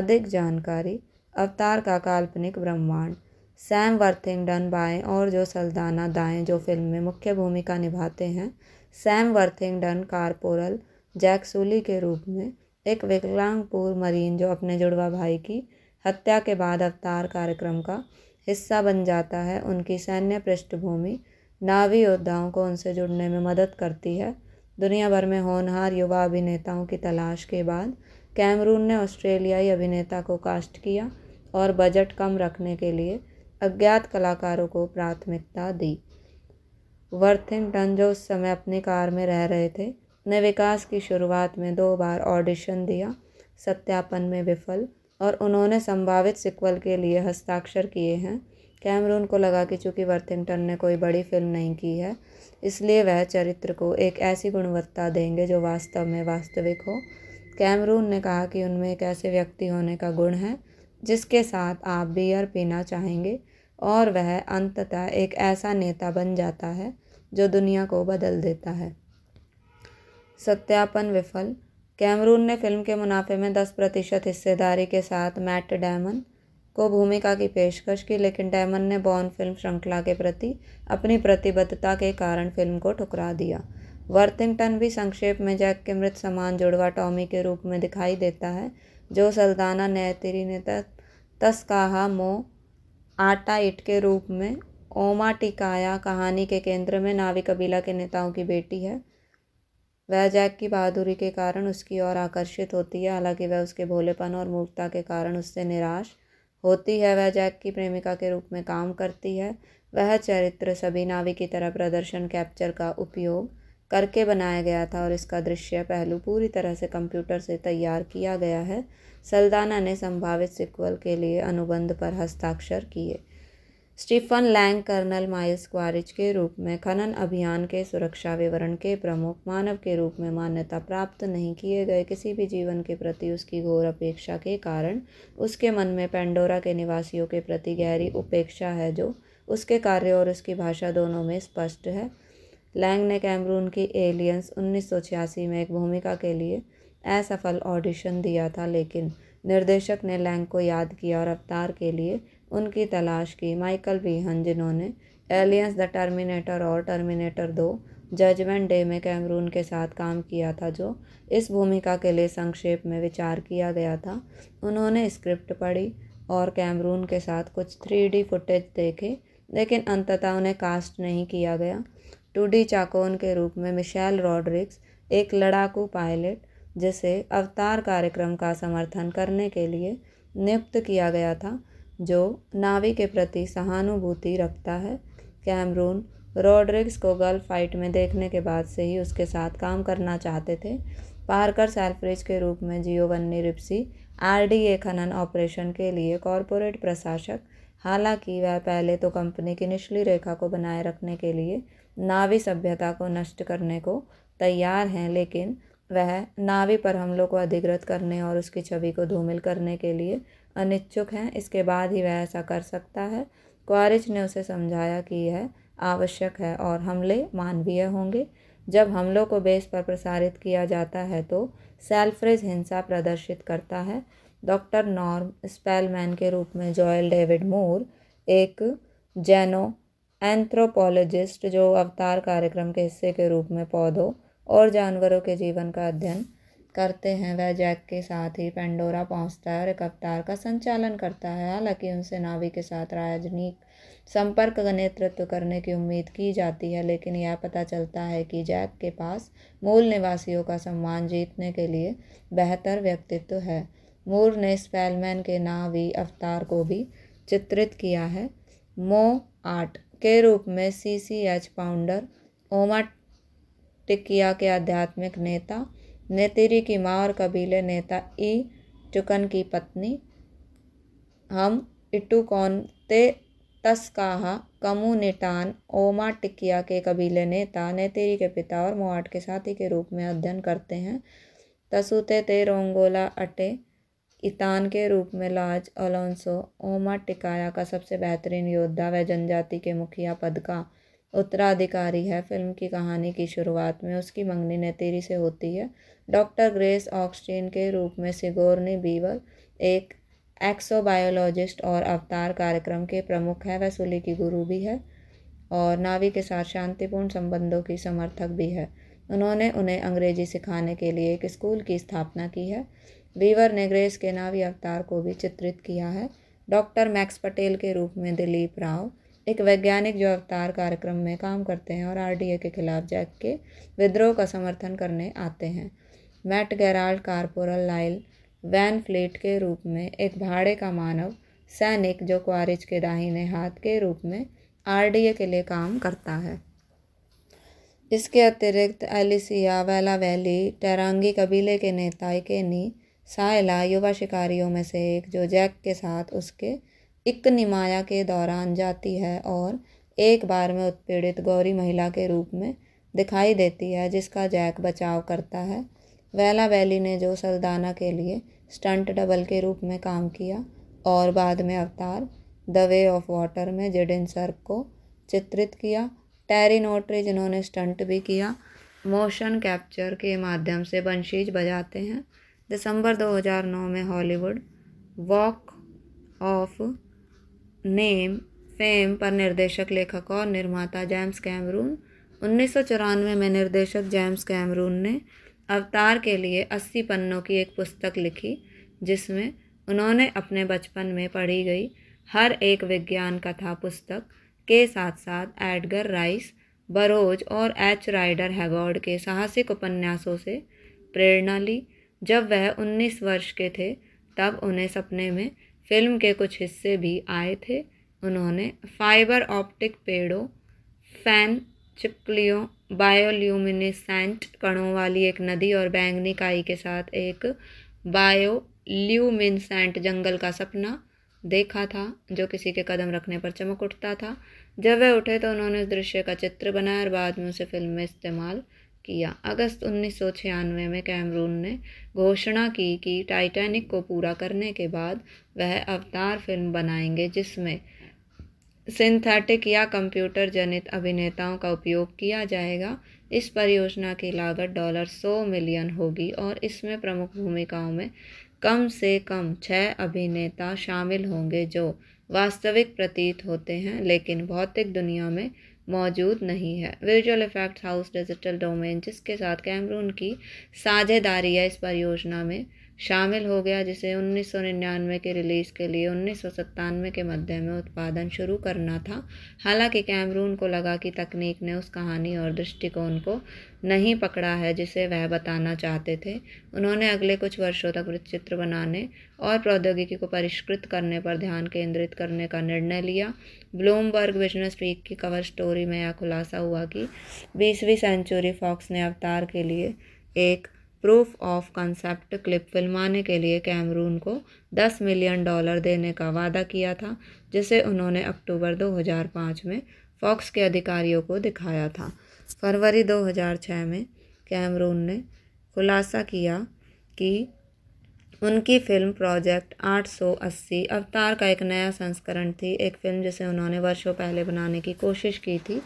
अधिक जानकारी अवतार का काल्पनिक ब्रह्मांड सैम वर्थिंग डन बाएँ और जो सल्दाना दाएँ जो फिल्म में मुख्य भूमिका निभाते हैं Sam Worthington corporal Jake Sully के रूप में एक विकलांग पूर्व मरीन जो अपने जुड़वा भाई की हत्या के बाद अवतार कार्यक्रम का हिस्सा बन जाता है उनकी सैन्य पृष्ठभूमि नावी योद्धाओं को उनसे जुड़ने में मदद करती है दुनिया भर में होनहार युवा अभिनेताओं की तलाश के बाद कैमरून ने ऑस्ट्रेलियाई अभिनेता को कास्ट किया और बजट कम रखने के लिए अज्ञात कलाकारों को प्राथमिकता दी वर्थिंगटन जो उस समय अपनी कार में रह रहे थे ने विकास की शुरुआत में दो बार ऑडिशन दिया सत्यापन में विफल और उन्होंने संभावित सिक्वल के लिए हस्ताक्षर किए हैं कैमरून को लगा कि चूंकि वर्थिंगटन ने कोई बड़ी फिल्म नहीं की है इसलिए वह चरित्र को एक ऐसी गुणवत्ता देंगे जो वास्तव में वास्तविक हो कैमरून ने कहा कि उनमें एक ऐसे व्यक्ति होने का गुण है जिसके साथ आप बियर पीना चाहेंगे और वह अंततः एक ऐसा नेता बन जाता है जो दुनिया को बदल देता है सत्यापन विफल कैमरून ने फिल्म के मुनाफे में दस प्रतिशत हिस्सेदारी के साथ मैट डैमन को भूमिका की पेशकश की लेकिन डैमन ने बॉर्न फिल्म श्रृंखला के प्रति अपनी प्रतिबद्धता के कारण फिल्म को ठुकरा दिया वर्थिंगटन भी संक्षेप में जैक के मृत समान जुड़वा टॉमी के रूप में दिखाई देता है जो सल्दाना नैतरी ने तस्काहा मो आटा इट के रूप में ओमा टिकाया कहानी के केंद्र में नावी कबीला के नेताओं की बेटी है वह जैक की बहादुरी के कारण उसकी ओर आकर्षित होती है हालांकि वह उसके भोलेपन और मूर्खता के कारण उससे निराश होती है वह जैक की प्रेमिका के रूप में काम करती है वह चरित्र सभी नावी की तरह प्रदर्शन कैप्चर का उपयोग करके बनाया गया था और इसका दृश्य पहलू पूरी तरह से कंप्यूटर से तैयार किया गया है सल्दाना ने संभावित सिक्वल के लिए अनुबंध पर हस्ताक्षर किए Stephen Lang colonel Miles Quaritch के रूप में खनन अभियान के सुरक्षा विवरण के प्रमुख मानव के रूप में मान्यता प्राप्त नहीं किए गए किसी भी जीवन के प्रति उसकी घोर अपेक्षा के कारण उसके मन में पेंडोरा के निवासियों के प्रति गहरी उपेक्षा है जो उसके कार्य और उसकी भाषा दोनों में स्पष्ट है लैंग ने कैमरून की एलियंस 1986 में एक भूमिका के लिए असफल ऑडिशन दिया था लेकिन निर्देशक ने लैंग को याद किया और अवतार के लिए उनकी तलाश की माइकल बीहन जिन्होंने एलियंस द टर्मिनेटर और टर्मिनेटर दो जजमेंट डे में कैमरून के साथ काम किया था जो इस भूमिका के लिए संक्षेप में विचार किया गया था उन्होंने स्क्रिप्ट पढ़ी और कैमरून के साथ कुछ थ्री फुटेज देखे लेकिन अंततः उन्हें कास्ट नहीं किया गया टूडी चाकोन के रूप में मिशेल रॉड्रिक्स एक लड़ाकू पायलट जिसे अवतार कार्यक्रम का समर्थन करने के लिए नियुक्त किया गया था जो नावी के प्रति सहानुभूति रखता है कैमरून रॉड्रिक्स को गल्फ फाइट में देखने के बाद से ही उसके साथ काम करना चाहते थे पार्कर सेल्फ्रिज के रूप में जियोवन्नी रिप्सी ए खनन ऑपरेशन के लिए कॉरपोरेट प्रशासक हालांकि वह पहले तो कंपनी की निचली रेखा को बनाए रखने के लिए नावी सभ्यता को नष्ट करने को तैयार हैं लेकिन वह नावी पर हमलों को अधिकृत करने और उसकी छवि को धूमिल करने के लिए अनिच्छुक हैं इसके बाद ही वह ऐसा कर सकता है क्वारिज ने उसे समझाया कि यह आवश्यक है और हमले मानवीय होंगे जब हमलों को बेस पर प्रसारित किया जाता है तो सेल्फ्रेज हिंसा प्रदर्शित करता है डॉक्टर नॉर्म स्पेलमैन के रूप में जॉयल डेविड मूर एक जैनो एंथ्रोपोलॉजिस्ट जो अवतार कार्यक्रम के हिस्से के रूप में पौधों और जानवरों के जीवन का अध्ययन करते हैं वह जैक के साथ ही पेंडोरा पहुंचता है और एक अवतार का संचालन करता है हालांकि उनसे नावी के साथ राजनीतिक संपर्क का नेतृत्व करने की उम्मीद की जाती है लेकिन यह पता चलता है कि जैक के पास मूल निवासियों का सम्मान जीतने के लिए बेहतर व्यक्तित्व है मूर ने स्पेलमैन के नावी अवतार को भी चित्रित किया है मो आर्ट के रूप में सी सी एच फाउंडर ओमा टिकिया के आध्यात्मिक नेता नेतिरी की माँ और कबीले नेता ई e. चुकन की पत्नी हम ते तस्काहा कमुनिटान ओमा टिकिया के कबीले नेता नेतिरी के पिता और मोआट के साथी के रूप में अध्ययन करते हैं तसुते ते रोंगोला अटे इतान के रूप में लाज अलोंसो ओमा टिकाया का सबसे बेहतरीन योद्धा व जनजाति के मुखिया पद का उत्तराधिकारी है फिल्म की कहानी की शुरुआत में उसकी मंगनी नेतेरी से होती है डॉक्टर ग्रेस ऑक्सटीन के रूप में सिगोरनी बीवर एक एक्सोबायोलॉजिस्ट और अवतार कार्यक्रम के प्रमुख है वह सुली की गुरु भी है और नावी के साथ शांतिपूर्ण संबंधों की समर्थक भी है उन्होंने उन्हें अंग्रेजी सिखाने के लिए एक स्कूल की स्थापना की है बीवर ने ग्रेस के नावी अवतार को भी चित्रित किया है डॉक्टर मैक्स पटेल के रूप में दिलीप राव एक वैज्ञानिक जो अवतार कार्यक्रम में काम करते हैं और आरडीए के खिलाफ जैक के विद्रोह का समर्थन करने आते हैं Matt Gerald corporal Lyle van flat के रूप में एक भाड़े का मानव सैनिक जो क्वारिज के दाहिने हाथ के रूप में आरडीए के लिए काम करता है इसके अतिरिक्त एलिसिया वेला वैली टैरांगी कबीले के नेता केनी सायला युवा शिकारियों में से एक जो जैक के साथ उसके निमाया के दौरान जाती है और एक बार में उत्पीड़ित गौरी महिला के रूप में दिखाई देती है जिसका जैक बचाव करता है वेला वैली ने जो सल्दाना के लिए स्टंट डबल के रूप में काम किया और बाद में अवतार द वे ऑफ वाटर में जेडिन सर्क को चित्रित किया टैरी नोटरी जिन्होंने स्टंट भी किया मोशन कैप्चर के माध्यम से बंशीज बजाते हैं दिसंबर 2009 में Hollywood walk of name fame पर निर्देशक लेखक और निर्माता जेम्स कैमरून उन्नीस में निर्देशक जेम्स कैमरून ने अवतार के लिए 80 पन्नों की एक पुस्तक लिखी जिसमें उन्होंने अपने बचपन में पढ़ी गई हर एक विज्ञान कथा पुस्तक के साथ साथ एडगर राइस बरोज और एच राइडर हैगॉर्ड के साहसिक उपन्यासों से प्रेरणा ली जब वह उन्नीस वर्ष के थे तब उन्हें सपने में फिल्म के कुछ हिस्से भी आए थे उन्होंने फाइबर ऑप्टिक पेड़ों फैन चिपकलियों बायोल्यूमिनेसेंट कणों वाली एक नदी और बैंगनी काई के साथ एक बायोल्यूमिनसेंट जंगल का सपना देखा था जो किसी के कदम रखने पर चमक उठता था जब वह उठे तो उन्होंने उस दृश्य का चित्र बनाया और बाद में उसे फिल्म में इस्तेमाल किया अगस्त उन्नीस में कैमरून ने घोषणा की कि टाइटैनिक को पूरा करने के बाद वह अवतार फिल्म बनाएंगे जिसमें सिंथेटिक या कंप्यूटर जनित अभिनेताओं का उपयोग किया जाएगा इस परियोजना की लागत डॉलर सौ मिलियन होगी और इसमें प्रमुख भूमिकाओं में कम से कम छः अभिनेता शामिल होंगे जो वास्तविक प्रतीत होते हैं लेकिन भौतिक दुनिया में मौजूद नहीं है visual effect house digital domain जिसके साथ कैमरून की साझेदारी है इस परियोजना में शामिल हो गया जिसे 1999 के रिलीज़ के लिए उन्नीस के मध्य में उत्पादन शुरू करना था हालांकि कैमरून को लगा कि तकनीक ने उस कहानी और दृष्टिकोण को नहीं पकड़ा है जिसे वह बताना चाहते थे उन्होंने अगले कुछ वर्षों तक वृत्तचित्र बनाने और प्रौद्योगिकी को परिष्कृत करने पर ध्यान केंद्रित करने का निर्णय लिया ब्लूमबर्ग बिजनेस वीक की कवर स्टोरी में यह खुलासा हुआ कि बीसवीं सेंचुरी फॉक्स ने अवतार के लिए एक प्रूफ ऑफ कंसेप्ट क्लिप फिल्माने के लिए कैमरून को 10 मिलियन डॉलर देने का वादा किया था जिसे उन्होंने अक्टूबर 2005 में फॉक्स के अधिकारियों को दिखाया था फरवरी 2006 में कैमरून ने खुलासा किया कि उनकी फिल्म प्रोजेक्ट 880 अवतार का एक नया संस्करण थी एक फिल्म जिसे उन्होंने वर्षों पहले बनाने की कोशिश की थी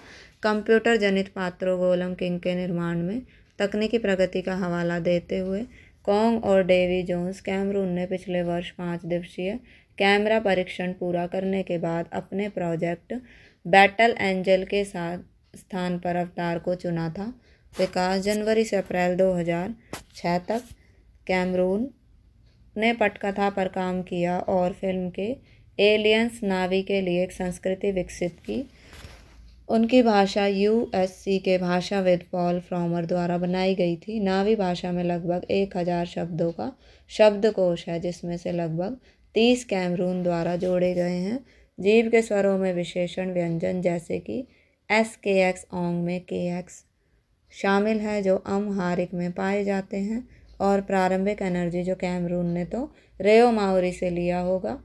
कंप्यूटर जनित पात्रों गोलम किंग के निर्माण में तकनीकी प्रगति का हवाला देते हुए कॉन्ग और डेवी जोन्स कैमरून ने पिछले वर्ष पाँच दिवसीय कैमरा परीक्षण पूरा करने के बाद अपने प्रोजेक्ट बैटल एंजल के साथ स्थान पर अवतार को चुना था विकास जनवरी से अप्रैल 2006 तक कैमरून ने पटकथा पर काम किया और फिल्म के एलियंस नावी के लिए एक संस्कृति विकसित की उनकी भाषा यूएससी के भाषाविद पॉल फ्रॉमर द्वारा बनाई गई थी नावी भाषा में लगभग एक हज़ार शब्दों का शब्दकोश है जिसमें से लगभग तीस कैमरून द्वारा जोड़े गए हैं जीव के स्वरों में विशेषण व्यंजन जैसे कि एस के एक्स ओंग में के एक्स शामिल है जो अमहारिक में पाए जाते हैं और प्रारंभिक एनर्जी जो कैमरून ने तो रेओ माउरी से लिया होगा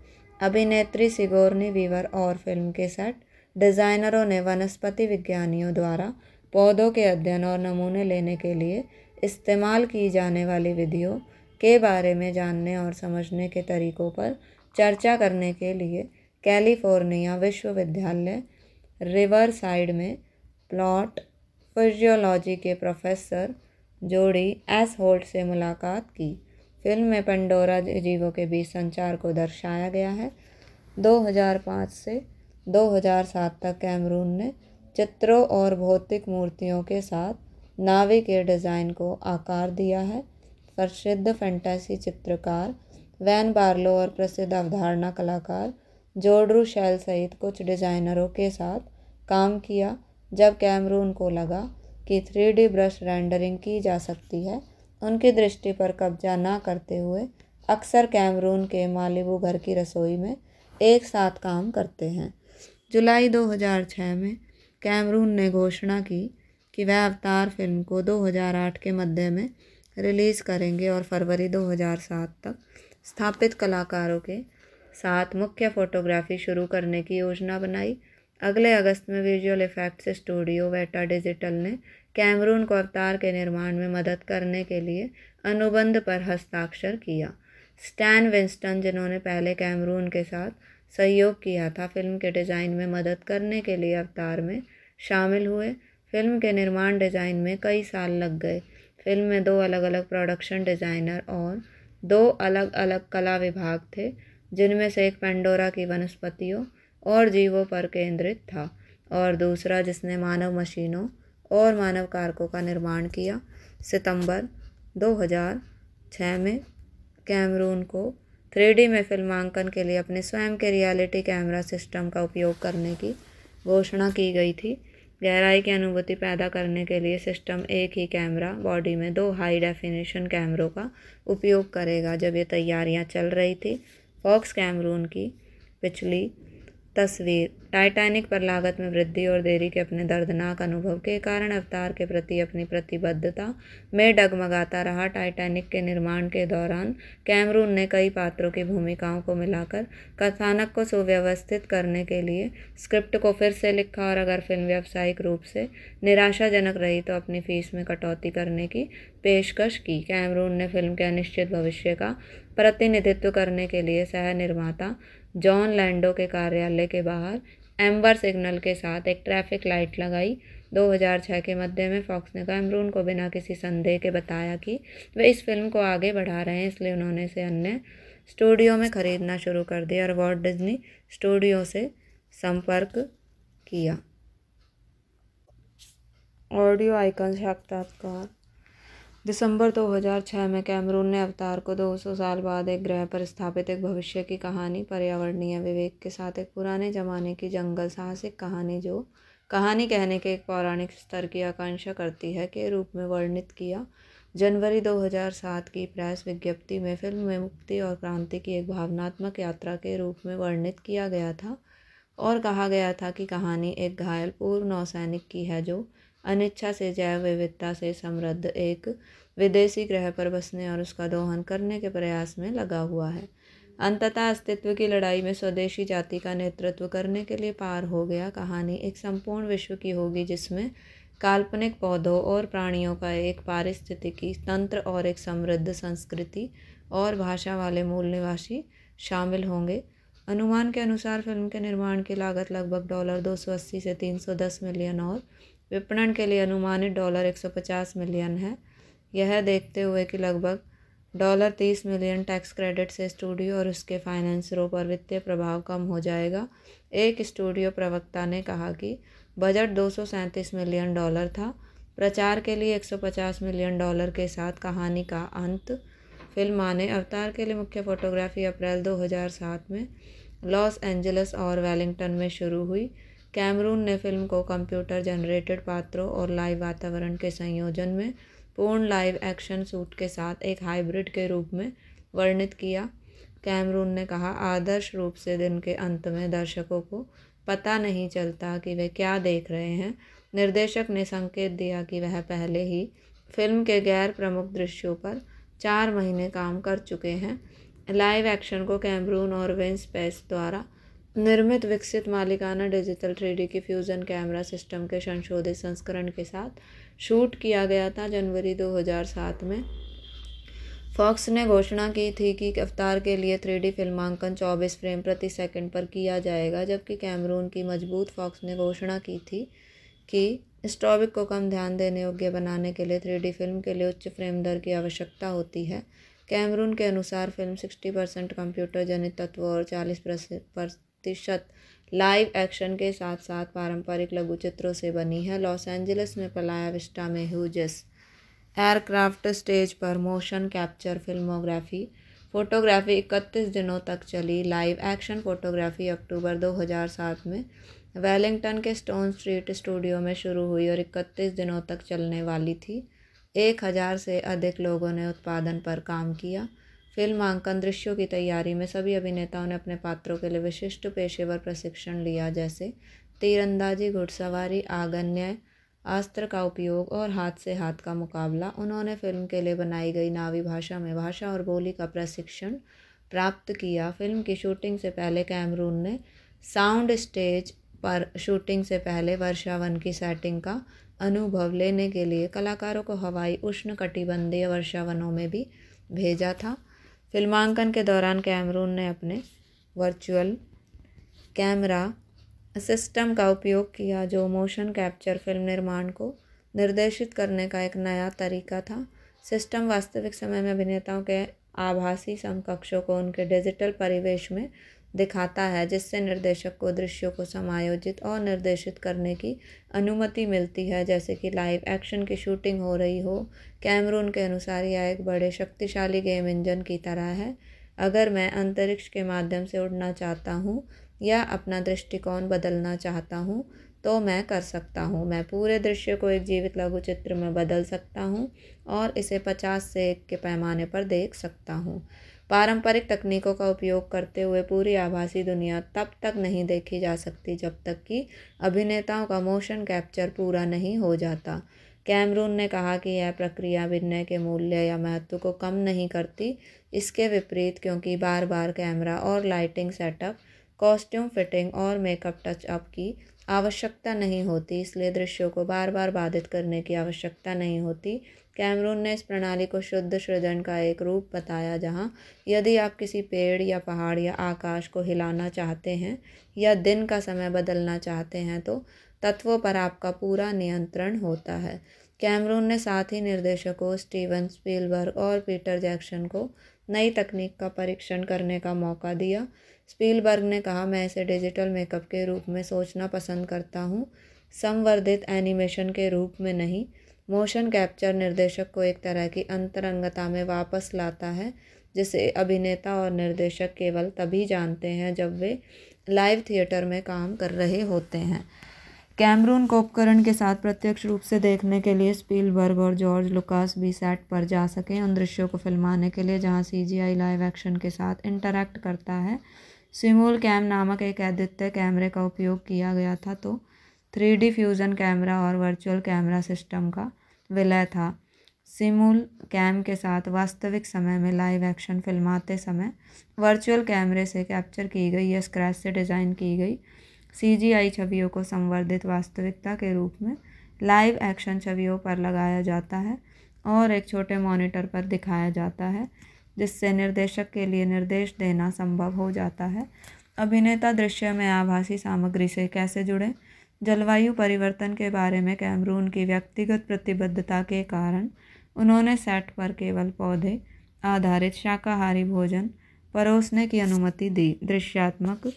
अभिनेत्री सिगोरनी वीवर और फिल्म के सेट डिज़ाइनरों ने वनस्पति विज्ञानियों द्वारा पौधों के अध्ययन और नमूने लेने के लिए इस्तेमाल की जाने वाली विधियों के बारे में जानने और समझने के तरीकों पर चर्चा करने के लिए कैलिफोर्निया विश्वविद्यालय रिवर साइड में प्लॉट फिजियोलॉजी के प्रोफेसर जोड़ी एस होल्ट से मुलाकात की फिल्म में पंडोरा जीवों के बीच संचार को दर्शाया गया है 2005 से 2007 तक कैमरून ने चित्रों और भौतिक मूर्तियों के साथ नावे के डिज़ाइन को आकार दिया है प्रसिद्ध फैंटेसी चित्रकार वैन बार्लो और प्रसिद्ध अवधारणा कलाकार जोड्रू शैल सहित कुछ डिज़ाइनरों के साथ काम किया जब कैमरून को लगा कि थ्री ब्रश रेंडरिंग की जा सकती है उनकी दृष्टि पर कब्जा ना करते हुए अक्सर कैमरून के मालिबू घर की रसोई में एक साथ काम करते हैं जुलाई 2006 में कैमरून ने घोषणा की कि वह अवतार फिल्म को 2008 के मध्य में रिलीज़ करेंगे और फरवरी 2007 तक स्थापित कलाकारों के साथ मुख्य फ़ोटोग्राफी शुरू करने की योजना बनाई अगले अगस्त में visual effects studio Weta Digital ने कैमरून को अवतार के निर्माण में मदद करने के लिए अनुबंध पर हस्ताक्षर किया स्टैन विंस्टन जिन्होंने पहले कैमरून के साथ सहयोग किया था फिल्म के डिज़ाइन में मदद करने के लिए अवतार में शामिल हुए फिल्म के निर्माण डिज़ाइन में कई साल लग गए फिल्म में दो अलग अलग प्रोडक्शन डिज़ाइनर और दो अलग अलग कला विभाग थे जिनमें से एक पेंडोरा की वनस्पतियों और जीवों पर केंद्रित था और दूसरा जिसने मानव मशीनों और मानव कारकों का निर्माण किया सितंबर 2006 में कैमरून को थ्री में फिल्मांकन के लिए अपने स्वयं के रियलिटी कैमरा सिस्टम का उपयोग करने की घोषणा की गई थी गहराई की अनुभूति पैदा करने के लिए सिस्टम एक ही कैमरा बॉडी में दो हाई डेफिनेशन कैमरों का उपयोग करेगा जब ये तैयारियां चल रही थी फॉक्स कैमरून की पिछली तस्वीर टाइटैनिक पर लागत में वृद्धि और देरी के अपने दर्दनाक अनुभव के कारण अवतार के प्रति अपनी प्रतिबद्धता में डगमगाता रहा टाइटैनिक के निर्माण के दौरान कैमरून ने कई पात्रों की भूमिकाओं को मिलाकर कथानक को सुव्यवस्थित करने के लिए स्क्रिप्ट को फिर से लिखा और अगर फिल्म व्यावसायिक रूप से निराशाजनक रही तो अपनी फीस में कटौती करने की पेशकश की कैमरून ने फिल्म के अनिश्चित भविष्य का प्रतिनिधित्व करने के लिए सह निर्माता जॉन लैंडो के कार्यालय के बाहर एम्बर सिग्नल के साथ एक ट्रैफिक लाइट लगाई 2006 के मध्य में फॉक्स ने कैमरून को बिना किसी संदेह के बताया कि वे इस फिल्म को आगे बढ़ा रहे हैं इसलिए उन्होंने इसे अन्य स्टूडियो में खरीदना शुरू कर दिया और वॉल्ट डिज्नी स्टूडियो से संपर्क किया ऑडियो आइकन साक्षात्कार दिसंबर 2006 में कैमरून ने अवतार को 200 साल बाद एक ग्रह पर स्थापित एक भविष्य की कहानी पर्यावरणीय विवेक के साथ एक पुराने जमाने की जंगल साहसिक कहानी जो कहानी कहने के एक पौराणिक स्तर की आकांक्षा करती है के रूप में वर्णित किया जनवरी 2007 की प्रेस विज्ञप्ति में फिल्म में मुक्ति और क्रांति की एक भावनात्मक यात्रा के रूप में वर्णित किया गया था और कहा गया था कि कहानी एक घायल पूर्व नौसैनिक की है जो अनिच्छा से जैव विविधता से समृद्ध एक विदेशी ग्रह पर बसने और उसका दोहन करने के प्रयास में लगा हुआ है अंततः अस्तित्व की लड़ाई में स्वदेशी जाति का नेतृत्व करने के लिए पार हो गया कहानी एक संपूर्ण विश्व की होगी जिसमें काल्पनिक पौधों और प्राणियों का एक पारिस्थितिकी तंत्र और एक समृद्ध संस्कृति और भाषा वाले मूल निवासी शामिल होंगे अनुमान के अनुसार फिल्म के निर्माण की लागत लगभग डॉलर दो से 310 मिलियन और विपणन के लिए अनुमानित डॉलर 150 मिलियन है यह देखते हुए कि लगभग डॉलर 30 मिलियन टैक्स क्रेडिट से स्टूडियो और उसके फाइनेंसरों पर वित्तीय प्रभाव कम हो जाएगा एक स्टूडियो प्रवक्ता ने कहा कि बजट दो मिलियन डॉलर था प्रचार के लिए 150 मिलियन डॉलर के साथ कहानी का अंत फिल्म आने अवतार के लिए मुख्य फोटोग्राफी अप्रैल 2007 में लॉस एंजल्स और वेलिंगटन में शुरू हुई कैमरून ने फ़िल्म को कंप्यूटर जनरेटेड पात्रों और लाइव वातावरण के संयोजन में पूर्ण लाइव एक्शन सूट के साथ एक हाइब्रिड के रूप में वर्णित किया कैमरून ने कहा आदर्श रूप से दिन के अंत में दर्शकों को पता नहीं चलता कि वे क्या देख रहे हैं निर्देशक ने संकेत दिया कि वह पहले ही फिल्म के गैर प्रमुख दृश्यों पर चार महीने काम कर चुके हैं लाइव एक्शन को कैमरून और विंस पेस द्वारा निर्मित विकसित मालिकाना डिजिटल थ्री के फ्यूज़न कैमरा सिस्टम के संशोधित संस्करण के साथ शूट किया गया था जनवरी 2007 में फॉक्स ने घोषणा की थी कि अवतार के लिए थ्री फिल्मांकन 24 फ्रेम प्रति सेकंड पर किया जाएगा जबकि कैमरून की मजबूत फॉक्स ने घोषणा की थी कि इस टॉपिक को कम ध्यान देने योग्य बनाने के लिए थ्री फिल्म के लिए उच्च फ्रेम दर की आवश्यकता होती है कैमरून के अनुसार फिल्म सिक्सटी परसेंट कंप्यूटर जनित तत्व और चालीस प्रतिशत लाइव एक्शन के साथ साथ पारंपरिक लघु चित्रों से बनी है लॉस एंजलिस में पलाया विस्टा में ह्यूजस एयरक्राफ्ट स्टेज पर मोशन कैप्चर फिल्मोग्राफी फोटोग्राफी इकतीस दिनों तक चली लाइव एक्शन फोटोग्राफी अक्टूबर 2007 में वेलिंगटन के स्टोन स्ट्रीट स्टूडियो में शुरू हुई और इकतीस दिनों तक चलने वाली थी एक हज़ार से अधिक लोगों ने उत्पादन पर काम किया फिल्म दृश्यों की तैयारी में सभी अभिनेताओं ने अपने पात्रों के लिए विशिष्ट पेशेवर प्रशिक्षण लिया जैसे तीरंदाजी घुड़सवारी आगन्य अस्त्र का उपयोग और हाथ से हाथ का मुकाबला उन्होंने फिल्म के लिए बनाई गई नावी भाषा में भाषा और बोली का प्रशिक्षण प्राप्त किया फिल्म की शूटिंग से पहले कैमरून ने साउंड स्टेज पर शूटिंग से पहले वर्षावन की सेटिंग का अनुभव लेने के लिए कलाकारों को हवाई उष्ण कटिबंधीय वर्षावनों में भी भेजा था फिल्मांकन के दौरान कैमरून ने अपने वर्चुअल कैमरा सिस्टम का उपयोग किया जो मोशन कैप्चर फिल्म निर्माण को निर्देशित करने का एक नया तरीका था सिस्टम वास्तविक समय में अभिनेताओं के आभासी समकक्षों को उनके डिजिटल परिवेश में दिखाता है जिससे निर्देशक को दृश्यों को समायोजित और निर्देशित करने की अनुमति मिलती है जैसे कि लाइव एक्शन की शूटिंग हो रही हो कैमरून के अनुसार यह एक बड़े शक्तिशाली गेम इंजन की तरह है अगर मैं अंतरिक्ष के माध्यम से उड़ना चाहता हूँ या अपना दृष्टिकोण बदलना चाहता हूँ तो मैं कर सकता हूँ मैं पूरे दृश्य को एक जीवित लघु चित्र में बदल सकता हूँ और इसे पचास से एक के पैमाने पर देख सकता हूँ पारंपरिक तकनीकों का उपयोग करते हुए पूरी आभासी दुनिया तब तक नहीं देखी जा सकती जब तक कि अभिनेताओं का मोशन कैप्चर पूरा नहीं हो जाता कैमरून ने कहा कि यह प्रक्रिया अभिनय के मूल्य या महत्व को कम नहीं करती इसके विपरीत क्योंकि बार बार कैमरा और लाइटिंग सेटअप कॉस्ट्यूम फिटिंग और मेकअप टचअप की आवश्यकता नहीं होती इसलिए दृश्यों को बार बार बाधित करने की आवश्यकता नहीं होती कैमरून ने इस प्रणाली को शुद्ध सृजन का एक रूप बताया जहाँ यदि आप किसी पेड़ या पहाड़ या आकाश को हिलाना चाहते हैं या दिन का समय बदलना चाहते हैं तो तत्वों पर आपका पूरा नियंत्रण होता है कैमरून ने साथ ही निर्देशकों स्टीवन स्पीलबर्ग और पीटर जैक्सन को नई तकनीक का परीक्षण करने का मौका दिया स्पीलबर्ग ने कहा मैं इसे डिजिटल मेकअप के रूप में सोचना पसंद करता हूँ संवर्धित एनिमेशन के रूप में नहीं मोशन कैप्चर निर्देशक को एक तरह की अंतरंगता में वापस लाता है जिसे अभिनेता और निर्देशक केवल तभी जानते हैं जब वे लाइव थिएटर में काम कर रहे होते हैं कैमरून को उपकरण के साथ प्रत्यक्ष रूप से देखने के लिए स्पीलबर्ग और जॉर्ज लुकास भी सेट पर जा सकें उन दृश्यों को फिल्माने के लिए जहां सीजीआई लाइव एक्शन के साथ इंटरैक्ट करता है सिमूल कैम नामक एक अद्वितीय कैमरे का उपयोग किया गया था तो थ्री फ्यूज़न कैमरा और वर्चुअल कैमरा सिस्टम का विलय था सिमूल कैम के साथ वास्तविक समय में लाइव एक्शन फिल्माते समय वर्चुअल कैमरे से कैप्चर की गई या स्क्रैच से डिज़ाइन की गई सीजीआई छवियों को संवर्धित वास्तविकता के रूप में लाइव एक्शन छवियों पर लगाया जाता है और एक छोटे मॉनिटर पर दिखाया जाता है जिससे निर्देशक के लिए निर्देश देना संभव हो जाता है अभिनेता दृश्य में आभासी सामग्री से कैसे जुड़ें जलवायु परिवर्तन के बारे में कैमरून की व्यक्तिगत प्रतिबद्धता के कारण उन्होंने सेट पर केवल पौधे आधारित शाकाहारी भोजन परोसने की अनुमति दी दृश्यात्मक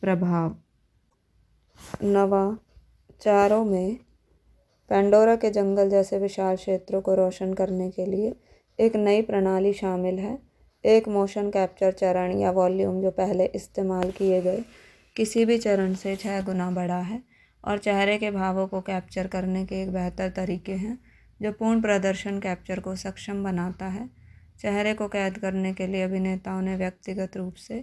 प्रभाव नवाचारों में पेंडोरा के जंगल जैसे विशाल क्षेत्रों को रोशन करने के लिए एक नई प्रणाली शामिल है एक मोशन कैप्चर चरण या वॉल्यूम जो पहले इस्तेमाल किए गए किसी भी चरण से छः गुना बड़ा है और चेहरे के भावों को कैप्चर करने के एक बेहतर तरीके हैं जो पूर्ण प्रदर्शन कैप्चर को सक्षम बनाता है चेहरे को कैद करने के लिए अभिनेताओं ने व्यक्तिगत रूप से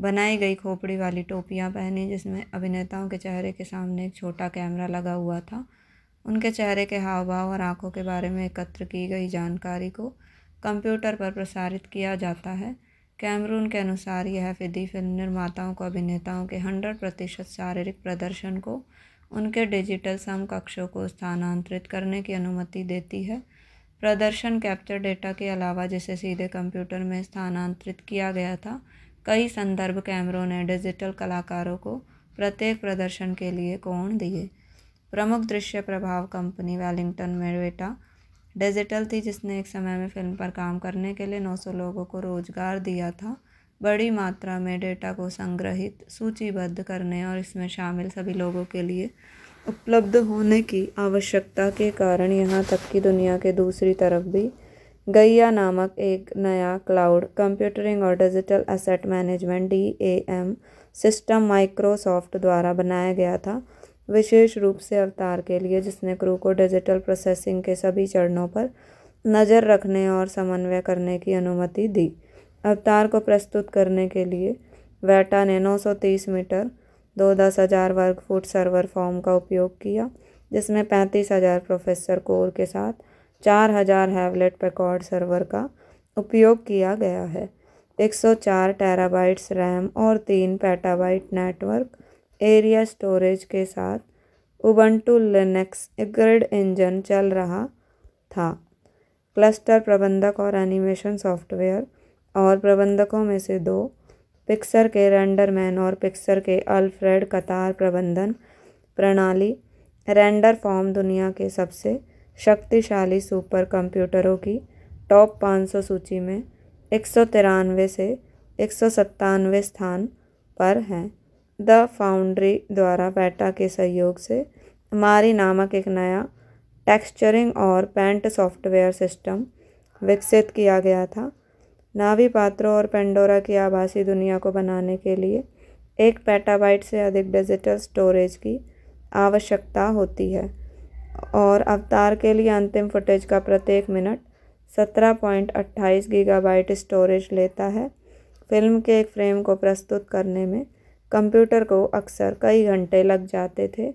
बनाई गई खोपड़ी वाली टोपियाँ पहनी जिसमें अभिनेताओं के चेहरे के सामने एक छोटा कैमरा लगा हुआ था उनके चेहरे के हाव भाव और आँखों के बारे में एकत्र की गई जानकारी को कंप्यूटर पर प्रसारित किया जाता है कैमरून के अनुसार यह विधि फिल्म निर्माताओं को अभिनेताओं के हंड्रेड प्रतिशत शारीरिक प्रदर्शन को उनके डिजिटल समकक्षों को स्थानांतरित करने की अनुमति देती है प्रदर्शन कैप्चर डेटा के अलावा जिसे सीधे कंप्यूटर में स्थानांतरित किया गया था कई संदर्भ कैमरों ने डिजिटल कलाकारों को प्रत्येक प्रदर्शन के लिए कोण दिए प्रमुख दृश्य प्रभाव कंपनी वेलिंगटन में डिजिटल थी जिसने एक समय में फिल्म पर काम करने के लिए 900 लोगों को रोजगार दिया था बड़ी मात्रा में डेटा को संग्रहित सूचीबद्ध करने और इसमें शामिल सभी लोगों के लिए उपलब्ध होने की आवश्यकता के कारण यहाँ तक कि दुनिया के दूसरी तरफ भी गैया नामक एक नया क्लाउड कंप्यूटरिंग और digital asset management D A M system Microsoft द्वारा बनाया गया था विशेष रूप से अवतार के लिए जिसने क्रू को डिजिटल प्रोसेसिंग के सभी चरणों पर नज़र रखने और समन्वय करने की अनुमति दी अवतार को प्रस्तुत करने के लिए वैटा ने 930 मीटर दो दस हज़ार वर्ग फुट सर्वर फॉर्म का उपयोग किया जिसमें पैंतीस हज़ार प्रोफेसर कोर के साथ चार हज़ार हैवलेट पेकॉर्ड सर्वर का उपयोग किया गया है 104 टेराबाइट्स रैम और तीन पेटाबाइट नेटवर्क एरिया स्टोरेज के साथ उबंटू लिनक्स ग्रिड इंजन चल रहा था क्लस्टर प्रबंधक और एनिमेशन सॉफ्टवेयर और प्रबंधकों में से दो पिक्सर के रेंडरमैन और पिक्सर के अल्फ्रेड कतार प्रबंधन प्रणाली रेंडर फॉर्म दुनिया के सबसे शक्तिशाली सुपर कंप्यूटरों की टॉप 500 सूची में एक से एक स्थान पर हैं द फाउंड्री द्वारा बैटा के सहयोग से मारी नामक एक नया टेक्सचरिंग और पेंट सॉफ्टवेयर सिस्टम विकसित किया गया था नावी पात्रों और पेंडोरा की आभासी दुनिया को बनाने के लिए एक पैटाबाइट से अधिक डिजिटल स्टोरेज की आवश्यकता होती है और अवतार के लिए अंतिम फुटेज का प्रत्येक मिनट सत्रह पॉइंट अट्ठाईस गीगाबाइट स्टोरेज लेता है फिल्म के एक फ्रेम को प्रस्तुत करने में कंप्यूटर को अक्सर कई घंटे लग जाते थे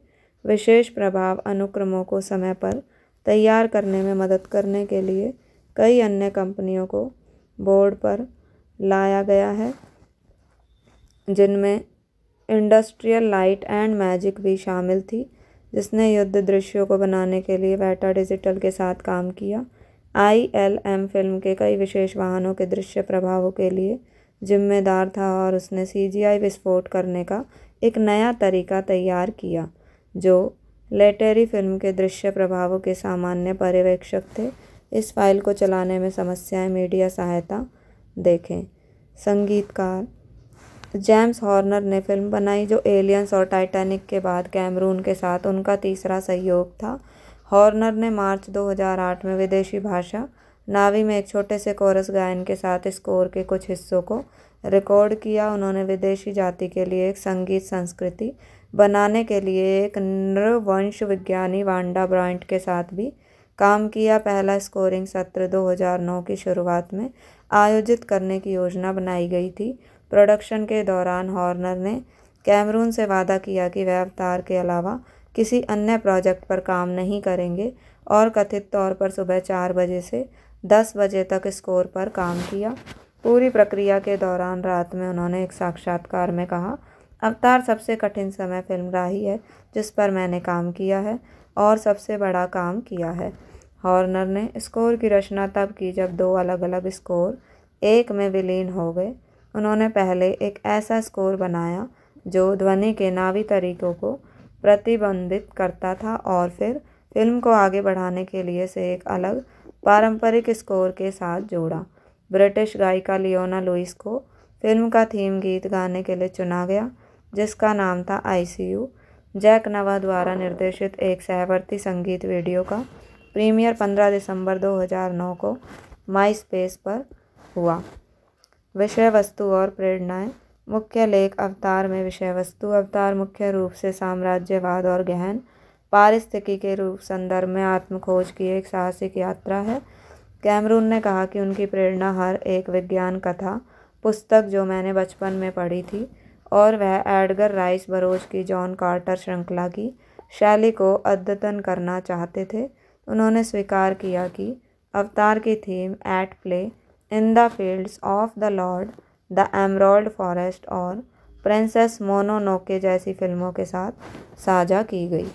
विशेष प्रभाव अनुक्रमों को समय पर तैयार करने में मदद करने के लिए कई अन्य कंपनियों को बोर्ड पर लाया गया है जिनमें इंडस्ट्रियल लाइट एंड मैजिक भी शामिल थी जिसने युद्ध दृश्यों को बनाने के लिए वेटा डिजिटल के साथ काम किया आई एल एम फिल्म के कई विशेष वाहनों के दृश्य प्रभावों के लिए जिम्मेदार था और उसने सी जी आई विस्फोट करने का एक नया तरीका तैयार किया जो लेटेरी फिल्म के दृश्य प्रभावों के सामान्य पर्यवेक्षक थे इस फाइल को चलाने में समस्याएं मीडिया सहायता देखें संगीतकार जेम्स हॉर्नर ने फिल्म बनाई जो एलियंस और टाइटैनिक के बाद कैमरून के साथ उनका तीसरा सहयोग था हॉर्नर ने मार्च 2008 में विदेशी भाषा नावी में एक छोटे से कोरस गायन के साथ स्कोर के कुछ हिस्सों को रिकॉर्ड किया उन्होंने विदेशी जाति के लिए एक संगीत संस्कृति बनाने के लिए एक नृवंश विज्ञानी वांडा ब्राइंट के साथ भी काम किया पहला स्कोरिंग सत्र 2009 की शुरुआत में आयोजित करने की योजना बनाई गई थी प्रोडक्शन के दौरान हॉर्नर ने कैमरून से वादा किया कि वह अवतार के अलावा किसी अन्य प्रोजेक्ट पर काम नहीं करेंगे और कथित तौर पर सुबह चार बजे से दस बजे तक स्कोर पर काम किया पूरी प्रक्रिया के दौरान रात में उन्होंने एक साक्षात्कार में कहा अवतार सबसे कठिन समय फिल्म राही है जिस पर मैंने काम किया है और सबसे बड़ा काम किया है हॉर्नर ने स्कोर की रचना तब की जब दो अलग अलग स्कोर एक में विलीन हो गए उन्होंने पहले एक ऐसा स्कोर बनाया जो ध्वनि के नावी तरीकों को प्रतिबंधित करता था और फिर फिल्म को आगे बढ़ाने के लिए से एक अलग पारंपरिक स्कोर के साथ जोड़ा ब्रिटिश गायिका लियोना लुइस को फिल्म का थीम गीत गाने के लिए चुना गया जिसका नाम था आईसीयू जैक नवा द्वारा निर्देशित एक सहवर्ती संगीत वीडियो का प्रीमियर 15 दिसंबर 2009 को माई स्पेस पर हुआ विषय वस्तु और प्रेरणाएं मुख्य लेख अवतार में विषय वस्तु अवतार मुख्य रूप से साम्राज्यवाद और गहन पारिस्थिति के रूप संदर्भ में आत्मखोज की एक साहसिक यात्रा है कैमरून ने कहा कि उनकी प्रेरणा हर एक विज्ञान कथा पुस्तक जो मैंने बचपन में पढ़ी थी और वह एडगर राइस बरोज की जॉन कार्टर श्रृंखला की शैली को अद्यतन करना चाहते थे उन्होंने स्वीकार किया कि अवतार की theme at play in the fields of the lord the emerald forest और प्रिंसेस मोनोनोके जैसी फिल्मों के साथ साझा की गई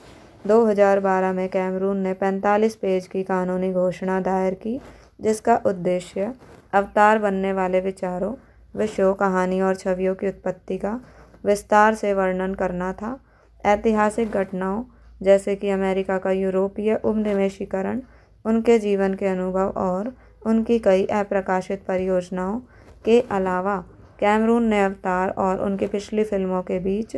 2012 में कैमरून ने 45 पेज की कानूनी घोषणा दायर की जिसका उद्देश्य अवतार बनने वाले विचारों विषयों कहानियों और छवियों की उत्पत्ति का विस्तार से वर्णन करना था ऐतिहासिक घटनाओं जैसे कि अमेरिका का यूरोपीय उपनिवेशीकरण उनके जीवन के अनुभव और उनकी कई अप्रकाशित परियोजनाओं के अलावा कैमरून ने अवतार और उनकी पिछली फिल्मों के बीच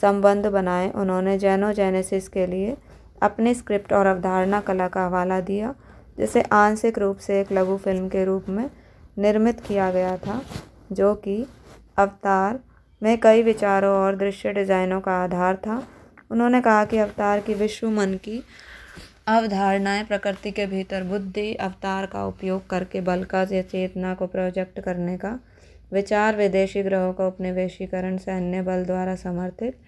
संबंध बनाए उन्होंने जैनो जेनेसिस के लिए अपने स्क्रिप्ट और अवधारणा कला का हवाला दिया जिसे आंशिक रूप से एक लघु फिल्म के रूप में निर्मित किया गया था जो कि अवतार में कई विचारों और दृश्य डिज़ाइनों का आधार था उन्होंने कहा कि अवतार की विश्व मन की अवधारणाएं प्रकृति के भीतर बुद्धि अवतार का उपयोग करके बलका या चेतना को प्रोजेक्ट करने का विचार विदेशी ग्रहों का उपनिवेशीकरण सैन्य बल द्वारा समर्थित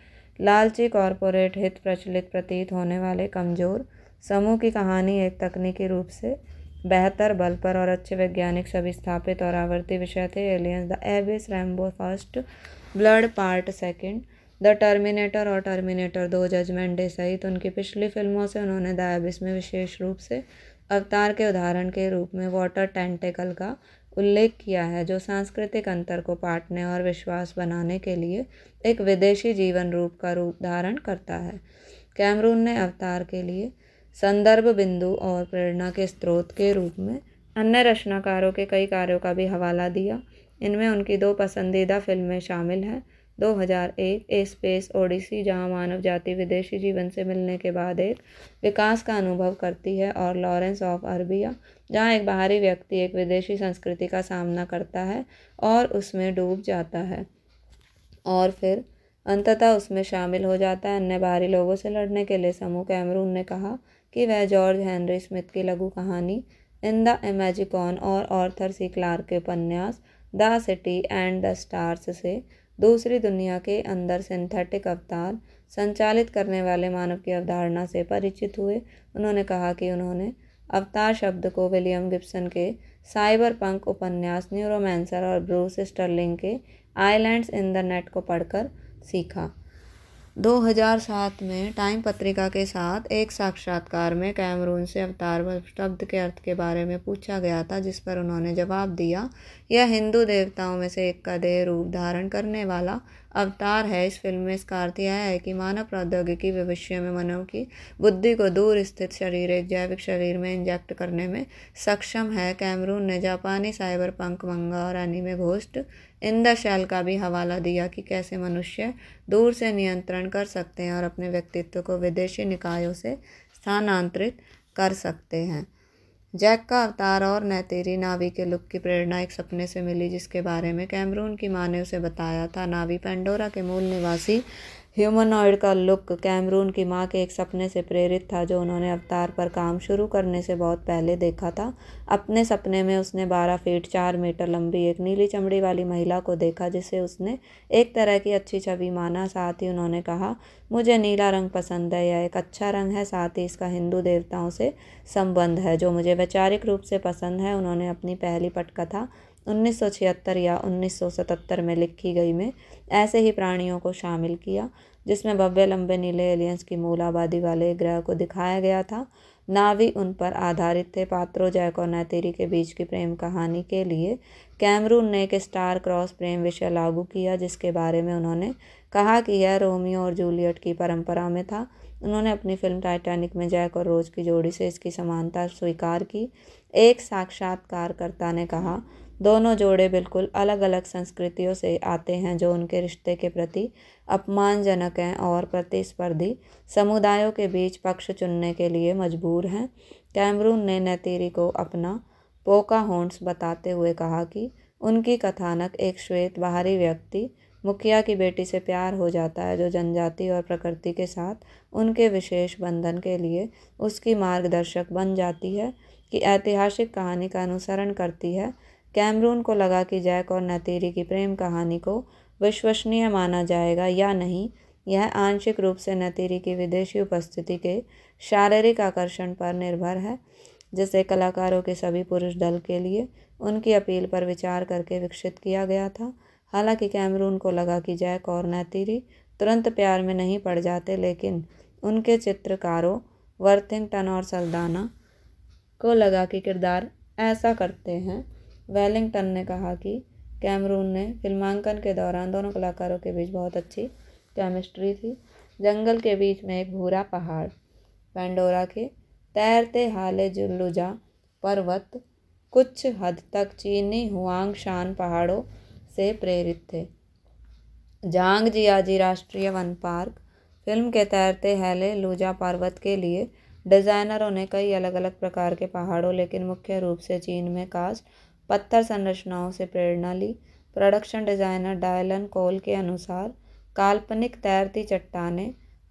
लालची कॉरपोरेट हित प्रचलित प्रतीत होने वाले कमज़ोर समूह की कहानी एक तकनीकी रूप से बेहतर बल पर और अच्छे वैज्ञानिक सभी स्थापित और आवर्ती विषय थे aliens the एबिस Rambo first blood part second the terminator और टर्मिनेटर दो जजमेंट डे सहित उनकी पिछली फिल्मों से उन्होंने डायबिस में विशेष रूप से अवतार के उदाहरण के रूप में वाटर टेंटेकल का उल्लेख किया है जो सांस्कृतिक अंतर को पाटने और विश्वास बनाने के लिए एक विदेशी जीवन रूप का रूप धारण करता है कैमरून ने अवतार के लिए संदर्भ बिंदु और प्रेरणा के स्रोत के रूप में अन्य रचनाकारों के कई कार्यों का भी हवाला दिया इनमें उनकी दो पसंदीदा फिल्में शामिल हैं 2001 ए स्पेस ओडिसी जहां मानव जाति विदेशी जीवन से मिलने के बाद एक विकास का अनुभव करती है और लॉरेंस ऑफ अरबिया जहां एक बाहरी व्यक्ति एक विदेशी संस्कृति का सामना करता है और उसमें डूब जाता है और फिर अंततः उसमें शामिल हो जाता है अन्य बाहरी लोगों से लड़ने के लिए समूह कैमरून ने कहा कि वह जॉर्ज हेनरी स्मिथ की लघु कहानी इन द एमेजिकॉन और ऑर्थर सी क्लार्क के उपन्यास the city and the stars से दूसरी दुनिया के अंदर सिंथेटिक अवतार संचालित करने वाले मानव की अवधारणा से परिचित हुए उन्होंने कहा कि उन्होंने अवतार शब्द को विलियम गिब्सन के साइबर पंक उपन्यास न्यूरोमैंसर और ब्रूस स्टर्लिंग के आइलैंड्स इन द नेट को पढ़कर सीखा 2007 में टाइम पत्रिका के साथ एक साक्षात्कार में कैमरून से अवतार शब्द के अर्थ के बारे में पूछा गया था जिस पर उन्होंने जवाब दिया यह हिंदू देवताओं में से एक का देह रूप धारण करने वाला अवतार है इस फिल्म में इसका अर्थ यह है कि मानव प्रौद्योगिकी भविष्य में मानव की बुद्धि को दूर स्थित शरीर एक जैविक शरीर में इंजेक्ट करने में सक्षम है कैमरून ने जापानी साइबर पंक मंगा और एनिमे घोष्ट शैल का भी हवाला दिया कि कैसे मनुष्य दूर से नियंत्रण कर सकते हैं और अपने व्यक्तित्व को विदेशी निकायों से स्थानांतरित कर सकते हैं जैक का अवतार और नैतेरी नावी के लुक की प्रेरणा एक सपने से मिली जिसके बारे में कैमरून की माँ ने उसे बताया था नावी पेंडोरा के मूल निवासी ह्यूमनॉइड का लुक कैमरून की माँ के एक सपने से प्रेरित था जो उन्होंने अवतार पर काम शुरू करने से बहुत पहले देखा था अपने सपने में उसने बारह फीट चार मीटर लंबी एक नीली चमड़ी वाली महिला को देखा जिसे उसने एक तरह की अच्छी छवि माना साथ ही उन्होंने कहा मुझे नीला रंग पसंद है यह एक अच्छा रंग है साथ ही इसका हिंदू देवताओं से संबंध है जो मुझे वैचारिक रूप से पसंद है उन्होंने अपनी पहली पटकथा 1976 या 1977 में लिखी गई में ऐसे ही प्राणियों को शामिल किया जिसमें भव्य लंबे नीले एलियंस की मूल आबादी वाले ग्रह को दिखाया गया था नावी उन पर आधारित थे पात्रो जैक और नैतेरी के बीच की प्रेम कहानी के लिए कैमरून ने एक स्टार क्रॉस प्रेम विषय लागू किया जिसके बारे में उन्होंने कहा कि यह रोमियो और जूलियट की परंपरा में था उन्होंने अपनी फिल्म टाइटैनिक में जैक और रोज की जोड़ी से इसकी समानता स्वीकार की एक साक्षात्कारकर्ता ने कहा दोनों जोड़े बिल्कुल अलग अलग संस्कृतियों से आते हैं जो उनके रिश्ते के प्रति अपमानजनक हैं और प्रतिस्पर्धी समुदायों के बीच पक्ष चुनने के लिए मजबूर हैं कैमरून ने नतीरी को अपना पोका होंट्स बताते हुए कहा कि उनकी कथानक एक श्वेत बाहरी व्यक्ति मुखिया की बेटी से प्यार हो जाता है जो जनजाति और प्रकृति के साथ उनके विशेष बंधन के लिए उसकी मार्गदर्शक बन जाती है कि ऐतिहासिक कहानी का अनुसरण करती है कैमरून को लगा कि जैक और नतीरी की प्रेम कहानी को विश्वसनीय माना जाएगा या नहीं यह आंशिक रूप से नतीरी की विदेशी उपस्थिति के शारीरिक आकर्षण पर निर्भर है जिसे कलाकारों के सभी पुरुष दल के लिए उनकी अपील पर विचार करके विकसित किया गया था हालांकि कैमरून को लगा कि जैक और नतीरी तुरंत प्यार में नहीं पड़ जाते लेकिन उनके चित्रकारों वर्थिंगटन और सल्दाना को लगा कि किरदार ऐसा करते हैं वेलिंगटन ने कहा कि कैमरून ने फिल्मांकन के दौरान दोनों कलाकारों के बीच बहुत अच्छी केमिस्ट्री थी जंगल के बीच में एक भूरा पहाड़ पेंडोरा के तैरते हाले जुल्लुजा पर्वत कुछ हद तक चीनी हुआंग शान पहाड़ों से प्रेरित थे जांग जियाजी राष्ट्रीय वन पार्क फिल्म के तैरते हैले लूजा पर्वत के लिए डिज़ाइनरों ने कई अलग अलग प्रकार के पहाड़ों लेकिन मुख्य रूप से चीन में कास्ट पत्थर संरचनाओं से प्रेरणा ली प्रोडक्शन डिज़ाइनर डायलन कोल के अनुसार काल्पनिक तैरती चट्टाने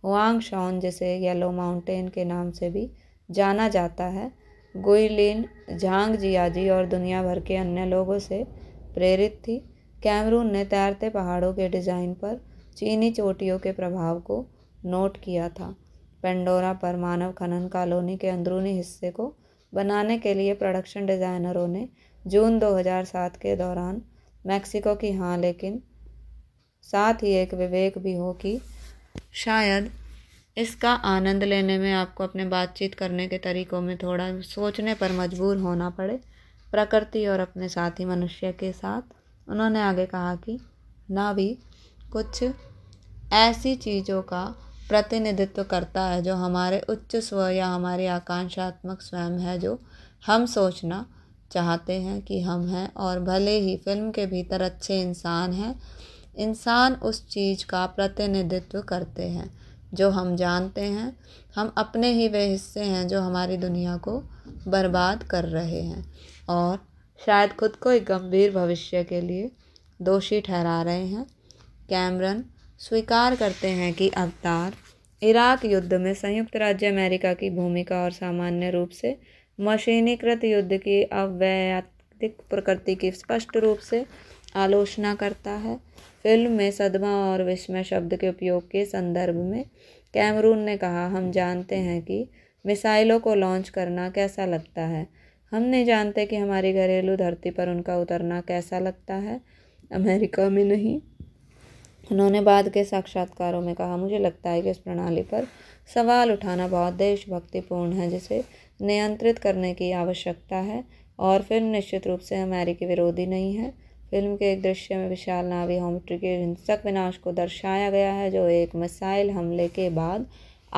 हुआंग शॉन जिसे येलो माउंटेन के नाम से भी जाना जाता है गुइलिन झांग जियाजी और दुनिया भर के अन्य लोगों से प्रेरित थी कैमरून ने तैरते पहाड़ों के डिज़ाइन पर चीनी चोटियों के प्रभाव को नोट किया था पेंडोरा पर मानव खनन कॉलोनी के अंदरूनी हिस्से को बनाने के लिए प्रोडक्शन डिज़ाइनरों ने जून 2007 के दौरान मैक्सिको की हाँ लेकिन साथ ही एक विवेक भी हो कि शायद इसका आनंद लेने में आपको अपने बातचीत करने के तरीकों में थोड़ा सोचने पर मजबूर होना पड़े प्रकृति और अपने साथी मनुष्य के साथ उन्होंने आगे कहा कि ना भी कुछ ऐसी चीज़ों का प्रतिनिधित्व करता है जो हमारे उच्च स्व या हमारी आकांक्षात्मक स्वयं है जो हम सोचना चाहते हैं कि हम हैं और भले ही फिल्म के भीतर अच्छे इंसान हैं इंसान उस चीज़ का प्रतिनिधित्व करते हैं जो हम जानते हैं हम अपने ही वे हिस्से हैं जो हमारी दुनिया को बर्बाद कर रहे हैं और शायद खुद को एक गंभीर भविष्य के लिए दोषी ठहरा रहे हैं कैमरन स्वीकार करते हैं कि अवतार इराक युद्ध में संयुक्त राज्य अमेरिका की भूमिका और सामान्य रूप से मशीनीकृत युद्ध की अवैयक्तिक प्रकृति की स्पष्ट रूप से आलोचना करता है फिल्म में सदमा और विस्मय शब्द के उपयोग के संदर्भ में कैमरून ने कहा हम जानते हैं कि मिसाइलों को लॉन्च करना कैसा लगता है हम नहीं जानते कि हमारी घरेलू धरती पर उनका उतरना कैसा लगता है अमेरिका में नहीं उन्होंने बाद के साक्षात्कारों में कहा मुझे लगता है कि इस प्रणाली पर सवाल उठाना बहुत देशभक्तिपूर्ण है जिसे नियंत्रित करने की आवश्यकता है और फिल्म निश्चित रूप से अमेरिकी विरोधी नहीं है फिल्म के एक दृश्य में विशाल नावी होमट्री के हिंसक विनाश को दर्शाया गया है जो एक मिसाइल हमले के बाद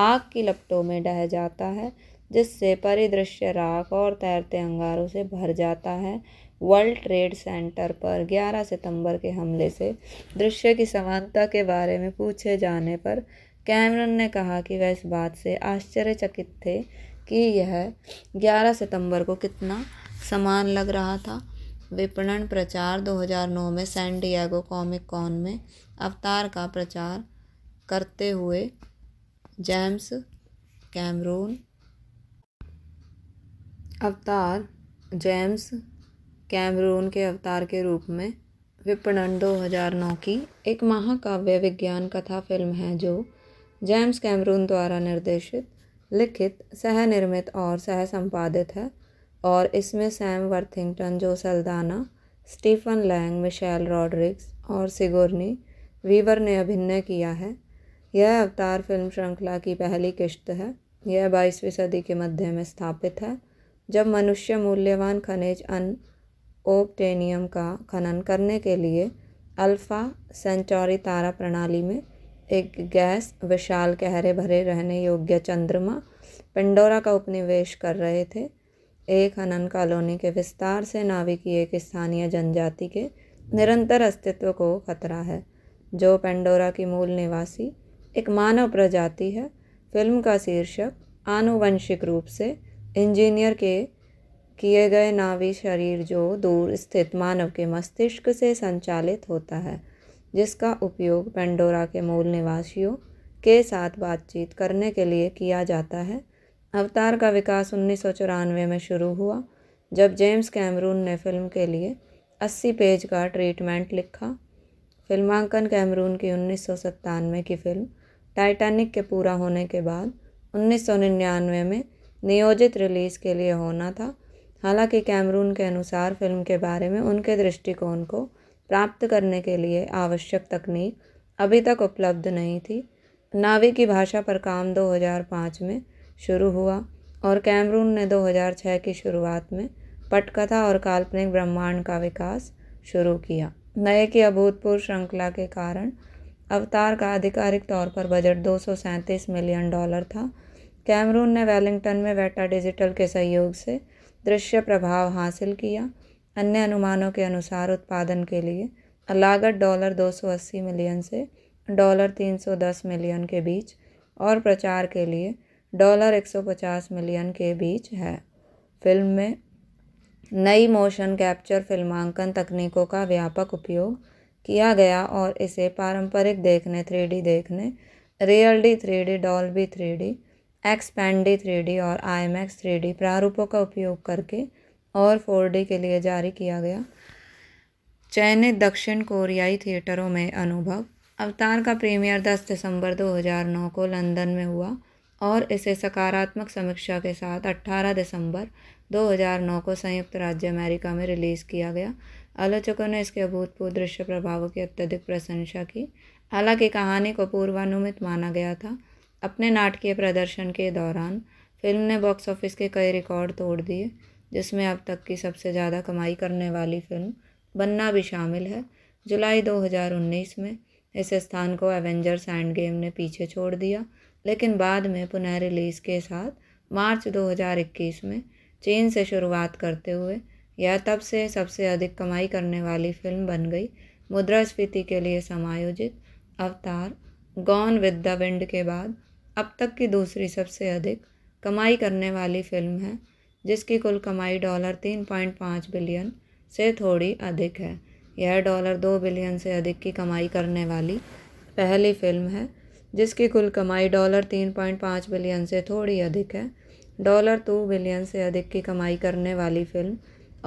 आग की लपटों में ढह जाता है जिससे परिदृश्य राख और तैरते अंगारों से भर जाता है वर्ल्ड ट्रेड सेंटर पर 11 सितंबर के हमले से दृश्य की समानता के बारे में पूछे जाने पर कैमरन ने कहा कि वह इस बात से आश्चर्यचकित थे कि यह 11 सितंबर को कितना समान लग रहा था विपणन प्रचार 2009 में सैन डिएगो कॉमिक कॉन में अवतार का प्रचार करते हुए जेम्स कैमरून अवतार जेम्स कैमरून के अवतार के रूप में विपणन 2009 की एक महाकाव्य विज्ञान कथा फिल्म है जो जेम्स कैमरून द्वारा निर्देशित लिखित सह निर्मित और सह संपादित है और इसमें Sam Worthington Zoe Saldana Stephen Lang Michelle Rodriguez और सिगोर्नी वीवर ने अभिनय किया है यह अवतार फिल्म श्रृंखला की पहली किश्त है यह बाईसवीं सदी के मध्य में स्थापित है जब मनुष्य मूल्यवान खनिज अन ओपटेनियम का खनन करने के लिए अल्फ़ा सेंचौरी तारा प्रणाली में एक गैस विशाल कहरे भरे रहने योग्य चंद्रमा पेंडोरा का उपनिवेश कर रहे थे एक हनन कॉलोनी के विस्तार से नाविक की एक स्थानीय जनजाति के निरंतर अस्तित्व को खतरा है जो पेंडोरा की मूल निवासी एक मानव प्रजाति है फिल्म का शीर्षक आनुवंशिक रूप से इंजीनियर के किए गए नावी शरीर जो दूर स्थित मानव के मस्तिष्क से संचालित होता है जिसका उपयोग पेंडोरा के मूल निवासियों के साथ बातचीत करने के लिए किया जाता है अवतार का विकास उन्नीस में शुरू हुआ जब जेम्स कैमरून ने फिल्म के लिए 80 पेज का ट्रीटमेंट लिखा फिल्मांकन कैमरून की उन्नीस की फिल्म टाइटैनिक के पूरा होने के बाद 1999 में नियोजित रिलीज़ के लिए होना था हालांकि कैमरून के अनुसार फिल्म के बारे में उनके दृष्टिकोण को प्राप्त करने के लिए आवश्यक तकनीक अभी तक उपलब्ध नहीं थी नावी की भाषा पर काम 2005 में शुरू हुआ और कैमरून ने 2006 की शुरुआत में पटकथा और काल्पनिक ब्रह्मांड का विकास शुरू किया नए की अभूतपूर्व श्रृंखला के कारण अवतार का आधिकारिक तौर पर बजट दो मिलियन डॉलर था कैमरून ने वेलिंगटन में वेटा डिजिटल के सहयोग से दृश्य प्रभाव हासिल किया अन्य अनुमानों के अनुसार उत्पादन के लिए लागत डॉलर 280 मिलियन से डॉलर 310 मिलियन के बीच और प्रचार के लिए डॉलर 150 मिलियन के बीच है फिल्म में नई मोशन कैप्चर फिल्मांकन तकनीकों का व्यापक उपयोग किया गया और इसे पारंपरिक देखने थ्री देखने real D three D Dolby three D XpanD three D और I am x three D प्रारूपों का उपयोग करके और फोर डे के लिए जारी किया गया चयनित दक्षिण कोरियाई थिएटरों में अनुभव अवतार का प्रीमियर 10 दिसंबर 2009 को लंदन में हुआ और इसे सकारात्मक समीक्षा के साथ 18 दिसंबर 2009 को संयुक्त राज्य अमेरिका में रिलीज़ किया गया आलोचकों ने इसके अभूतपूर्व दृश्य प्रभावों की अत्यधिक प्रशंसा की हालांकि कहानी को पूर्वानुमित माना गया था अपने नाटकीय प्रदर्शन के दौरान फिल्म ने बॉक्स ऑफिस के कई रिकॉर्ड तोड़ दिए जिसमें अब तक की सबसे ज़्यादा कमाई करने वाली फिल्म बन्ना भी शामिल है जुलाई 2019 में इस स्थान को एवेंजर्स एंड गेम ने पीछे छोड़ दिया लेकिन बाद में पुनः रिलीज़ के साथ मार्च 2021 में चीन से शुरुआत करते हुए यह तब से सबसे अधिक कमाई करने वाली फिल्म बन गई मुद्रास्फीति के लिए समायोजित अवतार गॉन विद द विंड के बाद अब तक की दूसरी सबसे अधिक कमाई करने वाली फिल्म है जिसकी कुल कमाई डॉलर तीन पॉइंट पाँच बिलियन से थोड़ी अधिक है यह डॉलर दो बिलियन से अधिक की कमाई करने वाली पहली फिल्म है जिसकी कुल कमाई डॉलर तीन पॉइंट पाँच बिलियन से थोड़ी अधिक है डॉलर टू बिलियन से अधिक की कमाई करने वाली फिल्म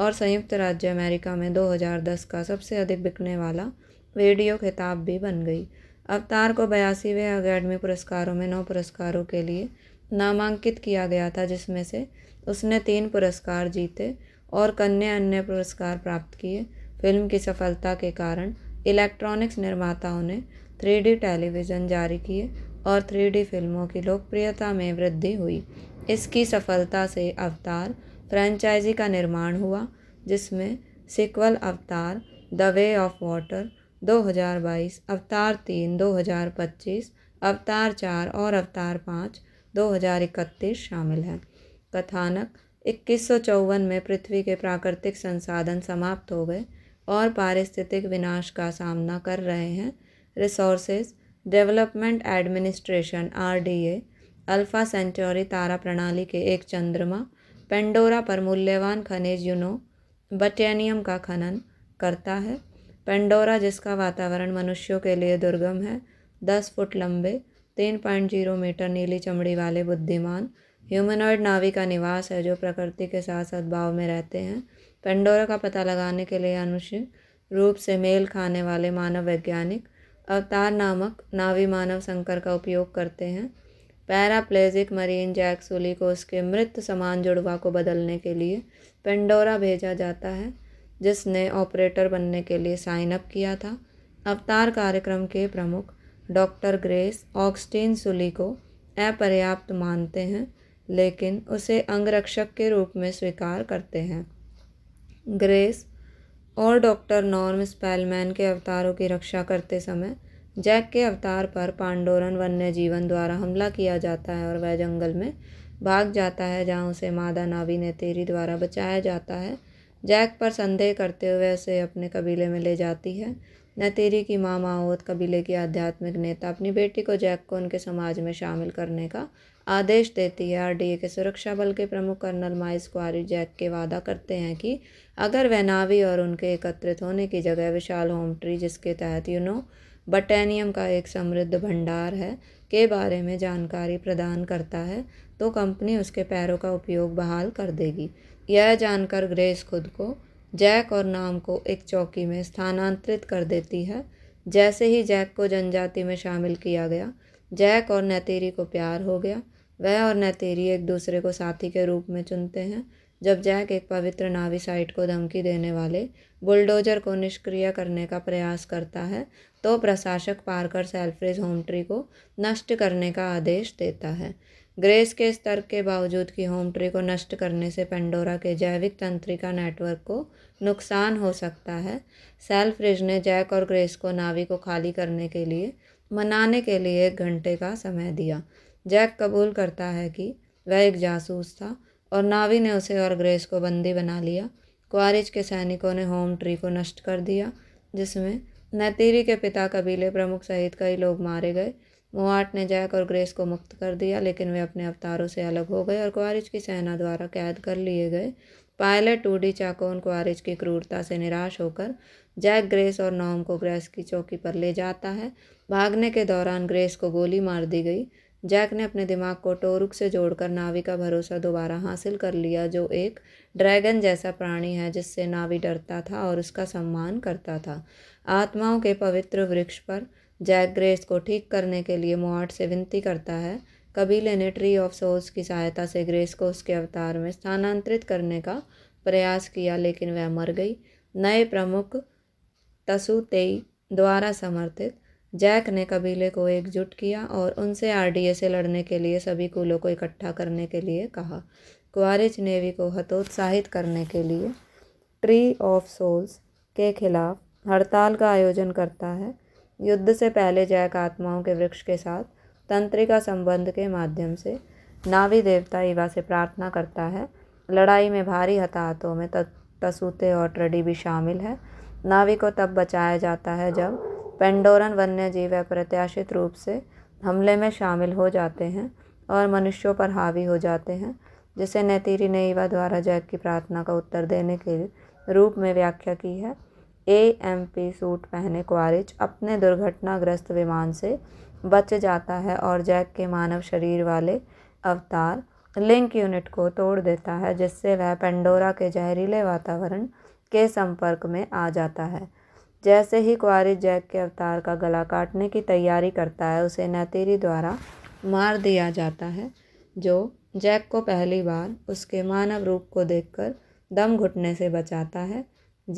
और संयुक्त राज्य अमेरिका में 2010 का सबसे अधिक बिकने वाला वीडियो खिताब भी बन गई अवतार को बयासीवें अकेडमी पुरस्कारों में नौ पुरस्कारों के लिए नामांकित किया गया था जिसमें से उसने तीन पुरस्कार जीते और कन्या अन्य पुरस्कार प्राप्त किए फिल्म की सफलता के कारण इलेक्ट्रॉनिक्स निर्माताओं ने थ्री टेलीविज़न जारी किए और थ्री फिल्मों की लोकप्रियता में वृद्धि हुई इसकी सफलता से अवतार फ्रेंचाइजी का निर्माण हुआ जिसमें सिक्वल अवतार द वे ऑफ वाटर 2022, अवतार तीन 2025, अवतार चार और अवतार पाँच 2031 शामिल हैं कथानक इक्कीस में पृथ्वी के प्राकृतिक संसाधन समाप्त हो गए और पारिस्थितिक विनाश का सामना कर रहे हैं resources development administration R D A alpha Centauri तारा प्रणाली के एक चंद्रमा पेंडोरा पर मूल्यवान खनिज यूनो बटेनियम का खनन करता है पेंडोरा जिसका वातावरण मनुष्यों के लिए दुर्गम है दस फुट लंबे तीन पॉइंट जीरो मीटर नीली चमड़ी वाले बुद्धिमान ह्यूमनॉइड नावी का निवास है जो प्रकृति के साथ सद्भाव में रहते हैं पेंडोरा का पता लगाने के लिए अनुष्य रूप से मेल खाने वाले मानव वैज्ञानिक अवतार नामक नावी मानव संकर का उपयोग करते हैं पैराप्लेजिक मरीन जैक सुली को उसके मृत समान जुड़वा को बदलने के लिए पेंडोरा भेजा जाता है जिसने ऑपरेटर बनने के लिए साइन अप किया था अवतार कार्यक्रम के प्रमुख डॉक्टर ग्रेस ऑक्सटीन सुली को अपर्याप्त मानते हैं लेकिन उसे अंगरक्षक के रूप में स्वीकार करते हैं ग्रेस और डॉक्टर नॉर्म स्पेलमैन के अवतारों की रक्षा करते समय जैक के अवतार पर पांडोरन वन्य जीवन द्वारा हमला किया जाता है और वह जंगल में भाग जाता है जहाँ उसे मादा नावी ने तेरी द्वारा बचाया जाता है जैक पर संदेह करते हुए उसे अपने कबीले में ले जाती है नतीरी की माँ माओत कबीले की आध्यात्मिक नेता अपनी बेटी को जैक को उनके समाज में शामिल करने का आदेश देती है आरडीए के सुरक्षा बल के प्रमुख कर्नल माइस क्वारी जैक के वादा करते हैं कि अगर वह नावी और उनके एकत्रित होने की जगह विशाल होम ट्री जिसके तहत यूनो बटैनियम का एक समृद्ध भंडार है के बारे में जानकारी प्रदान करता है तो कंपनी उसके पैरों का उपयोग बहाल कर देगी यह जानकर ग्रेस खुद को जैक और नाम को एक चौकी में स्थानांतरित कर देती है जैसे ही जैक को जनजाति में शामिल किया गया जैक और नतीरी को प्यार हो गया वह और नैतेरी एक दूसरे को साथी के रूप में चुनते हैं जब जैक एक पवित्र नावी साइट को धमकी देने वाले बुलडोजर को निष्क्रिय करने का प्रयास करता है तो प्रशासक पार्कर सेल्फ्रिज होमट्री को नष्ट करने का आदेश देता है ग्रेस के इस तर्क के बावजूद कि होमट्री को नष्ट करने से पेंडोरा के जैविक तंत्रिका नेटवर्क को नुकसान हो सकता है सेल्फ्रिज ने जैक और ग्रेस को नावी को खाली करने के लिए मनाने के लिए एक घंटे का समय दिया जैक कबूल करता है कि वह एक जासूस था और नावी ने उसे और ग्रेस को बंदी बना लिया क्वारिज के सैनिकों ने होम ट्री को नष्ट कर दिया जिसमें नतीरी के पिता कबीले प्रमुख सहित कई लोग मारे गए मोआट ने जैक और ग्रेस को मुक्त कर दिया लेकिन वे अपने अवतारों से अलग हो गए और क्वारिज की सेना द्वारा कैद कर लिए गए पायलट टूडी चाकोन क्वारिज की क्रूरता से निराश होकर जैक ग्रेस और नॉम को ग्रेस की चौकी पर ले जाता है भागने के दौरान ग्रेस को गोली मार दी गई जैक ने अपने दिमाग को टोरुक से जोड़कर नावी का भरोसा दोबारा हासिल कर लिया जो एक ड्रैगन जैसा प्राणी है जिससे नावी डरता था और उसका सम्मान करता था आत्माओं के पवित्र वृक्ष पर जैक ग्रेस को ठीक करने के लिए मुआट से विनती करता है कबीले ने ट्री ऑफ सोल्स की सहायता से ग्रेस को उसके अवतार में स्थानांतरित करने का प्रयास किया लेकिन वह मर गई नए प्रमुख तसुतेई द्वारा समर्थित जैक ने कबीले को एकजुट किया और उनसे आरडीए से लड़ने के लिए सभी कूलों को इकट्ठा करने के लिए कहा कुआरिच नेवी को हतोत्साहित करने के लिए ट्री ऑफ सोल्स के खिलाफ हड़ताल का आयोजन करता है युद्ध से पहले जैक आत्माओं के वृक्ष के साथ तंत्रिका संबंध के माध्यम से नावी देवता इवा से प्रार्थना करता है लड़ाई में भारी हताहतों में तसूते और ट्रडी भी शामिल है नावी को तब बचाया जाता है जब पेंडोरन वन्य जीव अप्रत्याशित रूप से हमले में शामिल हो जाते हैं और मनुष्यों पर हावी हो जाते हैं जिसे नैतिरी नईवा द्वारा जैक की प्रार्थना का उत्तर देने के रूप में व्याख्या की है ए एम पी सूट पहने क्वारिज अपने दुर्घटनाग्रस्त विमान से बच जाता है और जैक के मानव शरीर वाले अवतार लिंक यूनिट को तोड़ देता है जिससे वह पेंडोरा के जहरीले वातावरण के संपर्क में आ जाता है जैसे ही कुआरी जैक के अवतार का गला काटने की तैयारी करता है उसे नतीरी द्वारा मार दिया जाता है जो जैक को पहली बार उसके मानव रूप को देखकर दम घुटने से बचाता है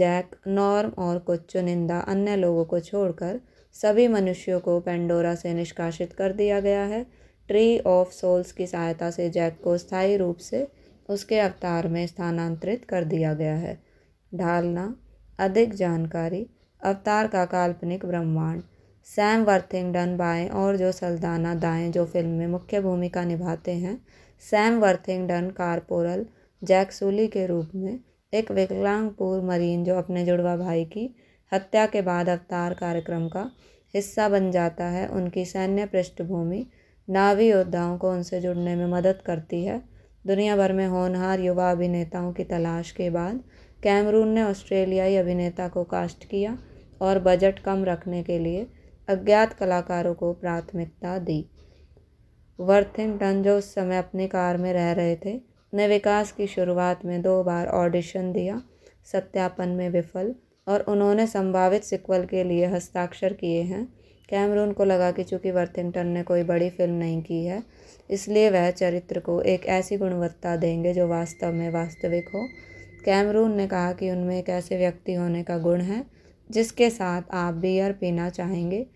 जैक नॉर्म और कुछ चुनिंदा अन्य लोगों को छोड़कर सभी मनुष्यों को पेंडोरा से निष्कासित कर दिया गया है ट्री ऑफ सोल्स की सहायता से जैक को स्थायी रूप से उसके अवतार में स्थानांतरित कर दिया गया है ढालना अधिक जानकारी अवतार का काल्पनिक ब्रह्मांड सैम वर्थिंग डन बाएँ और जो सल्दाना दाएं जो फिल्म में मुख्य भूमिका निभाते हैं Sam Worthington corporal Jake Sully के रूप में एक विकलांग पूर्व मरीन जो अपने जुड़वा भाई की हत्या के बाद अवतार कार्यक्रम का हिस्सा बन जाता है उनकी सैन्य पृष्ठभूमि नावी योद्धाओं को उनसे जुड़ने में मदद करती है दुनिया भर में होनहार युवा अभिनेताओं की तलाश के बाद कैमरून ने ऑस्ट्रेलियाई अभिनेता को कास्ट किया और बजट कम रखने के लिए अज्ञात कलाकारों को प्राथमिकता दी वर्थिंगटन जो उस समय अपनी कार में रह रहे थे ने विकास की शुरुआत में दो बार ऑडिशन दिया सत्यापन में विफल और उन्होंने संभावित सिक्वल के लिए हस्ताक्षर किए हैं कैमरून को लगा कि चूंकि वर्थिंगटन ने कोई बड़ी फिल्म नहीं की है इसलिए वह चरित्र को एक ऐसी गुणवत्ता देंगे जो वास्तव में वास्तविक हो कैमरून ने कहा कि उनमें एक ऐसे व्यक्ति होने का गुण है जिसके साथ आप बियर पीना चाहेंगे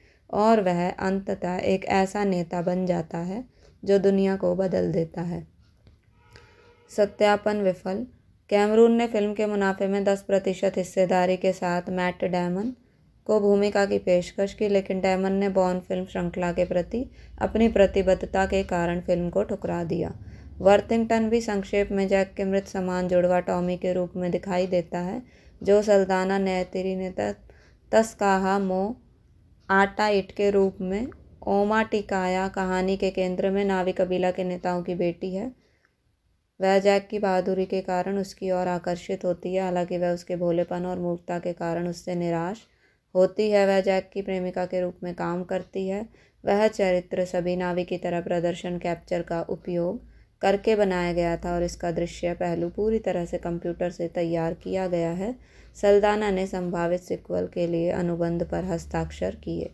और वह अंततः एक ऐसा नेता बन जाता है जो दुनिया को बदल देता है सत्यापन विफल कैमरून ने फिल्म के मुनाफे में दस प्रतिशत हिस्सेदारी के साथ मैट डैमन को भूमिका की पेशकश की लेकिन डैमन ने बॉर्न फिल्म श्रृंखला के प्रति अपनी प्रतिबद्धता के कारण फिल्म को ठुकरा दिया वर्थिंगटन भी संक्षेप में जैक के मृत समान जुड़वा टॉमी के रूप में दिखाई देता है जो सल्ताना नेतरी नेता तस्काहा मो आटा इट के रूप में ओमा टिकाया कहानी के केंद्र में नावी कबीला के नेताओं की बेटी है वह जैक की बहादुरी के कारण उसकी ओर आकर्षित होती है हालांकि वह उसके भोलेपन और मूर्खता के कारण उससे निराश होती है वह जैक की प्रेमिका के रूप में काम करती है वह चरित्र सभी नावी की तरह प्रदर्शन कैप्चर का उपयोग करके बनाया गया था और इसका दृश्य पहलू पूरी तरह से कंप्यूटर से तैयार किया गया है सल्दाना ने संभावित सिक्वल के लिए अनुबंध पर हस्ताक्षर किए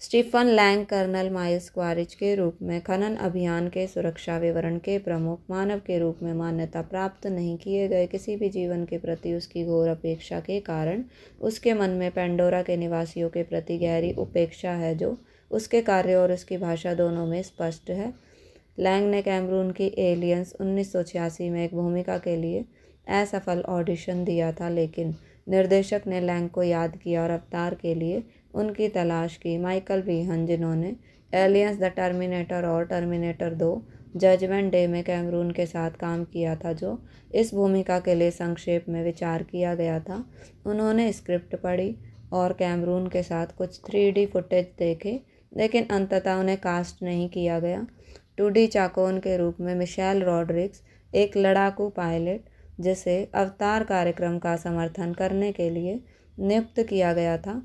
Stephen Lang colonel Miles Quaritch के रूप में खनन अभियान के सुरक्षा विवरण के प्रमुख मानव के रूप में मान्यता प्राप्त नहीं किए गए किसी भी जीवन के प्रति उसकी घोर अपेक्षा के कारण उसके मन में पेंडोरा के निवासियों के प्रति गहरी उपेक्षा है जो उसके कार्य और उसकी भाषा दोनों में स्पष्ट है लैंग ने कैमरून की एलियंस उन्नीस में एक भूमिका के लिए असफल ऑडिशन दिया था लेकिन निर्देशक ने लैंग को याद किया और अवतार के लिए उनकी तलाश की माइकल बीहन जिन्होंने एलियंस द टर्मिनेटर और टर्मिनेटर दो जजमेंट डे में कैमरून के साथ काम किया था जो इस भूमिका के लिए संक्षेप में विचार किया गया था उन्होंने स्क्रिप्ट पढ़ी और कैमरून के साथ कुछ थ्री फुटेज देखे लेकिन अंततः उन्हें कास्ट नहीं किया गया टूडी चाकोन के रूप में मिशेल रॉड्रिक्स एक लड़ाकू पायलट जिसे अवतार कार्यक्रम का समर्थन करने के लिए नियुक्त किया गया था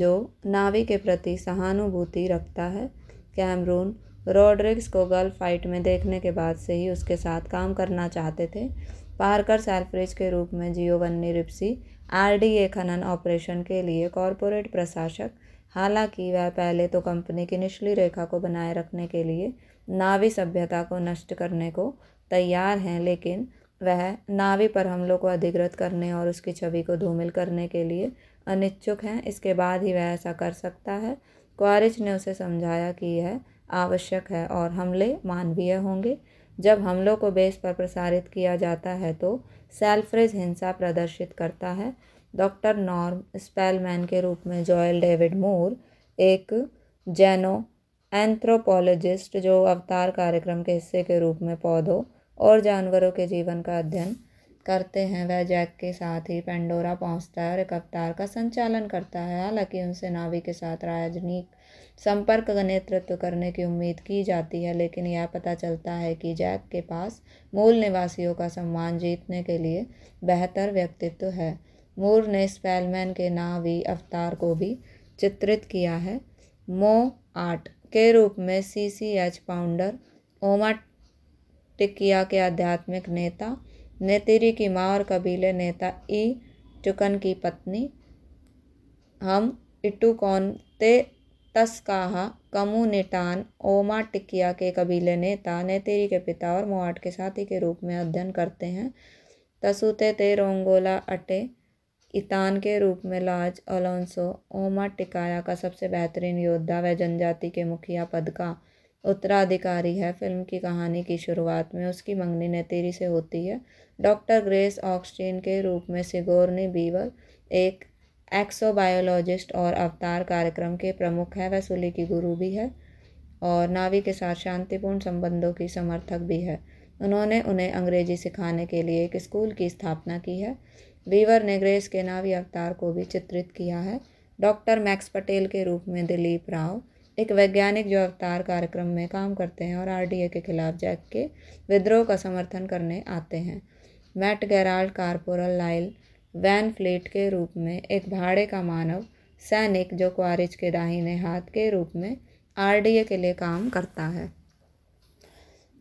जो नावी के प्रति सहानुभूति रखता है कैमरून रॉड्रिक्स को गल्फ फाइट में देखने के बाद से ही उसके साथ काम करना चाहते थे पार्कर सैल्फ्रिज के रूप में जियोवन्नी रिप्सी ए खनन ऑपरेशन के लिए कॉरपोरेट प्रशासक हालांकि वह पहले तो कंपनी की निचली रेखा को बनाए रखने के लिए नावी सभ्यता को नष्ट करने को तैयार हैं लेकिन वह नावी पर हमलों को अधिकृत करने और उसकी छवि को धूमिल करने के लिए अनिच्छुक हैं इसके बाद ही वह ऐसा कर सकता है क्वारिज ने उसे समझाया कि यह आवश्यक है और हमले मानवीय होंगे जब हमलों को बेस पर प्रसारित किया जाता है तो सेल्फ्रिज हिंसा प्रदर्शित करता है डॉक्टर नॉर्म स्पेलमैन के रूप में जॉयल डेविड मूर एक जैनो एंथ्रोपोलॉजिस्ट जो अवतार कार्यक्रम के हिस्से के रूप में पौधों और जानवरों के जीवन का अध्ययन करते हैं वह जैक के साथ ही पेंडोरा पहुंचता है और एक अवतार का संचालन करता है हालांकि उनसे नावी के साथ राजनीतिक संपर्क का नेतृत्व करने की उम्मीद की जाती है लेकिन यह पता चलता है कि जैक के पास मूल निवासियों का सम्मान जीतने के लिए बेहतर व्यक्तित्व है मूर ने स्पेलमैन के नावी अवतार को भी चित्रित किया है मो आर्ट के रूप में सी सी एच पाउंडर ओमट टिकिया के आध्यात्मिक नेता नेतिरी की माँ और कबीले नेता ई चुकन की पत्नी हम ते तस्काहा कमू निटान ओमा टिकिया के कबीले नेता नेतिरी के पिता और मोआट के साथी के रूप में अध्ययन करते हैं तसुते ते रोंगोला अटे इतान के रूप में लाज अलोंसो ओमा टिकाया का सबसे बेहतरीन योद्धा व जनजाति के मुखिया पद का उत्तराधिकारी है फिल्म की कहानी की शुरुआत में उसकी मंगनी नेतेरी से होती है डॉक्टर ग्रेस ऑक्सटीन के रूप में सिगोरनी बीवर एक एक्सोबायोलॉजिस्ट और अवतार कार्यक्रम के प्रमुख है वह सुली की गुरु भी है और नावी के साथ शांतिपूर्ण संबंधों की समर्थक भी है उन्होंने उन्हें अंग्रेजी सिखाने के लिए एक स्कूल की स्थापना की है बीवर ने ग्रेस के नावी अवतार को भी चित्रित किया है डॉक्टर मैक्स पटेल के रूप में दिलीप राव एक वैज्ञानिक जो अवतार कार्यक्रम में काम करते हैं और आरडीए के खिलाफ जैक के विद्रोह का समर्थन करने आते हैं Matt Gerald corporal Lyle van flat के रूप में एक भाड़े का मानव सैनिक जो क्वारिज के दाहिने हाथ के रूप में आरडीए के लिए काम करता है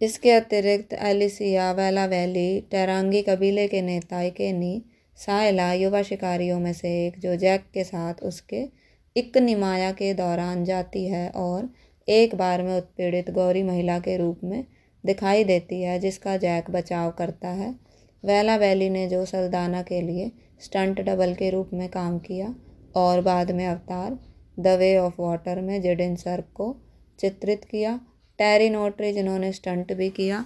इसके अतिरिक्त एलिसिया वेला वैली टेरांगी कबीले के नेता नी सायला युवा शिकारियों में से एक जो जैक के साथ उसके एक निमाया के दौरान जाती है और एक बार में उत्पीड़ित गौरी महिला के रूप में दिखाई देती है जिसका जैक बचाव करता है वैला वैली ने जो सल्दाना के लिए स्टंट डबल के रूप में काम किया और बाद में अवतार द वे ऑफ वाटर में जेडिन सर्क को चित्रित किया टैरी नोटरी जिन्होंने स्टंट भी किया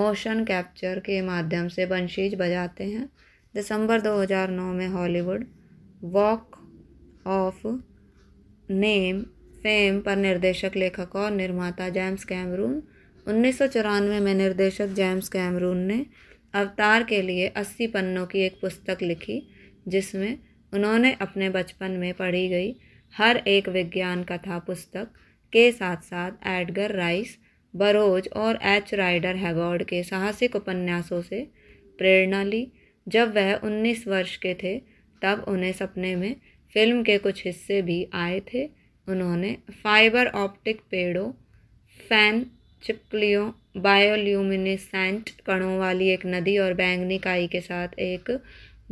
मोशन कैप्चर के माध्यम से बंशीज बजाते हैं दिसंबर 2009 में Hollywood walk of name fame पर निर्देशक लेखक और निर्माता जेम्स कैमरून उन्नीस में निर्देशक जेम्स कैमरून ने अवतार के लिए 80 पन्नों की एक पुस्तक लिखी जिसमें उन्होंने अपने बचपन में पढ़ी गई हर एक विज्ञान कथा पुस्तक के साथ साथ एडगर राइस बरोज और एच राइडर हैगॉर्ड के साहसिक उपन्यासों से प्रेरणा ली जब वह 19 वर्ष के थे तब उन्हें सपने में फिल्म के कुछ हिस्से भी आए थे उन्होंने फाइबर ऑप्टिक पेड़ों फैन चिपकलियों बायोल्यूमिनेसेंट कणों वाली एक नदी और बैंगनी काई के साथ एक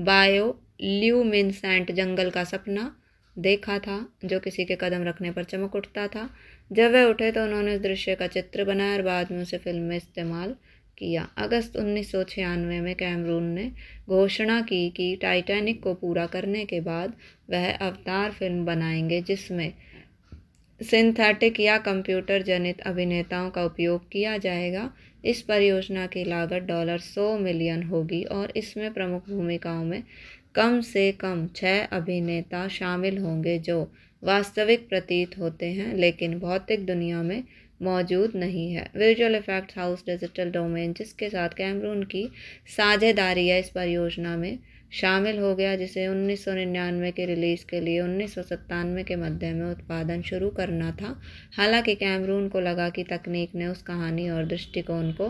बायोल्यूमिनसेंट जंगल का सपना देखा था जो किसी के कदम रखने पर चमक उठता था जब वह उठे तो उन्होंने उस दृश्य का चित्र बनाया और बाद में उसे फिल्म में इस्तेमाल किया अगस्त उन्नीस में कैमरून ने घोषणा की कि टाइटैनिक को पूरा करने के बाद वह अवतार फिल्म बनाएंगे जिसमें सिंथेटिक या कंप्यूटर जनित अभिनेताओं का उपयोग किया जाएगा इस परियोजना की लागत डॉलर सौ मिलियन होगी और इसमें प्रमुख भूमिकाओं में कम से कम छः अभिनेता शामिल होंगे जो वास्तविक प्रतीत होते हैं लेकिन भौतिक दुनिया में मौजूद नहीं है visual effect house digital domain जिसके साथ कैमरून की साझेदारी है इस परियोजना में शामिल हो गया जिसे निन्यानवे के रिलीज़ के लिए उन्नीस के मध्य में उत्पादन शुरू करना था हालांकि कैमरून को लगा कि तकनीक ने उस कहानी और दृष्टिकोण को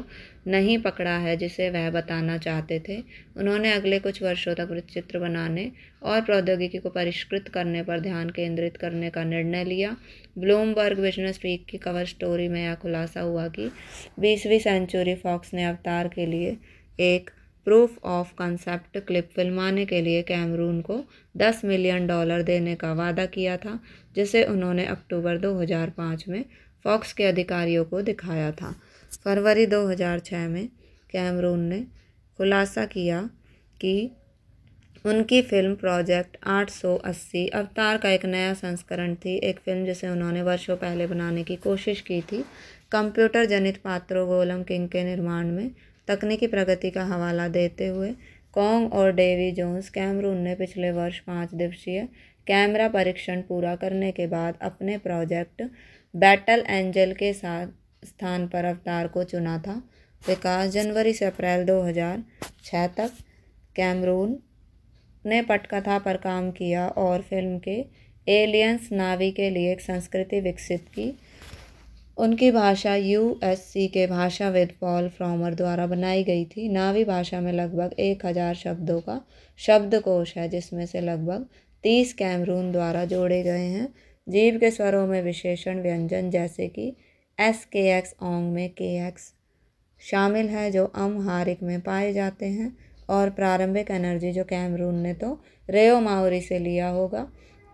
नहीं पकड़ा है जिसे वह बताना चाहते थे उन्होंने अगले कुछ वर्षों तक वृत्तचित्र बनाने और प्रौद्योगिकी को परिष्कृत करने पर ध्यान केंद्रित करने का निर्णय लिया ब्लूमबर्ग बिजनेस वीक की कवर स्टोरी में यह खुलासा हुआ कि बीसवीं सेंचुरी फॉक्स ने अवतार के लिए एक प्रूफ ऑफ कंसेप्ट क्लिप फिल्माने के लिए कैमरून को 10 मिलियन डॉलर देने का वादा किया था जिसे उन्होंने अक्टूबर 2005 में फॉक्स के अधिकारियों को दिखाया था फरवरी 2006 में कैमरून ने खुलासा किया कि उनकी फिल्म प्रोजेक्ट 880 अवतार का एक नया संस्करण थी एक फिल्म जिसे उन्होंने वर्षों पहले बनाने की कोशिश की थी कंप्यूटर जनित पात्रों गोलम किंग के निर्माण में तकनीकी प्रगति का हवाला देते हुए कॉन्ग और डेवी जोन्स कैमरून ने पिछले वर्ष पाँच दिवसीय कैमरा परीक्षण पूरा करने के बाद अपने प्रोजेक्ट बैटल एंजल के साथ स्थान पर अवतार को चुना था विकास जनवरी से अप्रैल 2006 तक कैमरून ने पटकथा पर काम किया और फिल्म के एलियंस नावी के लिए एक संस्कृति विकसित की उनकी भाषा यू एस सी के भाषाविद पॉल फ्रॉमर द्वारा बनाई गई थी नावी भाषा में लगभग एक हज़ार शब्दों का शब्दकोश है जिसमें से लगभग तीस कैमरून द्वारा जोड़े गए हैं जीव के स्वरों में विशेषण व्यंजन जैसे कि एस के एक्स ओंग में के एक्स शामिल है जो अमहारिक में पाए जाते हैं और प्रारंभिक एनर्जी जो कैमरून ने तो रेओ माउरी से लिया होगा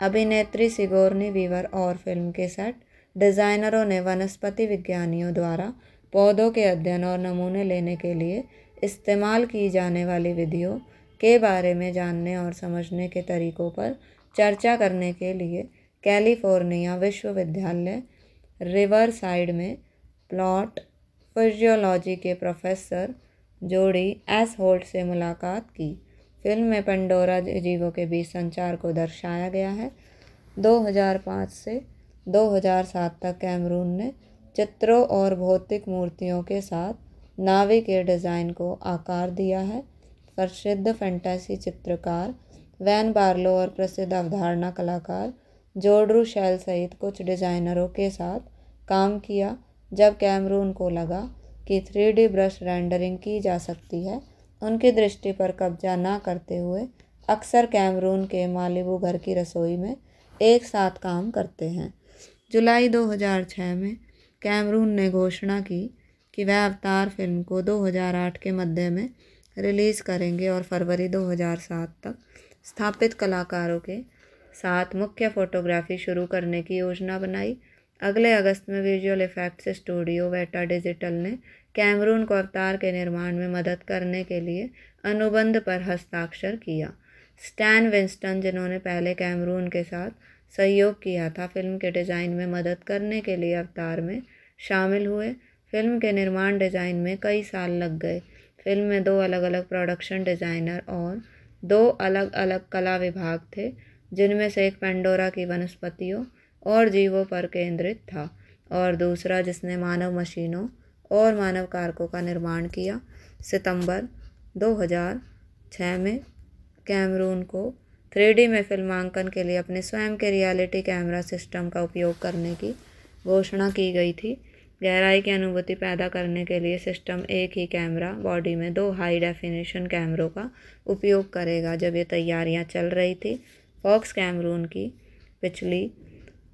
अभिनेत्री सिगोरनी वीवर और फिल्म के सेट डिज़ाइनरों ने वनस्पति विज्ञानियों द्वारा पौधों के अध्ययन और नमूने लेने के लिए इस्तेमाल की जाने वाली विधियों के बारे में जानने और समझने के तरीकों पर चर्चा करने के लिए कैलिफोर्निया विश्वविद्यालय रिवर साइड में प्लॉट फिजियोलॉजी के प्रोफेसर जोड़ी एस होल्ट से मुलाकात की फिल्म में पंडोरा जीवों के बीच संचार को दर्शाया गया है 2005 से 2007 तक कैमरून ने चित्रों और भौतिक मूर्तियों के साथ नावे के डिज़ाइन को आकार दिया है प्रसिद्ध फैंटेसी चित्रकार वैन बार्लो और प्रसिद्ध अवधारणा कलाकार जोड्रू शैल सहित कुछ डिज़ाइनरों के साथ काम किया जब कैमरून को लगा कि थ्री ब्रश रेंडरिंग की जा सकती है उनकी दृष्टि पर कब्जा ना करते हुए अक्सर कैमरून के मालिबू घर की रसोई में एक साथ काम करते हैं जुलाई 2006 में कैमरून ने घोषणा की कि वह अवतार फिल्म को 2008 के मध्य में रिलीज़ करेंगे और फरवरी 2007 तक स्थापित कलाकारों के साथ मुख्य फ़ोटोग्राफी शुरू करने की योजना बनाई अगले अगस्त में visual effects studio Weta Digital ने कैमरून को अवतार के निर्माण में मदद करने के लिए अनुबंध पर हस्ताक्षर किया स्टैन विंस्टन जिन्होंने पहले कैमरून के साथ सहयोग किया था फिल्म के डिज़ाइन में मदद करने के लिए अवतार में शामिल हुए फिल्म के निर्माण डिज़ाइन में कई साल लग गए फिल्म में दो अलग अलग प्रोडक्शन डिज़ाइनर और दो अलग अलग कला विभाग थे जिनमें से एक पेंडोरा की वनस्पतियों और जीवों पर केंद्रित था और दूसरा जिसने मानव मशीनों और मानव कारकों का निर्माण किया सितंबर 2006 में कैमरून को थ्री में फिल्मांकन के लिए अपने स्वयं के रियलिटी कैमरा सिस्टम का उपयोग करने की घोषणा की गई थी गहराई की अनुभूति पैदा करने के लिए सिस्टम एक ही कैमरा बॉडी में दो हाई डेफिनेशन कैमरों का उपयोग करेगा जब ये तैयारियां चल रही थी फॉक्स कैमरून की पिछली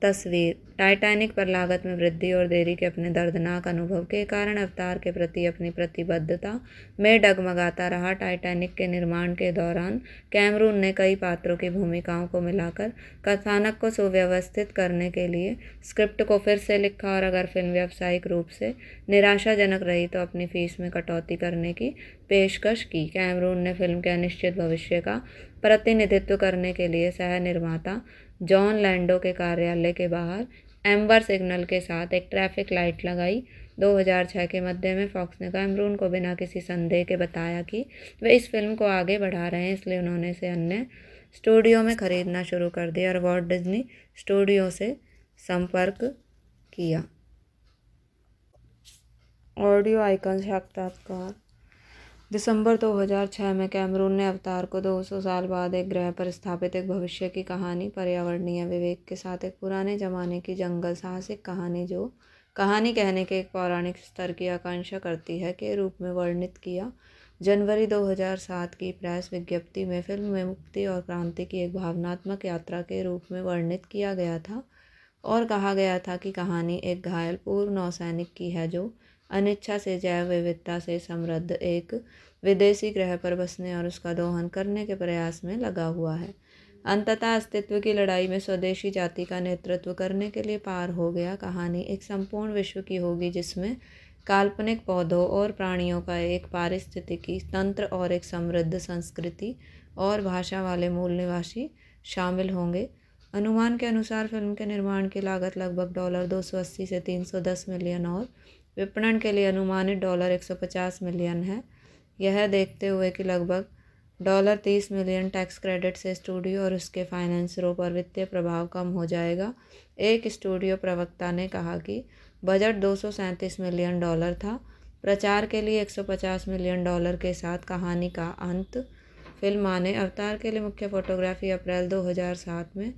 तस्वीर टाइटैनिक पर लागत में वृद्धि और देरी के अपने दर्दनाक अनुभव के कारण अवतार के प्रति अपनी प्रतिबद्धता में डगमगाता रहा टाइटैनिक के निर्माण के दौरान कैमरून ने कई पात्रों की भूमिकाओं को मिलाकर कथानक को सुव्यवस्थित करने के लिए स्क्रिप्ट को फिर से लिखा और अगर फिल्म व्यावसायिक रूप से निराशाजनक रही तो अपनी फीस में कटौती करने की पेशकश की कैमरून ने फिल्म के अनिश्चित भविष्य का प्रतिनिधित्व करने के लिए सह निर्माता जॉन लैंडो के कार्यालय के बाहर एम्बर सिग्नल के साथ एक ट्रैफिक लाइट लगाई 2006 के मध्य में फॉक्स ने कैमरून को बिना किसी संदेह के बताया कि वे इस फिल्म को आगे बढ़ा रहे हैं इसलिए उन्होंने इसे अन्य स्टूडियो में खरीदना शुरू कर दिया और वॉल्ट डिज्नी स्टूडियो से संपर्क किया ऑडियो आइकन साक्षात्कार दिसंबर 2006 में कैमरून ने अवतार को 200 साल बाद एक ग्रह पर स्थापित एक भविष्य की कहानी पर्यावरणीय विवेक के साथ एक पुराने जमाने की जंगल साहसिक कहानी जो कहानी कहने के एक पौराणिक स्तर की आकांक्षा करती है के रूप में वर्णित किया जनवरी 2007 की प्रेस विज्ञप्ति में फिल्म में मुक्ति और क्रांति की एक भावनात्मक यात्रा के रूप में वर्णित किया गया था और कहा गया था कि कहानी एक घायल पूर्व नौसैनिक की है जो अनिच्छा से जैव विविधता से समृद्ध एक विदेशी ग्रह पर बसने और उसका दोहन करने के प्रयास में लगा हुआ है अंततः अस्तित्व की लड़ाई में स्वदेशी जाति का नेतृत्व करने के लिए पार हो गया कहानी एक संपूर्ण विश्व की होगी जिसमें काल्पनिक पौधों और प्राणियों का एक पारिस्थितिकी तंत्र और एक समृद्ध संस्कृति और भाषा वाले मूल निवासी शामिल होंगे अनुमान के अनुसार फिल्म के निर्माण की लागत लगभग डॉलर दो से 310 मिलियन और विपणन के लिए अनुमानित डॉलर 150 मिलियन है यह देखते हुए कि लगभग डॉलर तीस मिलियन टैक्स क्रेडिट से स्टूडियो और उसके फाइनेंसरों पर वित्तीय प्रभाव कम हो जाएगा एक स्टूडियो प्रवक्ता ने कहा कि बजट दो मिलियन डॉलर था प्रचार के लिए 150 मिलियन डॉलर के साथ कहानी का अंत फिल्म आने अवतार के लिए मुख्य फोटोग्राफी अप्रैल 2007 में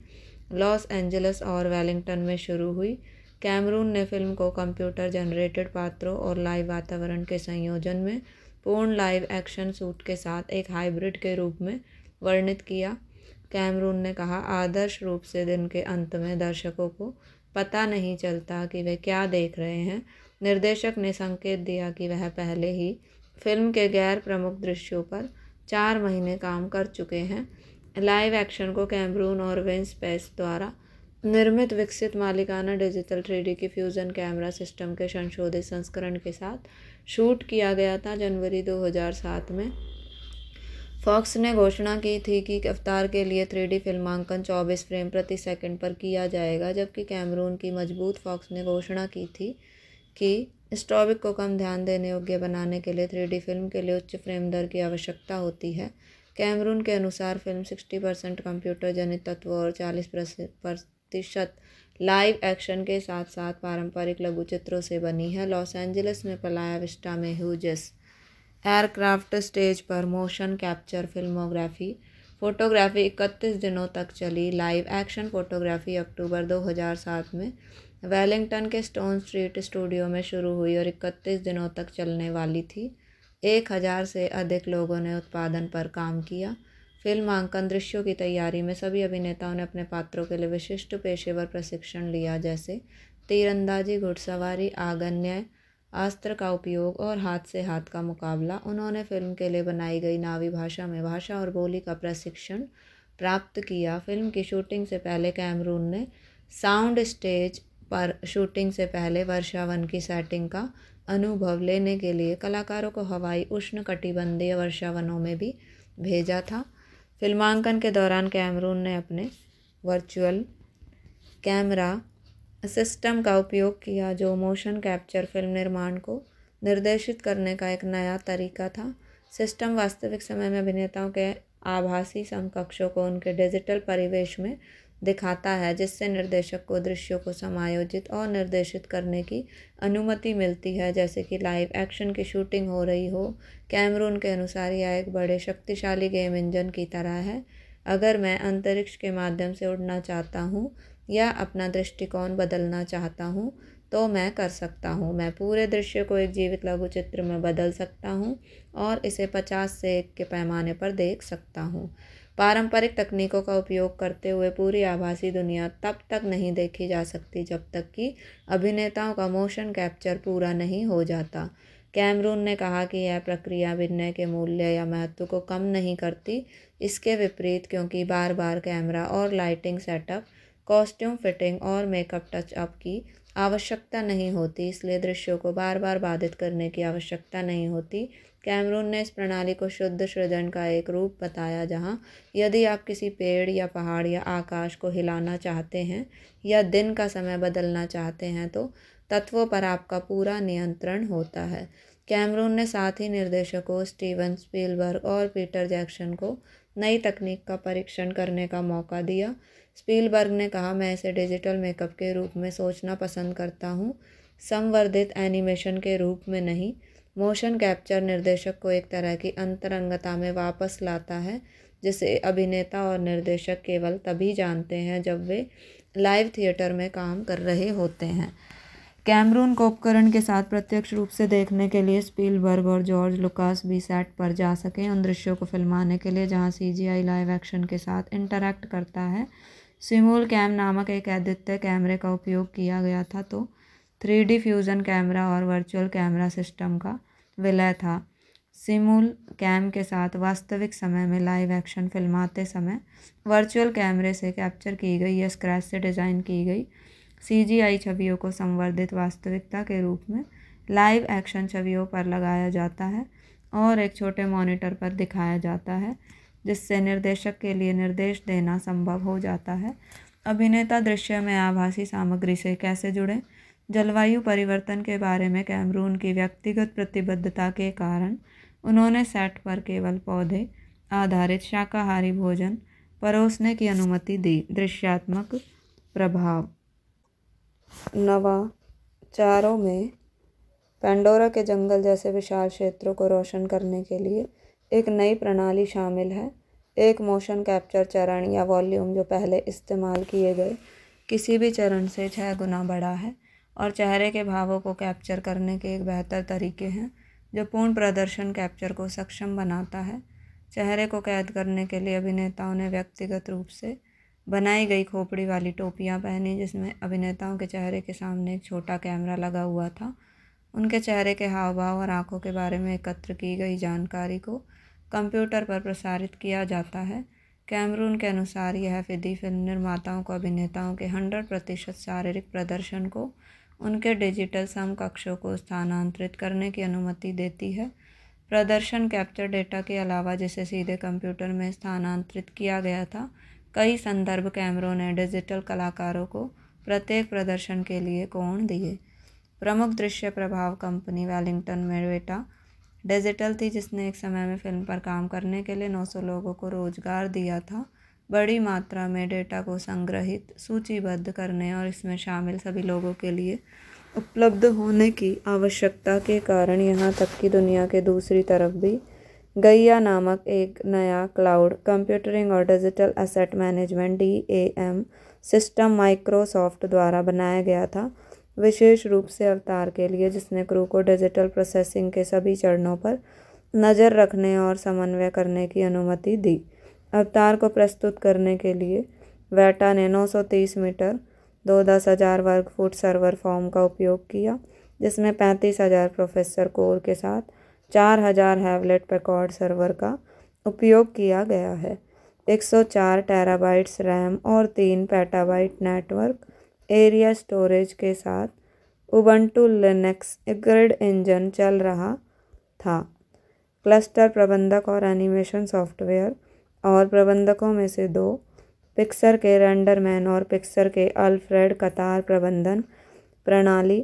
लॉस एंजल्स और वेलिंगटन में शुरू हुई कैमरून ने फिल्म को कंप्यूटर जनरेटेड पात्रों और लाइव वातावरण के संयोजन में पूर्ण लाइव एक्शन सूट के साथ एक हाइब्रिड के रूप में वर्णित किया कैमरून ने कहा आदर्श रूप से दिन के अंत में दर्शकों को पता नहीं चलता कि वे क्या देख रहे हैं निर्देशक ने संकेत दिया कि वह पहले ही फिल्म के गैर प्रमुख दृश्यों पर चार महीने काम कर चुके हैं लाइव एक्शन को कैमरून और विंस पेस द्वारा निर्मित विकसित मालिकाना डिजिटल थ्री के फ्यूज़न कैमरा सिस्टम के संशोधित संस्करण के साथ शूट किया गया था जनवरी 2007 में फॉक्स ने घोषणा की थी कि अवतार के लिए थ्री फिल्मांकन 24 फ्रेम प्रति सेकंड पर किया जाएगा जबकि कैमरून की मजबूत फॉक्स ने घोषणा की थी कि इस टॉपिक को कम ध्यान देने योग्य बनाने के लिए थ्री फिल्म के लिए उच्च फ्रेम दर की आवश्यकता होती है कैमरून के अनुसार फिल्म सिक्सटी परसेंट कंप्यूटर जनित तत्व और चालीस प्रतिशत लाइव एक्शन के साथ साथ पारंपरिक लघु चित्रों से बनी है लॉस एंजलिस में पलाया विस्टा में ह्यूजस एयरक्राफ्ट स्टेज पर मोशन कैप्चर फिल्मोग्राफी फोटोग्राफी इकतीस दिनों तक चली लाइव एक्शन फोटोग्राफी अक्टूबर 2007 में वेलिंगटन के स्टोन स्ट्रीट स्टूडियो में शुरू हुई और इकतीस दिनों तक चलने वाली थी एक हज़ार से अधिक लोगों ने उत्पादन पर काम किया फिल्मांकन दृश्यों की तैयारी में सभी अभिनेताओं ने अपने पात्रों के लिए विशिष्ट पेशेवर प्रशिक्षण लिया जैसे तीरंदाजी घुड़सवारी आगन्य अस्त्र का उपयोग और हाथ से हाथ का मुकाबला उन्होंने फिल्म के लिए बनाई गई नावी भाषा में भाषा और बोली का प्रशिक्षण प्राप्त किया फिल्म की शूटिंग से पहले कैमरून ने साउंड स्टेज पर शूटिंग से पहले वर्षावन की सेटिंग का अनुभव लेने के लिए कलाकारों को हवाई उष्ण कटिबंधीय वर्षावनों में भी भेजा था फिल्मांकन के दौरान कैमरून ने अपने वर्चुअल कैमरा सिस्टम का उपयोग किया जो मोशन कैप्चर फिल्म निर्माण को निर्देशित करने का एक नया तरीका था सिस्टम वास्तविक समय में अभिनेताओं के आभासी समकक्षों को उनके डिजिटल परिवेश में दिखाता है जिससे निर्देशक को दृश्यों को समायोजित और निर्देशित करने की अनुमति मिलती है जैसे कि लाइव एक्शन की शूटिंग हो रही हो कैमरून के अनुसार यह एक बड़े शक्तिशाली गेम इंजन की तरह है अगर मैं अंतरिक्ष के माध्यम से उड़ना चाहता हूँ या अपना दृष्टिकोण बदलना चाहता हूँ तो मैं कर सकता हूँ मैं पूरे दृश्य को एक जीवित लघु चित्र में बदल सकता हूँ और इसे पचास से एक के पैमाने पर देख सकता हूँ पारंपरिक तकनीकों का उपयोग करते हुए पूरी आभासी दुनिया तब तक नहीं देखी जा सकती जब तक कि अभिनेताओं का मोशन कैप्चर पूरा नहीं हो जाता कैमरून ने कहा कि यह प्रक्रिया अभिनय के मूल्य या महत्व को कम नहीं करती इसके विपरीत क्योंकि बार बार कैमरा और लाइटिंग सेटअप कॉस्ट्यूम फिटिंग और मेकअप टचअप की आवश्यकता नहीं होती इसलिए दृश्यों को बार बार बाधित करने की आवश्यकता नहीं होती कैमरून ने इस प्रणाली को शुद्ध सृजन का एक रूप बताया जहाँ यदि आप किसी पेड़ या पहाड़ या आकाश को हिलाना चाहते हैं या दिन का समय बदलना चाहते हैं तो तत्वों पर आपका पूरा नियंत्रण होता है कैमरून ने साथ ही निर्देशकों स्टीवन स्पीलबर्ग और पीटर जैक्सन को नई तकनीक का परीक्षण करने का मौका दिया स्पीलबर्ग ने कहा मैं इसे डिजिटल मेकअप के रूप में सोचना पसंद करता हूँ संवर्धित एनिमेशन के रूप में नहीं मोशन कैप्चर निर्देशक को एक तरह की अंतरंगता में वापस लाता है जिसे अभिनेता और निर्देशक केवल तभी जानते हैं जब वे लाइव थिएटर में काम कर रहे होते हैं कैमरून को उपकरण के साथ प्रत्यक्ष रूप से देखने के लिए स्पीलबर्ग और जॉर्ज लुकास भी सेट पर जा सकें उन दृश्यों को फिल्माने के लिए जहां सीजीआई लाइव एक्शन के साथ इंटरैक्ट करता है सिमूल कैम नामक एक आदित्य कैमरे का उपयोग किया गया था तो थ्री डी फ्यूज़न कैमरा और वर्चुअल कैमरा सिस्टम का विलय था सिमुल कैम के साथ वास्तविक समय में लाइव एक्शन फिल्माते समय वर्चुअल कैमरे से कैप्चर की गई या स्क्रैच से डिज़ाइन की गई सीजीआई छवियों को संवर्धित वास्तविकता के रूप में लाइव एक्शन छवियों पर लगाया जाता है और एक छोटे मॉनिटर पर दिखाया जाता है जिससे निर्देशक के लिए निर्देश देना संभव हो जाता है अभिनेता दृश्य में आभासी सामग्री से कैसे जुड़ें जलवायु परिवर्तन के बारे में कैमरून की व्यक्तिगत प्रतिबद्धता के कारण उन्होंने सेट पर केवल पौधे आधारित शाकाहारी भोजन परोसने की अनुमति दी दृश्यात्मक प्रभाव नवाचारों में पेंडोरा के जंगल जैसे विशाल क्षेत्रों को रोशन करने के लिए एक नई प्रणाली शामिल है एक मोशन कैप्चर चरण या वॉल्यूम जो पहले इस्तेमाल किए गए किसी भी चरण से छः गुना बड़ा है और चेहरे के भावों को कैप्चर करने के एक बेहतर तरीके हैं जो पूर्ण प्रदर्शन कैप्चर को सक्षम बनाता है चेहरे को कैद करने के लिए अभिनेताओं ने व्यक्तिगत रूप से बनाई गई खोपड़ी वाली टोपियाँ पहनी जिसमें अभिनेताओं के चेहरे के सामने एक छोटा कैमरा लगा हुआ था उनके चेहरे के हाव भाव और आँखों के बारे में एकत्र की गई जानकारी को कंप्यूटर पर प्रसारित किया जाता है कैमरून के अनुसार यह फिदी फिल्म निर्माताओं को अभिनेताओं के हंड्रेड प्रतिशत शारीरिक प्रदर्शन को उनके डिजिटल समकक्षों को स्थानांतरित करने की अनुमति देती है प्रदर्शन कैप्चर डेटा के अलावा जिसे सीधे कंप्यूटर में स्थानांतरित किया गया था कई संदर्भ कैमरों ने डिजिटल कलाकारों को प्रत्येक प्रदर्शन के लिए कोण दिए प्रमुख दृश्य प्रभाव कंपनी वेलिंगटन में डिजिटल थी जिसने एक समय में फिल्म पर काम करने के लिए 900 लोगों को रोज़गार दिया था बड़ी मात्रा में डेटा को संग्रहित सूचीबद्ध करने और इसमें शामिल सभी लोगों के लिए उपलब्ध होने की आवश्यकता के कारण यहाँ तक कि दुनिया के दूसरी तरफ भी गैया नामक एक नया क्लाउड कंप्यूटरिंग और digital asset management D A M system Microsoft द्वारा बनाया गया था विशेष रूप से अवतार के लिए जिसने क्रू को डिजिटल प्रोसेसिंग के सभी चरणों पर नज़र रखने और समन्वय करने की अनुमति दी अवतार को प्रस्तुत करने के लिए वैटा ने 930 मीटर दो दस हज़ार वर्ग फुट सर्वर फॉर्म का उपयोग किया जिसमें पैंतीस हज़ार प्रोफेसर कोर के साथ चार हज़ार हैवलेट पेकॉर्ड सर्वर का उपयोग किया गया है 104 टेराबाइट्स रैम और तीन पेटाबाइट नेटवर्क एरिया स्टोरेज के साथ उबंटू लिनक्स ग्रिड इंजन चल रहा था क्लस्टर प्रबंधक और एनिमेशन सॉफ्टवेयर और प्रबंधकों में से दो पिक्सर के रेंडरमैन और पिक्सर के अल्फ्रेड कतार प्रबंधन प्रणाली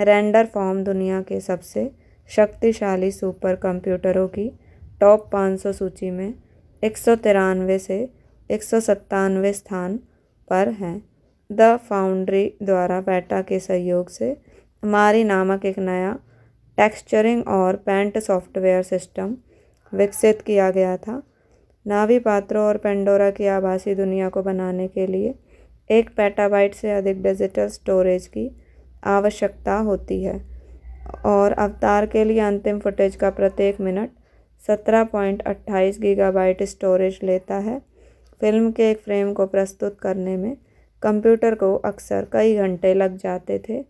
रेंडर फॉर्म दुनिया के सबसे शक्तिशाली सुपर कंप्यूटरों की टॉप 500 सूची में एक से एक स्थान पर हैं द फाउंड्री द्वारा बैटा के सहयोग से मारी नामक एक नया टेक्सचरिंग और पेंट सॉफ्टवेयर सिस्टम विकसित किया गया था नावी पात्रों और पेंडोरा की आभासी दुनिया को बनाने के लिए एक पेटाबाइट से अधिक डिजिटल स्टोरेज की आवश्यकता होती है और अवतार के लिए अंतिम फुटेज का प्रत्येक मिनट सत्रह पॉइंट अट्ठाईस गीगाबाइट स्टोरेज लेता है फिल्म के एक फ्रेम को प्रस्तुत करने में कंप्यूटर को अक्सर कई घंटे लग जाते थे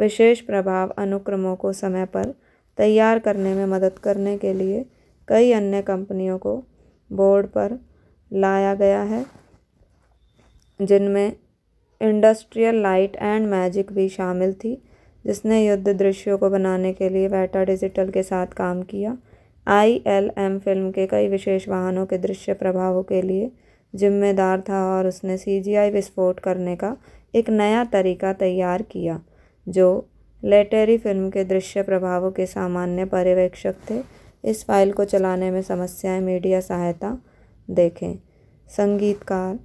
विशेष प्रभाव अनुक्रमों को समय पर तैयार करने में मदद करने के लिए कई अन्य कंपनियों को बोर्ड पर लाया गया है जिनमें इंडस्ट्रियल लाइट एंड मैजिक भी शामिल थी जिसने युद्ध दृश्यों को बनाने के लिए वेटा डिजिटल के साथ काम किया आई एल एम फिल्म के कई विशेष वाहनों के दृश्य प्रभावों के लिए जिम्मेदार था और उसने सी जी आई विस्फोट करने का एक नया तरीका तैयार किया जो लेटेरी फिल्म के दृश्य प्रभावों के सामान्य पर्यवेक्षक थे इस फाइल को चलाने में समस्याएं मीडिया सहायता देखें संगीतकार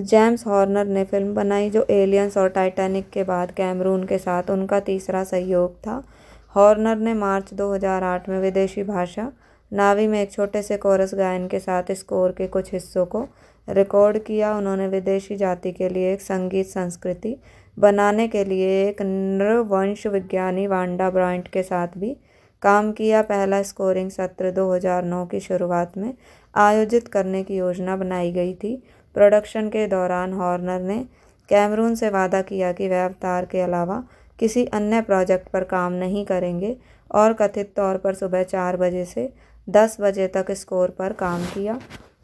जेम्स हॉर्नर ने फिल्म बनाई जो एलियंस और टाइटैनिक के बाद कैमरून के साथ उनका तीसरा सहयोग था हॉर्नर ने मार्च 2008 में विदेशी भाषा नावी में एक छोटे से कोरस गायन के साथ स्कोर के कुछ हिस्सों को रिकॉर्ड किया उन्होंने विदेशी जाति के लिए एक संगीत संस्कृति बनाने के लिए एक नृवंश विज्ञानी वांडा ब्रांट के साथ भी काम किया पहला स्कोरिंग सत्र 2009 की शुरुआत में आयोजित करने की योजना बनाई गई थी प्रोडक्शन के दौरान हॉर्नर ने कैमरून से वादा किया कि वह अवतार के अलावा किसी अन्य प्रोजेक्ट पर काम नहीं करेंगे और कथित तौर पर सुबह चार बजे से दस बजे तक स्कोर पर काम किया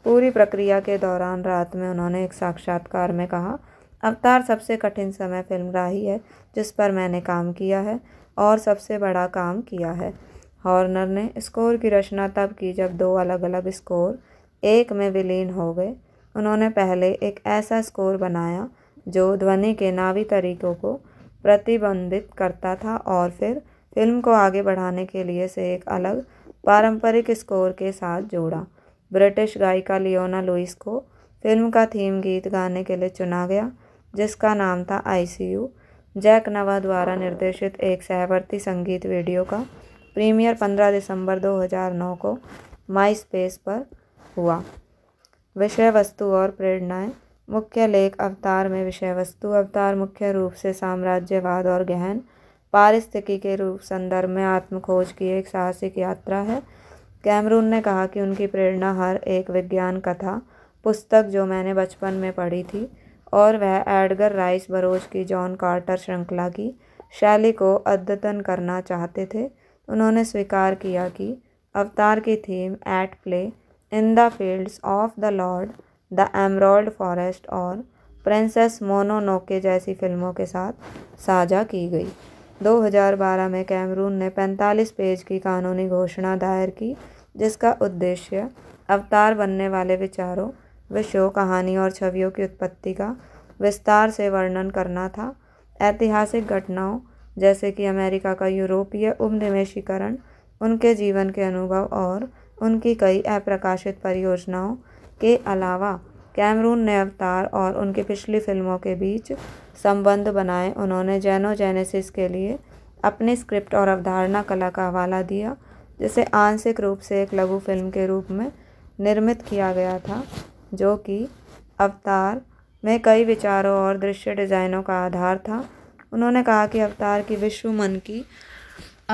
पूरी प्रक्रिया के दौरान रात में उन्होंने एक साक्षात्कार में कहा अवतार सबसे कठिन समय फिल्म रही है जिस पर मैंने काम किया है और सबसे बड़ा काम किया है हॉर्नर ने स्कोर की रचना तब की जब दो अलग अलग स्कोर एक में विलीन हो गए उन्होंने पहले एक ऐसा स्कोर बनाया जो ध्वनि के नावी तरीकों को प्रतिबंधित करता था और फिर फिल्म को आगे बढ़ाने के लिए से एक अलग पारंपरिक स्कोर के साथ जोड़ा ब्रिटिश गायिका लियोना लुइस को फिल्म का थीम गीत गाने के लिए चुना गया जिसका नाम था आईसीयू जैक नवा द्वारा निर्देशित एक सहवर्ती संगीत वीडियो का प्रीमियर 15 दिसंबर 2009 को माई स्पेस पर हुआ विषय वस्तु और प्रेरणाएं मुख्य लेख अवतार में विषय वस्तु अवतार मुख्य रूप से साम्राज्यवाद और गहन पारिस्थिति के रूप संदर्भ में आत्मखोज की एक साहसिक यात्रा है कैमरून ने कहा कि उनकी प्रेरणा हर एक विज्ञान कथा पुस्तक जो मैंने बचपन में पढ़ी थी और वह एडगर राइस बरोज की जॉन कार्टर श्रृंखला की शैली को अद्यतन करना चाहते थे उन्होंने स्वीकार किया कि अवतार की theme at play in the fields of the lord the emerald forest और प्रिंसेस मोनोनोके जैसी फिल्मों के साथ साझा की गई 2012 में कैमरून ने 45 पेज की कानूनी घोषणा दायर की जिसका उद्देश्य अवतार बनने वाले विचारों विषयों कहानी और छवियों की उत्पत्ति का विस्तार से वर्णन करना था ऐतिहासिक घटनाओं जैसे कि अमेरिका का यूरोपीय उपनिवेशीकरण उनके जीवन के अनुभव और उनकी कई अप्रकाशित परियोजनाओं के अलावा कैमरून ने अवतार और उनकी पिछली फिल्मों के बीच संबंध बनाए उन्होंने जेनेसिस के लिए अपने स्क्रिप्ट और अवधारणा कला का हवाला दिया जिसे आंशिक रूप से एक लघु फिल्म के रूप में निर्मित किया गया था जो कि अवतार में कई विचारों और दृश्य डिज़ाइनों का आधार था उन्होंने कहा कि अवतार की विश्व मन की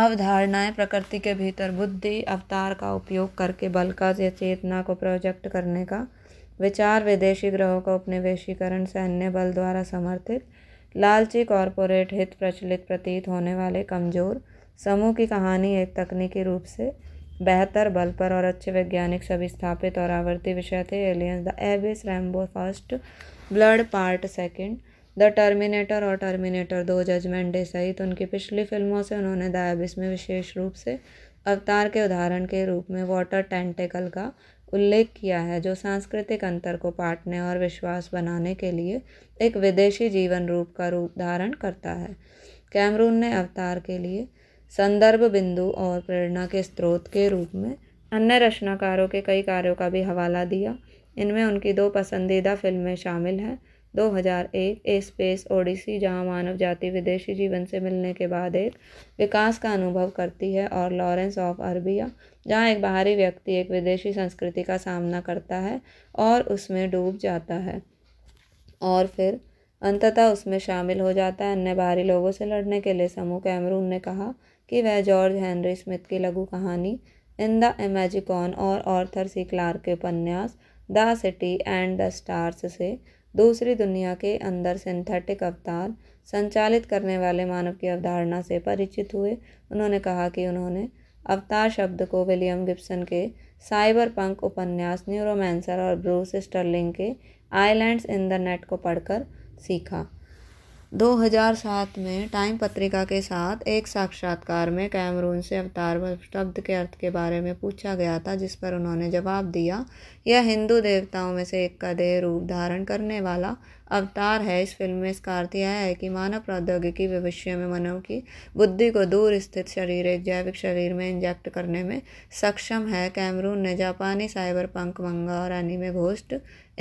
अवधारणाएं प्रकृति के भीतर बुद्धि अवतार का उपयोग करके बलका या चेतना को प्रोजेक्ट करने का विचार विदेशी ग्रहों का उपनिवेशीकरण सैन्य बल द्वारा समर्थित लालची कॉरपोरेट हित प्रचलित प्रतीत होने वाले कमज़ोर समूह की कहानी एक तकनीकी रूप से बेहतर बल पर और अच्छे वैज्ञानिक सभी स्थापित और आवर्ती विषय थे aliens the एबिस Rambo first blood part second the terminator और टर्मिनेटर दो जजमेंट डे सहित उनकी पिछली फिल्मों से उन्होंने दायाबिस में विशेष रूप से अवतार के उदाहरण के रूप में वाटर टेंटेकल का उल्लेख किया है जो सांस्कृतिक अंतर को पाटने और विश्वास बनाने के लिए एक विदेशी जीवन रूप का रूप धारण करता है कैमरून ने अवतार के लिए संदर्भ बिंदु और प्रेरणा के स्रोत के रूप में अन्य रचनाकारों के कई कार्यों का भी हवाला दिया इनमें उनकी दो पसंदीदा फिल्में शामिल हैं दो हज़ार एक ए स्पेस ओडिसी जहाँ मानव जाति विदेशी जीवन से मिलने के बाद एक विकास का अनुभव करती है और लॉरेंस ऑफ अरबिया जहाँ एक बाहरी व्यक्ति एक विदेशी संस्कृति का सामना करता है और उसमें डूब जाता है और फिर अंततः उसमें शामिल हो जाता है अन्य बाहरी लोगों से लड़ने के लिए समूह कैमरून ने कहा कि वह जॉर्ज हेनरी स्मिथ की लघु कहानी इन द एमेजिकॉन और ऑर्थर सी क्लार्क के उपन्यास the city and the stars से दूसरी दुनिया के अंदर सिंथेटिक अवतार संचालित करने वाले मानव की अवधारणा से परिचित हुए उन्होंने कहा कि उन्होंने अवतार शब्द को विलियम गिब्सन के साइबर पंक उपन्यास न्यूरोमैंसर और ब्रूस स्टर्लिंग के आइलैंड्स इन द नेट को पढ़कर सीखा 2007 में टाइम पत्रिका के साथ एक साक्षात्कार में कैमरून से अवतार शब्द के अर्थ के बारे में पूछा गया था जिस पर उन्होंने जवाब दिया यह हिंदू देवताओं में से एक का देह रूप धारण करने वाला अवतार है इस फिल्म में इसका अर्थ यह है कि मानव प्रौद्योगिकी भविष्य में मानव की बुद्धि को दूर स्थित शरीर एक जैविक शरीर में इंजेक्ट करने में सक्षम है कैमरून ने जापानी साइबर पंक मंगा और एनिमे घोष्ट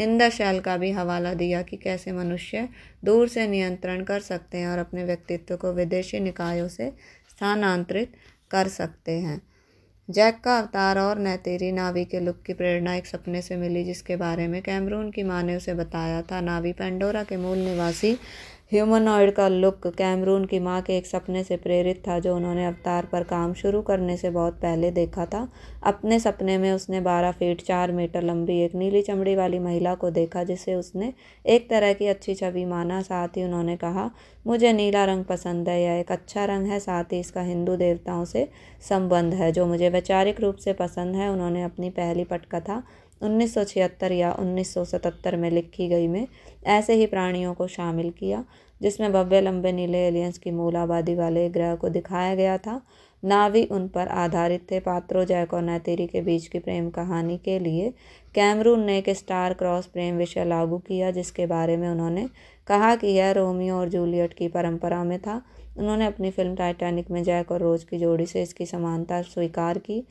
इंदा शैल का भी हवाला दिया कि कैसे मनुष्य दूर से नियंत्रण कर सकते हैं और अपने व्यक्तित्व को विदेशी निकायों से स्थानांतरित कर सकते हैं जैक का अवतार और नैतेरी नावी के लुक की प्रेरणा एक सपने से मिली जिसके बारे में कैमरून की माँ ने उसे बताया था नावी पेंडोरा के मूल निवासी ह्यूमनॉइड का लुक कैमरून की माँ के एक सपने से प्रेरित था जो उन्होंने अवतार पर काम शुरू करने से बहुत पहले देखा था अपने सपने में उसने बारह फीट चार मीटर लंबी एक नीली चमड़ी वाली महिला को देखा जिसे उसने एक तरह की अच्छी छवि माना साथ ही उन्होंने कहा मुझे नीला रंग पसंद है यह एक अच्छा रंग है साथ ही इसका हिंदू देवताओं से संबंध है जो मुझे वैचारिक रूप से पसंद है उन्होंने अपनी पहली पटकथा उन्नीस या उन्नीस में लिखी गई में ऐसे ही प्राणियों को शामिल किया जिसमें भव्य लंबे नीले एलियंस की मूल आबादी वाले ग्रह को दिखाया गया था नावी उन पर आधारित थे पात्रो जैक और नैतेरी के बीच की प्रेम कहानी के लिए कैमरून ने एक स्टार क्रॉस प्रेम विषय लागू किया जिसके बारे में उन्होंने कहा कि यह रोमियो और जूलियट की परंपरा में था उन्होंने अपनी फिल्म टाइटैनिक में जैक और रोज की जोड़ी से इसकी समानता स्वीकार की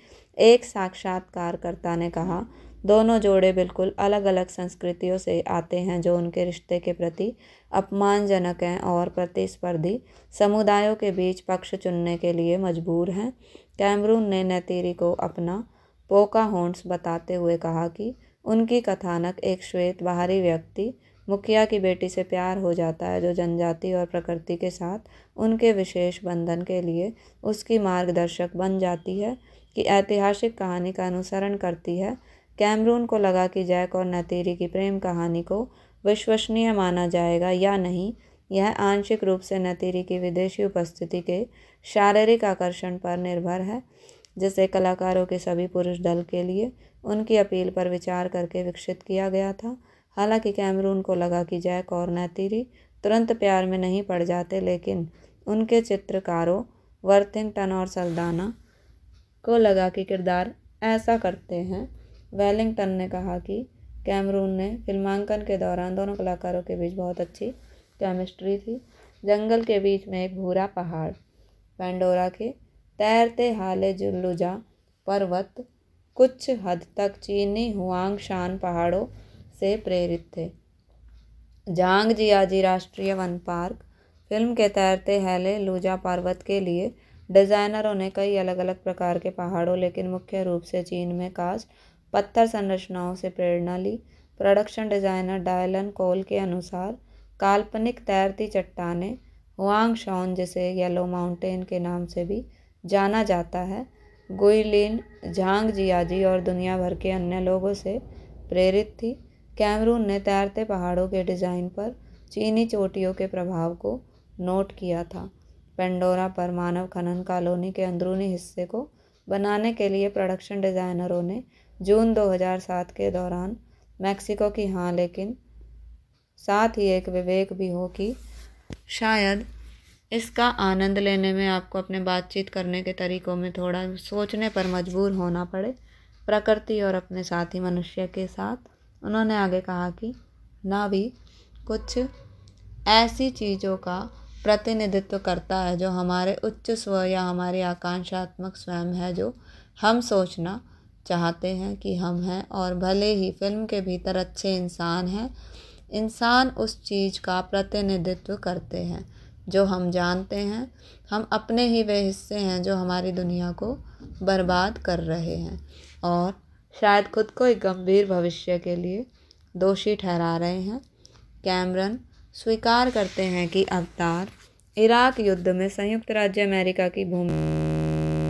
एक साक्षात्कारकर्ता ने कहा दोनों जोड़े बिल्कुल अलग अलग संस्कृतियों से आते हैं जो उनके रिश्ते के प्रति अपमानजनक हैं और प्रतिस्पर्धी समुदायों के बीच पक्ष चुनने के लिए मजबूर हैं कैमरून ने नतीरी को अपना पोका होंट्स बताते हुए कहा कि उनकी कथानक एक श्वेत बाहरी व्यक्ति मुखिया की बेटी से प्यार हो जाता है जो जनजाति और प्रकृति के साथ उनके विशेष बंधन के लिए उसकी मार्गदर्शक बन जाती है कि ऐतिहासिक कहानी का अनुसरण करती है कैमरून को लगा कि जैक और नतीरी की प्रेम कहानी को विश्वसनीय माना जाएगा या नहीं यह आंशिक रूप से नतीरी की विदेशी उपस्थिति के शारीरिक आकर्षण पर निर्भर है जिसे कलाकारों के सभी पुरुष दल के लिए उनकी अपील पर विचार करके विकसित किया गया था हालांकि कैमरून को लगा कि जैक और नतीरी तुरंत प्यार में नहीं पड़ जाते लेकिन उनके चित्रकारों वर्थिंगटन और सल्दाना को लगा कि किरदार ऐसा करते हैं वेलिंगटन ने कहा कि कैमरून ने फिल्मांकन के दौरान दोनों कलाकारों के बीच बहुत अच्छी केमिस्ट्री थी जंगल के बीच में एक भूरा पहाड़ पेंडोरा के तैरते हाले जुल्लुजा पर्वत कुछ हद तक चीनी हुआंग शान पहाड़ों से प्रेरित थे जांग जियाजी राष्ट्रीय वन पार्क फिल्म के तैरते हैले लूजा पर्वत के लिए डिज़ाइनरों ने कई अलग अलग प्रकार के पहाड़ों लेकिन मुख्य रूप से चीन में कास्ट पत्थर संरचनाओं से प्रेरणा ली प्रोडक्शन डिजाइनर डायलन कोल के अनुसार काल्पनिक तैरती चट्टाने हुआंग शॉन जिसे येलो माउंटेन के नाम से भी जाना जाता है गुइलिन झांग जियाजी और दुनिया भर के अन्य लोगों से प्रेरित थी कैमरून ने तैरते पहाड़ों के डिज़ाइन पर चीनी चोटियों के प्रभाव को नोट किया था पेंडोरा पर मानव खनन कॉलोनी के अंदरूनी हिस्से को बनाने के लिए प्रोडक्शन डिज़ाइनरों ने जून 2007 के दौरान मैक्सिको की हाँ लेकिन साथ ही एक विवेक भी हो कि शायद इसका आनंद लेने में आपको अपने बातचीत करने के तरीकों में थोड़ा सोचने पर मजबूर होना पड़े प्रकृति और अपने साथी मनुष्य के साथ उन्होंने आगे कहा कि ना भी कुछ ऐसी चीज़ों का प्रतिनिधित्व करता है जो हमारे उच्च स्व या हमारी आकांक्षात्मक स्वयं है जो हम सोचना चाहते हैं कि हम हैं और भले ही फिल्म के भीतर अच्छे इंसान हैं इंसान उस चीज़ का प्रतिनिधित्व करते हैं जो हम जानते हैं हम अपने ही वे हिस्से हैं जो हमारी दुनिया को बर्बाद कर रहे हैं और शायद खुद को एक गंभीर भविष्य के लिए दोषी ठहरा रहे हैं कैमरन स्वीकार करते हैं कि अवतार इराक युद्ध में संयुक्त राज्य अमेरिका की भूमि